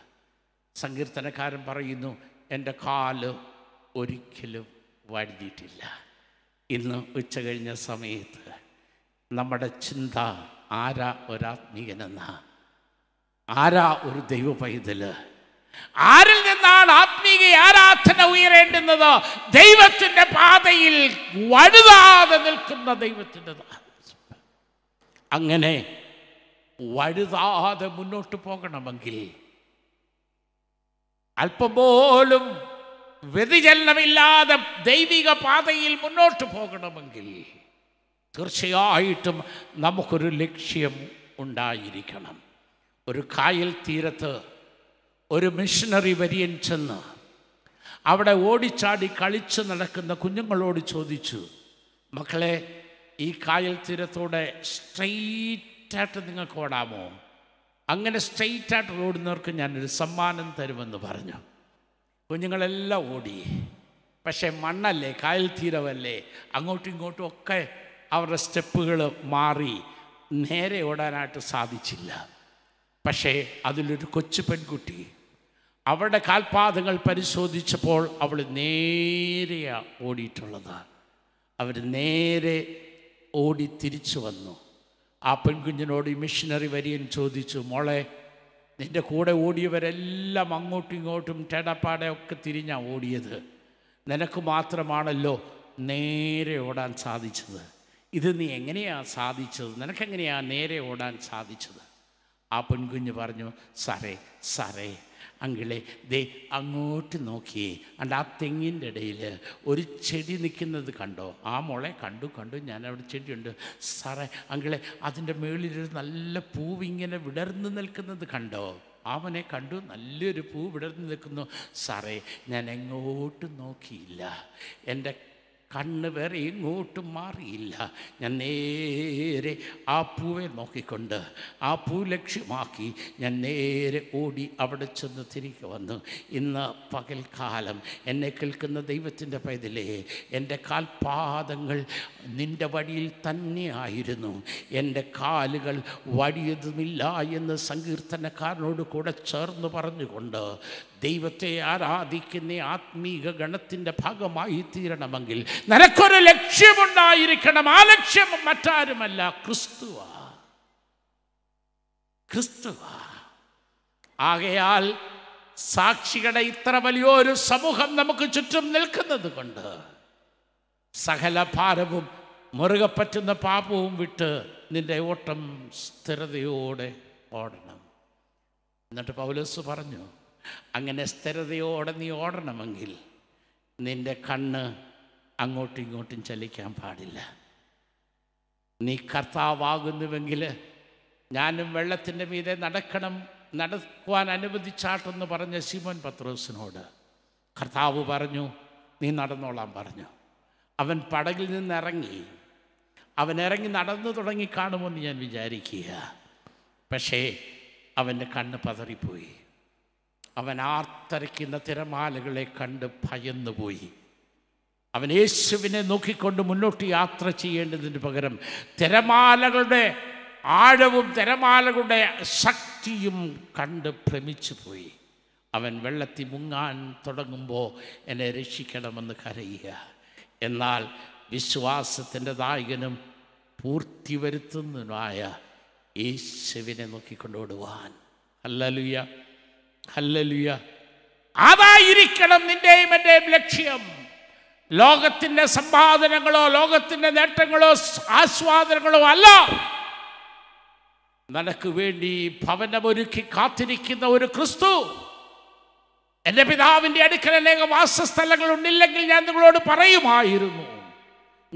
സങ്കീർത്തനക്കാരൻ പറയുന്നു എൻ്റെ കാല് ഒരിക്കലും വഴുതിയിട്ടില്ല ഇന്ന് ഉച്ച കഴിഞ്ഞ സമയത്ത് നമ്മുടെ ചിന്ത ആരാ ഒരാത്മീകനെന്ന ആരാ ഒരു ദൈവ ആരിൽ നിന്നാണ് ആത്മീക ആരാധന ഉയരേണ്ടുന്നത് ദൈവത്തിൻ്റെ പാതയിൽ വഴുതാതെ നിൽക്കുന്ന ദൈവത്തിൻ്റെ അങ്ങനെ വഴുതാതെ മുന്നോട്ട് പോകണമെങ്കിൽ അല്പം പോലും വ്യതിചലനമില്ലാതെ ദൈവിക പാതയിൽ മുന്നോട്ട് പോകണമെങ്കിൽ തീർച്ചയായിട്ടും നമുക്കൊരു ലക്ഷ്യം ഉണ്ടായിരിക്കണം ഒരു കായൽ തീരത്ത് ഒരു മിഷണറി വരിയൻ ചെന്ന് അവിടെ ഓടിച്ചാടി കളിച്ച് നടക്കുന്ന കുഞ്ഞുങ്ങളോട് ചോദിച്ചു മക്കളെ ഈ കായൽ തീരത്തോടെ സ്ട്രെയിറ്റായിട്ട് നിങ്ങൾക്ക് ഓടാമോ അങ്ങനെ സ്ട്രെയിറ്റ് ആയിട്ട് ഓടുന്നവർക്ക് ഞാനൊരു സമ്മാനം തരുമെന്ന് പറഞ്ഞു കുഞ്ഞുങ്ങളെല്ലാം ഓടി പക്ഷേ മണ്ണല്ലേ കായൽ തീരവല്ലേ അങ്ങോട്ടും ഇങ്ങോട്ടും ഒക്കെ അവരുടെ സ്റ്റെപ്പുകൾ മാറി നേരെ ഓടാനായിട്ട് സാധിച്ചില്ല പക്ഷേ അതിലൊരു കൊച്ചു പെൺകുട്ടി അവളുടെ കാൽപാദങ്ങൾ പരിശോധിച്ചപ്പോൾ അവൾ നേരെയാണ് ഓടിയിട്ടുള്ളത് അവർ നേരെ ഓടി തിരിച്ചു വന്നു ആ പെൺകുഞ്ഞിനോട് ഈ മിഷനറി വരിയൻ ചോദിച്ചു മോളെ നിൻ്റെ കൂടെ ഓടിയവരെല്ലാം അങ്ങോട്ടും ഇങ്ങോട്ടും ടെടപ്പാടെ ഒക്കെ തിരിഞ്ഞാണ് ഓടിയത് നിനക്ക് മാത്രമാണല്ലോ നേരെ ഓടാൻ സാധിച്ചത് ഇത് നീ എങ്ങനെയാണ് സാധിച്ചത് നിനക്കെങ്ങനെയാണ് നേരെ ഓടാൻ സാധിച്ചത് ആ പെൺകുഞ്ഞ് പറഞ്ഞു സാറേ സാറേ അങ്കിളെ ദേ അങ്ങോട്ട് നോക്കിയേ അണ്ട് ആ തെങ്ങിൻ്റെ ഇടയിൽ ഒരു ചെടി നിൽക്കുന്നത് കണ്ടോ ആ മോളെ കണ്ടു കണ്ടു ഞാൻ അവിടെ ചെടിയുണ്ട് സാറേ അങ്കിളെ അതിൻ്റെ മേളിലൊരു നല്ല പൂവ് ഇങ്ങനെ വിടർന്നു നിൽക്കുന്നത് കണ്ടോ അവനെ കണ്ടു നല്ലൊരു പൂ വിടർന്നു നിൽക്കുന്നു സാറേ ഞാൻ എങ്ങോട്ടും നോക്കിയില്ല എൻ്റെ കണ്ണ് വേറെ എങ്ങോട്ടും മാറിയില്ല ഞാൻ നേരെ ആ പൂവെ നോക്കിക്കൊണ്ട് ആ പൂ ലക്ഷ്യമാക്കി ഞാൻ നേരെ ഓടി അവിടെ ചെന്ന് തിരികെ വന്നു ഇന്ന് പകൽക്കാലം എന്നെ കേൾക്കുന്ന ദൈവത്തിൻ്റെ പൈതലേ എൻ്റെ കാൽപാദങ്ങൾ നിൻ്റെ വഴിയിൽ തന്നെയായിരുന്നു എൻ്റെ കാലുകൾ വഴിയതുമില്ല എന്ന് സങ്കീർത്തനക്കാരനോട് കൂടെ ചേർന്ന് പറഞ്ഞുകൊണ്ട് ദൈവത്തെ ആരാധിക്കുന്ന ആത്മീക ഗണത്തിൻ്റെ ഭാഗമായി തീരണമെങ്കിൽ നിനക്കൊരു ലക്ഷ്യമുണ്ടായിരിക്കണം ആ ലക്ഷ്യം മറ്റാരുമല്ല ക്രിസ്തുവാ ക്രിസ്തുവാ ആകയാൽ സാക്ഷികളുടെ ഇത്ര വലിയൊരു സമൂഹം നമുക്ക് ചുറ്റും നിൽക്കുന്നത് കൊണ്ട് സകല ഭാരവും മുറുകെ പറ്റുന്ന പാപവും വിട്ട് നിന്റെ ഓട്ടം സ്ഥിരതയോടെ ഓടണം എന്നിട്ട് പൗലസ് പറഞ്ഞു അങ്ങനെ സ്ഥിരതയോടെ നീ ഓടണമെങ്കിൽ നിൻ്റെ കണ്ണ് അങ്ങോട്ടും ഇങ്ങോട്ടും ചലിക്കാൻ പാടില്ല നീ കർത്താവാകുന്നുവെങ്കിൽ ഞാനും വെള്ളത്തിൻ്റെ മീതെ നടക്കണം നടക്കുവാൻ അനുവദിച്ചാട്ടെന്ന് പറഞ്ഞ ശിമോൻ പത്രോസിനോട് കർത്താവ് പറഞ്ഞു നീ നടന്നോളാൻ പറഞ്ഞു അവൻ പടകിൽ നിന്നിറങ്ങി അവൻ ഇറങ്ങി നടന്നു തുടങ്ങി കാണുമെന്ന് ഞാൻ വിചാരിക്കുക പക്ഷേ അവൻ്റെ കണ്ണ് പതറിപ്പോയി അവൻ ആർത്തരയ്ക്കുന്ന തിരമാലകളെ കണ്ട് ഭയന്നുപോയി അവൻ യേശുവിനെ നോക്കിക്കൊണ്ട് മുന്നോട്ട് യാത്ര ചെയ്യേണ്ടതിന് പകരം തിരമാലകളുടെ ആഴവും തിരമാലകളുടെ ശക്തിയും കണ്ട് ഭ്രമിച്ചു പോയി അവൻ വെള്ളത്തിൽ മുങ്ങാൻ തുടങ്ങുമ്പോൾ എന്നെ രക്ഷിക്കണമെന്ന് കരയുക എന്നാൽ വിശ്വാസത്തിൻ്റെ നായകനും പൂർത്തി വരുത്തുന്നതിനുമായ യേശുവിനെ നോക്കിക്കൊണ്ടോടുവാൻ അല്ലലുയ്യ ഹല്ലലുയ അതായിരിക്കണം നിന്റെയും എൻ്റെയും ലക്ഷ്യം ലോകത്തിൻ്റെ സമ്പാദനങ്ങളോ ലോകത്തിൻ്റെ നേട്ടങ്ങളോ ആസ്വാദനങ്ങളോ അല്ല നിനക്ക് വേണ്ടി ഭവനമൊരുക്കി കാത്തിരിക്കുന്ന ഒരു ക്രിസ്തു എൻ്റെ പിതാവിൻ്റെ അടുക്കൽ അനേക വാസസ്ഥലങ്ങൾ ഉണ്ടില്ലെങ്കിൽ ഞാൻ നിങ്ങളോട് പറയുമായിരുന്നു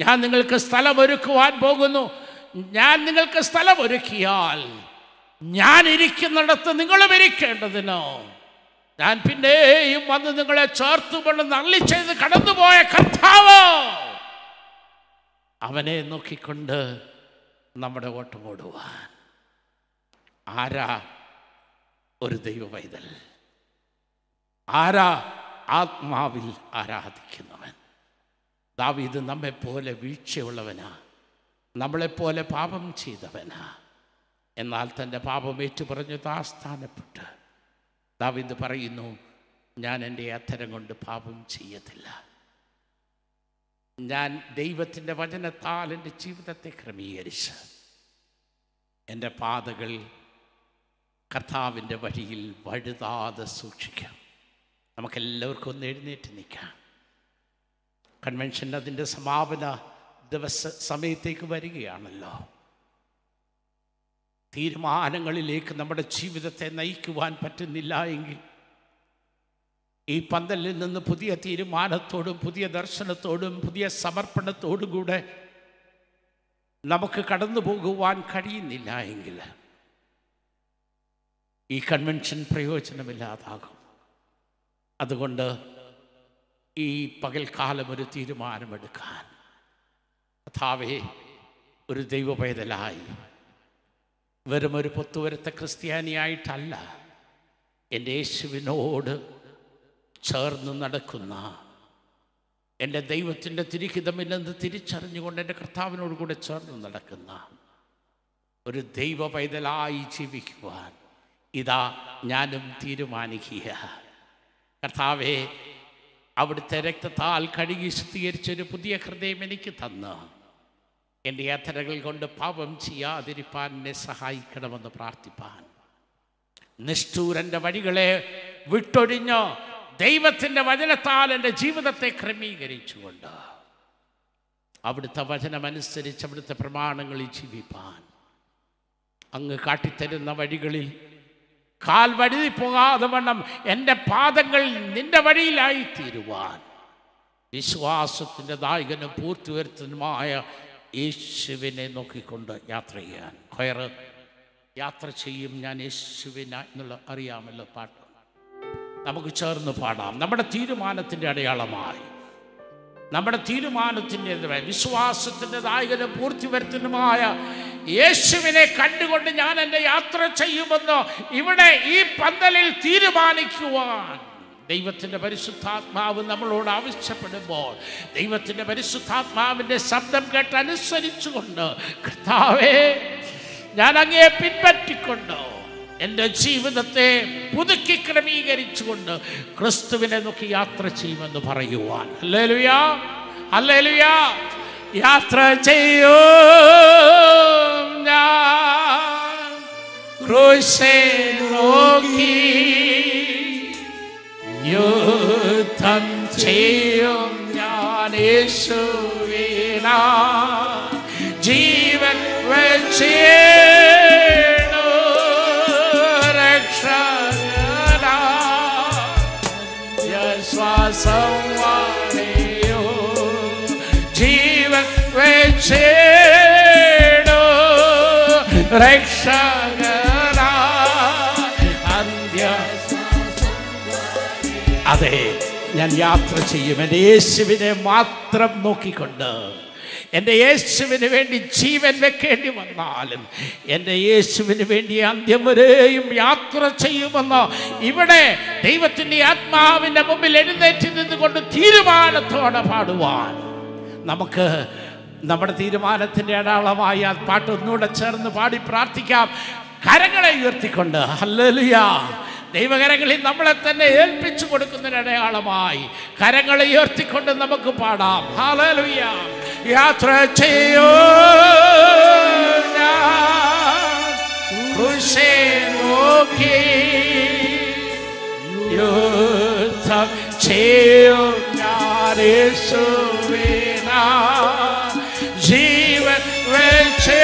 ഞാൻ നിങ്ങൾക്ക് സ്ഥലമൊരുക്കുവാൻ പോകുന്നു ഞാൻ നിങ്ങൾക്ക് സ്ഥലമൊരുക്കിയാൽ ഞാൻ ഇരിക്കുന്നിടത്ത് നിങ്ങളും ഇരിക്കേണ്ടതിനോ ഞാൻ പിന്നെയും വന്ന് നിങ്ങളെ ചേർത്ത് കൊണ്ട് നള്ളി ചെയ്ത് കടന്നുപോയ കർത്താവ് അവനെ നോക്കിക്കൊണ്ട് നമ്മുടെ ഓട്ടം ഓടുവാൻ ആരാ ഒരു ദൈവ പൈതൽ ആരാ ആത്മാവിൽ ആരാധിക്കുന്നവൻ ദാവീദ് നമ്മെപ്പോലെ വീഴ്ചയുള്ളവനാ നമ്മളെപ്പോലെ പാപം ചെയ്തവനാ എന്നാൽ തൻ്റെ പാപം പറഞ്ഞു താസ്ഥാനപ്പെട്ട് ദാവിന്ദ് പറയുന്നു ഞാൻ എൻ്റെ അധരം കൊണ്ട് പാപം ചെയ്യത്തില്ല ഞാൻ ദൈവത്തിൻ്റെ വചനത്താൽ എൻ്റെ ജീവിതത്തെ ക്രമീകരിച്ച് എൻ്റെ പാതകൾ കർത്താവിൻ്റെ വഴിയിൽ വഴുതാതെ സൂക്ഷിക്കാം നമുക്കെല്ലാവർക്കും ഒന്ന് എഴുന്നേറ്റ് നിൽക്കാം കൺവെൻഷൻ അതിൻ്റെ സമാപന ദിവസ സമയത്തേക്ക് വരികയാണല്ലോ തീരുമാനങ്ങളിലേക്ക് നമ്മുടെ ജീവിതത്തെ നയിക്കുവാൻ പറ്റുന്നില്ല എങ്കിൽ ഈ പന്തലിൽ നിന്ന് പുതിയ തീരുമാനത്തോടും പുതിയ ദർശനത്തോടും പുതിയ സമർപ്പണത്തോടും കൂടെ നമുക്ക് കടന്നു പോകുവാൻ കഴിയുന്നില്ല എങ്കിൽ ഈ കൺവെൻഷൻ പ്രയോജനമില്ലാതാകും അതുകൊണ്ട് ഈ പകൽക്കാലം ഒരു തീരുമാനമെടുക്കാൻ കഥാവേ ഒരു ദൈവപേതലായി വെറും ഒരു പൊത്തുവരുത്ത ക്രിസ്ത്യാനിയായിട്ടല്ല എൻ്റെ യേശുവിനോട് ചേർന്ന് നടക്കുന്ന എൻ്റെ ദൈവത്തിൻ്റെ തിരിഹിതമില്ലെന്ന് തിരിച്ചറിഞ്ഞുകൊണ്ട് എൻ്റെ കർത്താവിനോട് കൂടെ ചേർന്ന് നടക്കുന്ന ഒരു ദൈവ പൈതലായി ജീവിക്കുവാൻ ഇതാ ഞാനും തീരുമാനിക്കുക കർത്താവേ അവിടുത്തെ രക്തത്താൽ കഴുകി ശുദ്ധീകരിച്ചൊരു പുതിയ ഹൃദയം എനിക്ക് തന്നു എൻ്റെ യാത്രകൾ കൊണ്ട് പാപം ചെയ്യാതിരിപ്പാൻ എന്നെ സഹായിക്കണമെന്ന് പ്രാർത്ഥിപ്പാൻ നിഷ്ഠൂരൻ്റെ വഴികളെ വിട്ടൊഴിഞ്ഞോ ദൈവത്തിൻ്റെ വചനത്താൽ എൻ്റെ ജീവിതത്തെ ക്രമീകരിച്ചുകൊണ്ട് അവിടുത്തെ വചനമനുസരിച്ച് അവിടുത്തെ പ്രമാണങ്ങളിൽ ജീവിപ്പാൻ അങ്ങ് കാട്ടിത്തരുന്ന വഴികളിൽ കാൽ വഴുതി പോകാതെ വണ്ണം എൻ്റെ പാദങ്ങൾ നിൻ്റെ വഴിയിലായി തീരുവാൻ വിശ്വാസത്തിൻ്റെ ദായകനും പൂർത്തിവരുത്തനുമായ യേശുവിനെ നോക്കിക്കൊണ്ട് യാത്ര ചെയ്യാൻ ഖയർ യാത്ര ചെയ്യും ഞാൻ യേശുവിന എന്നുള്ള അറിയാമല്ലോ പാട്ട് നമുക്ക് ചേർന്ന് പാടാം നമ്മുടെ തീരുമാനത്തിൻ്റെ അടയാളമായി നമ്മുടെ തീരുമാനത്തിൻ്റെ വിശ്വാസത്തിൻ്റെ നായകനെ പൂർത്തി വരുത്തുന്നതുമായ യേശുവിനെ കണ്ടുകൊണ്ട് ഞാൻ എൻ്റെ യാത്ര ചെയ്യുമെന്നോ ഇവിടെ ഈ പന്തലിൽ തീരുമാനിക്കുവാൻ ദൈവത്തിൻ്റെ പരിശുദ്ധാത്മാവ് നമ്മളോട് ആവശ്യപ്പെടുമ്പോൾ ദൈവത്തിൻ്റെ പരിശുദ്ധാത്മാവിൻ്റെ ശബ്ദം കേട്ടനുസരിച്ചുകൊണ്ട് കർത്താവേ ഞാൻ അങ്ങയെ പിൻപറ്റിക്കൊണ്ടോ എൻ്റെ ജീവിതത്തെ പുതുക്കി ക്രമീകരിച്ചുകൊണ്ട് ക്രിസ്തുവിനെ നോക്കി യാത്ര ചെയ്യുമെന്ന് പറയുവാൻ അല്ലേ ലുയാ അല്ലേ ലുയാ യാത്ര ചെയ്യൂ ഞാൻ ക്രൂശേ നോക്കി युद्धं चेयं ज्ञानेषु जीवन वेचेनो रक्षणा यश्वासवानेयो जीवन അതെ ഞാൻ യാത്ര ചെയ്യും എൻ്റെ യേശുവിനെ മാത്രം നോക്കിക്കൊണ്ട് എൻ്റെ യേശുവിന് വേണ്ടി ജീവൻ വെക്കേണ്ടി വന്നാലും എൻ്റെ യേശുവിന് വേണ്ടി അന്ത്യം വരെയും യാത്ര ചെയ്യുമെന്ന് ഇവിടെ ദൈവത്തിൻ്റെ ആത്മാവിൻ്റെ മുമ്പിൽ എഴുന്നേറ്റ് നിന്നുകൊണ്ട് തീരുമാനത്തോടെ പാടുവാൻ നമുക്ക് നമ്മുടെ തീരുമാനത്തിൻ്റെ അടയാളമായി ആ പാട്ട് ഒന്നുകൂടെ ചേർന്ന് പാടി പ്രാർത്ഥിക്കാം കരങ്ങളെ ഉയർത്തിക്കൊണ്ട് ഹല്ലേലുയാ ദൈവകരങ്ങളിൽ നമ്മളെ തന്നെ ഏൽപ്പിച്ചു കൊടുക്കുന്ന അടയാളമായി കരങ്ങളെ ഉയർത്തിക്കൊണ്ട് നമുക്ക് പാടാം ഹാലലുയ യാത്ര ചെയ്യോ ജീവൻ വെച്ചേ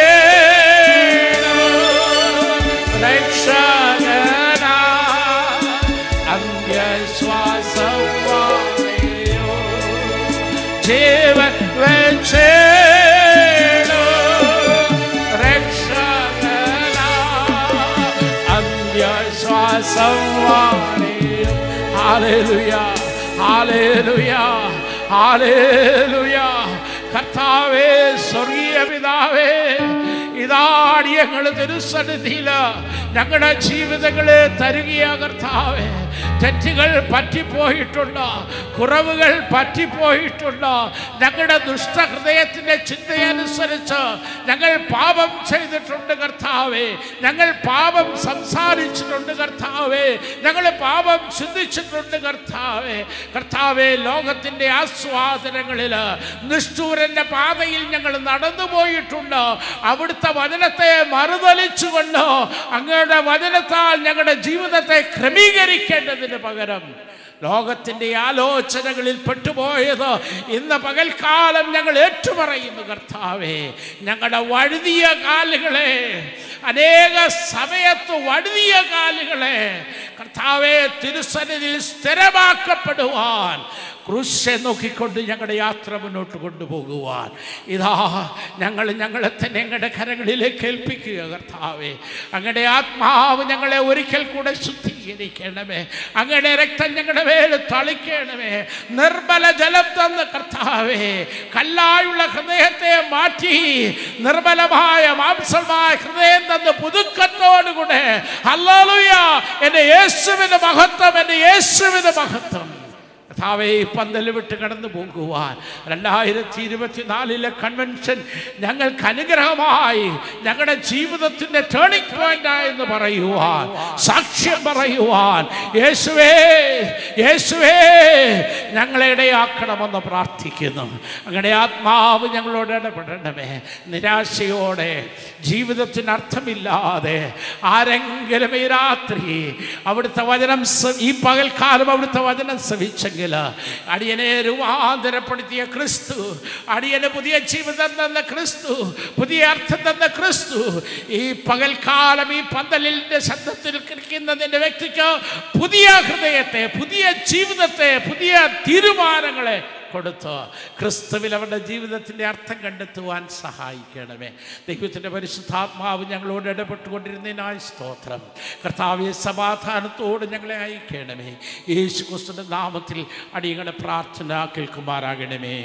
ஹாலேலுயா ஹாலேலுயா ஹாலேலுயா കർത്താവേ സ്വർഗീയ പിതാവേ ഇതാടിയങ്ങൾ തിരുസന്നിധിയിൽ ഞങ്ങളുടെ ജീവിതങ്ങളെ തരുകയാ കർത്താവേ തെറ്റുകൾ പറ്റിപ്പോയിട്ടുണ്ട് കുറവുകൾ പറ്റിപ്പോയിട്ടുണ്ട് ഞങ്ങളുടെ ദുഷ്ടഹൃദയത്തിൻ്റെ ചിന്തയനുസരിച്ച് ഞങ്ങൾ പാപം ചെയ്തിട്ടുണ്ട് കർത്താവേ ഞങ്ങൾ പാപം സംസാരിച്ചിട്ടുണ്ട് കർത്താവേ ഞങ്ങൾ പാപം ചിന്തിച്ചിട്ടുണ്ട് കർത്താവേ കർത്താവേ ലോകത്തിൻ്റെ ആസ്വാദനങ്ങളിൽ നിഷ്ഠൂരൻ്റെ പാതയിൽ ഞങ്ങൾ നടന്നു പോയിട്ടുണ്ട് അവിടുത്തെ വചനത്തെ മറുതലിച്ചുകൊണ്ട് അങ്ങയുടെ വചനത്താൽ ഞങ്ങളുടെ ജീവിതത്തെ ക്രമീകരിക്കേണ്ട ചെയ്യേണ്ടതിന് പകരം ലോകത്തിൻ്റെ ആലോചനകളിൽ പെട്ടുപോയത് ഇന്ന് പകൽക്കാലം ഞങ്ങൾ ഏറ്റുപറയുന്നു കർത്താവേ ഞങ്ങളുടെ വഴുതിയ കാലുകളെ അനേക സമയത്ത് വഴുതിയ കാലുകളെ കർത്താവെ തിരുസന്നിധിയിൽ സ്ഥിരമാക്കപ്പെടുവാൻ ക്രൂശെ നോക്കിക്കൊണ്ട് ഞങ്ങളുടെ യാത്ര മുന്നോട്ട് കൊണ്ടുപോകുവാൻ ഇതാ ഞങ്ങൾ ഞങ്ങളെ തന്നെ ഞങ്ങളുടെ കരങ്ങളിലേക്ക് ഏൽപ്പിക്കുക കർത്താവേ അങ്ങയുടെ ആത്മാവ് ഞങ്ങളെ ഒരിക്കൽ കൂടെ ശുദ്ധീകരിക്കണമേ അങ്ങയുടെ രക്തം ഞങ്ങളുടെ മേൽ തളിക്കണമേ നിർമ്മല ജലം തന്ന കർത്താവേ കല്ലായുള്ള ഹൃദയത്തെ മാറ്റി നിർമ്മലമായ മാംസമായ ഹൃദയം തന്ന് പുതുക്കത്തോടുകൂടെ അല്ലാലുയ എൻ്റെ യേശുവിൻ്റെ മഹത്വം എൻ്റെ യേശുവിൻ്റെ മഹത്വം കർത്താവെ ഈ പന്തൽ വിട്ട് കടന്നു പോകുവാൻ രണ്ടായിരത്തി ഇരുപത്തിനാലിലെ കൺവെൻഷൻ ഞങ്ങൾക്ക് അനുഗ്രഹമായി ഞങ്ങളുടെ ജീവിതത്തിൻ്റെ ടേണിംഗ് പോയിന്റ് എന്ന് പറയുവാൻ സാക്ഷ്യം പറയുവാൻ യേശുവേ യേശുവേ ഞങ്ങളെ ഇടയാക്കണമെന്ന് പ്രാർത്ഥിക്കുന്നു അങ്ങനെ ആത്മാവ് ഞങ്ങളോട് ഇടപെടണമേ നിരാശയോടെ ജീവിതത്തിന് അർത്ഥമില്ലാതെ ആരെങ്കിലും ഈ രാത്രി അവിടുത്തെ വചനം ഈ പകൽക്കാലം അവിടുത്തെ വചനം ശ്രമിച്ചെങ്കിൽ ജീവിതത്തിൽ അടിയനെ രൂപാന്തരപ്പെടുത്തിയ ക്രിസ്തു അടിയന് പുതിയ ജീവിതം തന്ന ക്രിസ്തു പുതിയ അർത്ഥം തന്ന ക്രിസ്തു ഈ പകൽക്കാലം ഈ പന്തലിൻ്റെ ശബ്ദത്തിൽ കിടക്കുന്നതിൻ്റെ വ്യക്തിക്ക് പുതിയ ഹൃദയത്തെ പുതിയ ജീവിതത്തെ പുതിയ തീരുമാനങ്ങളെ കൊടുത്ത് ക്രിസ്തുവിൽ അവരുടെ ജീവിതത്തിൻ്റെ അർത്ഥം കണ്ടെത്തുവാൻ സഹായിക്കണമേ ദൈവത്തിൻ്റെ പരിശുദ്ധാത്മാവ് ഞങ്ങളോട് ഇടപെട്ടുകൊണ്ടിരുന്നതിനായി സ്തോത്രം കർത്താവിയെ സമാധാനത്തോട് ഞങ്ങളെ അയക്കണമേ യേശു ക്രിസ്തുവിൻ്റെ നാമത്തിൽ അടിയങ്ങളുടെ പ്രാർത്ഥന കേൾക്കുമാറാകണമേ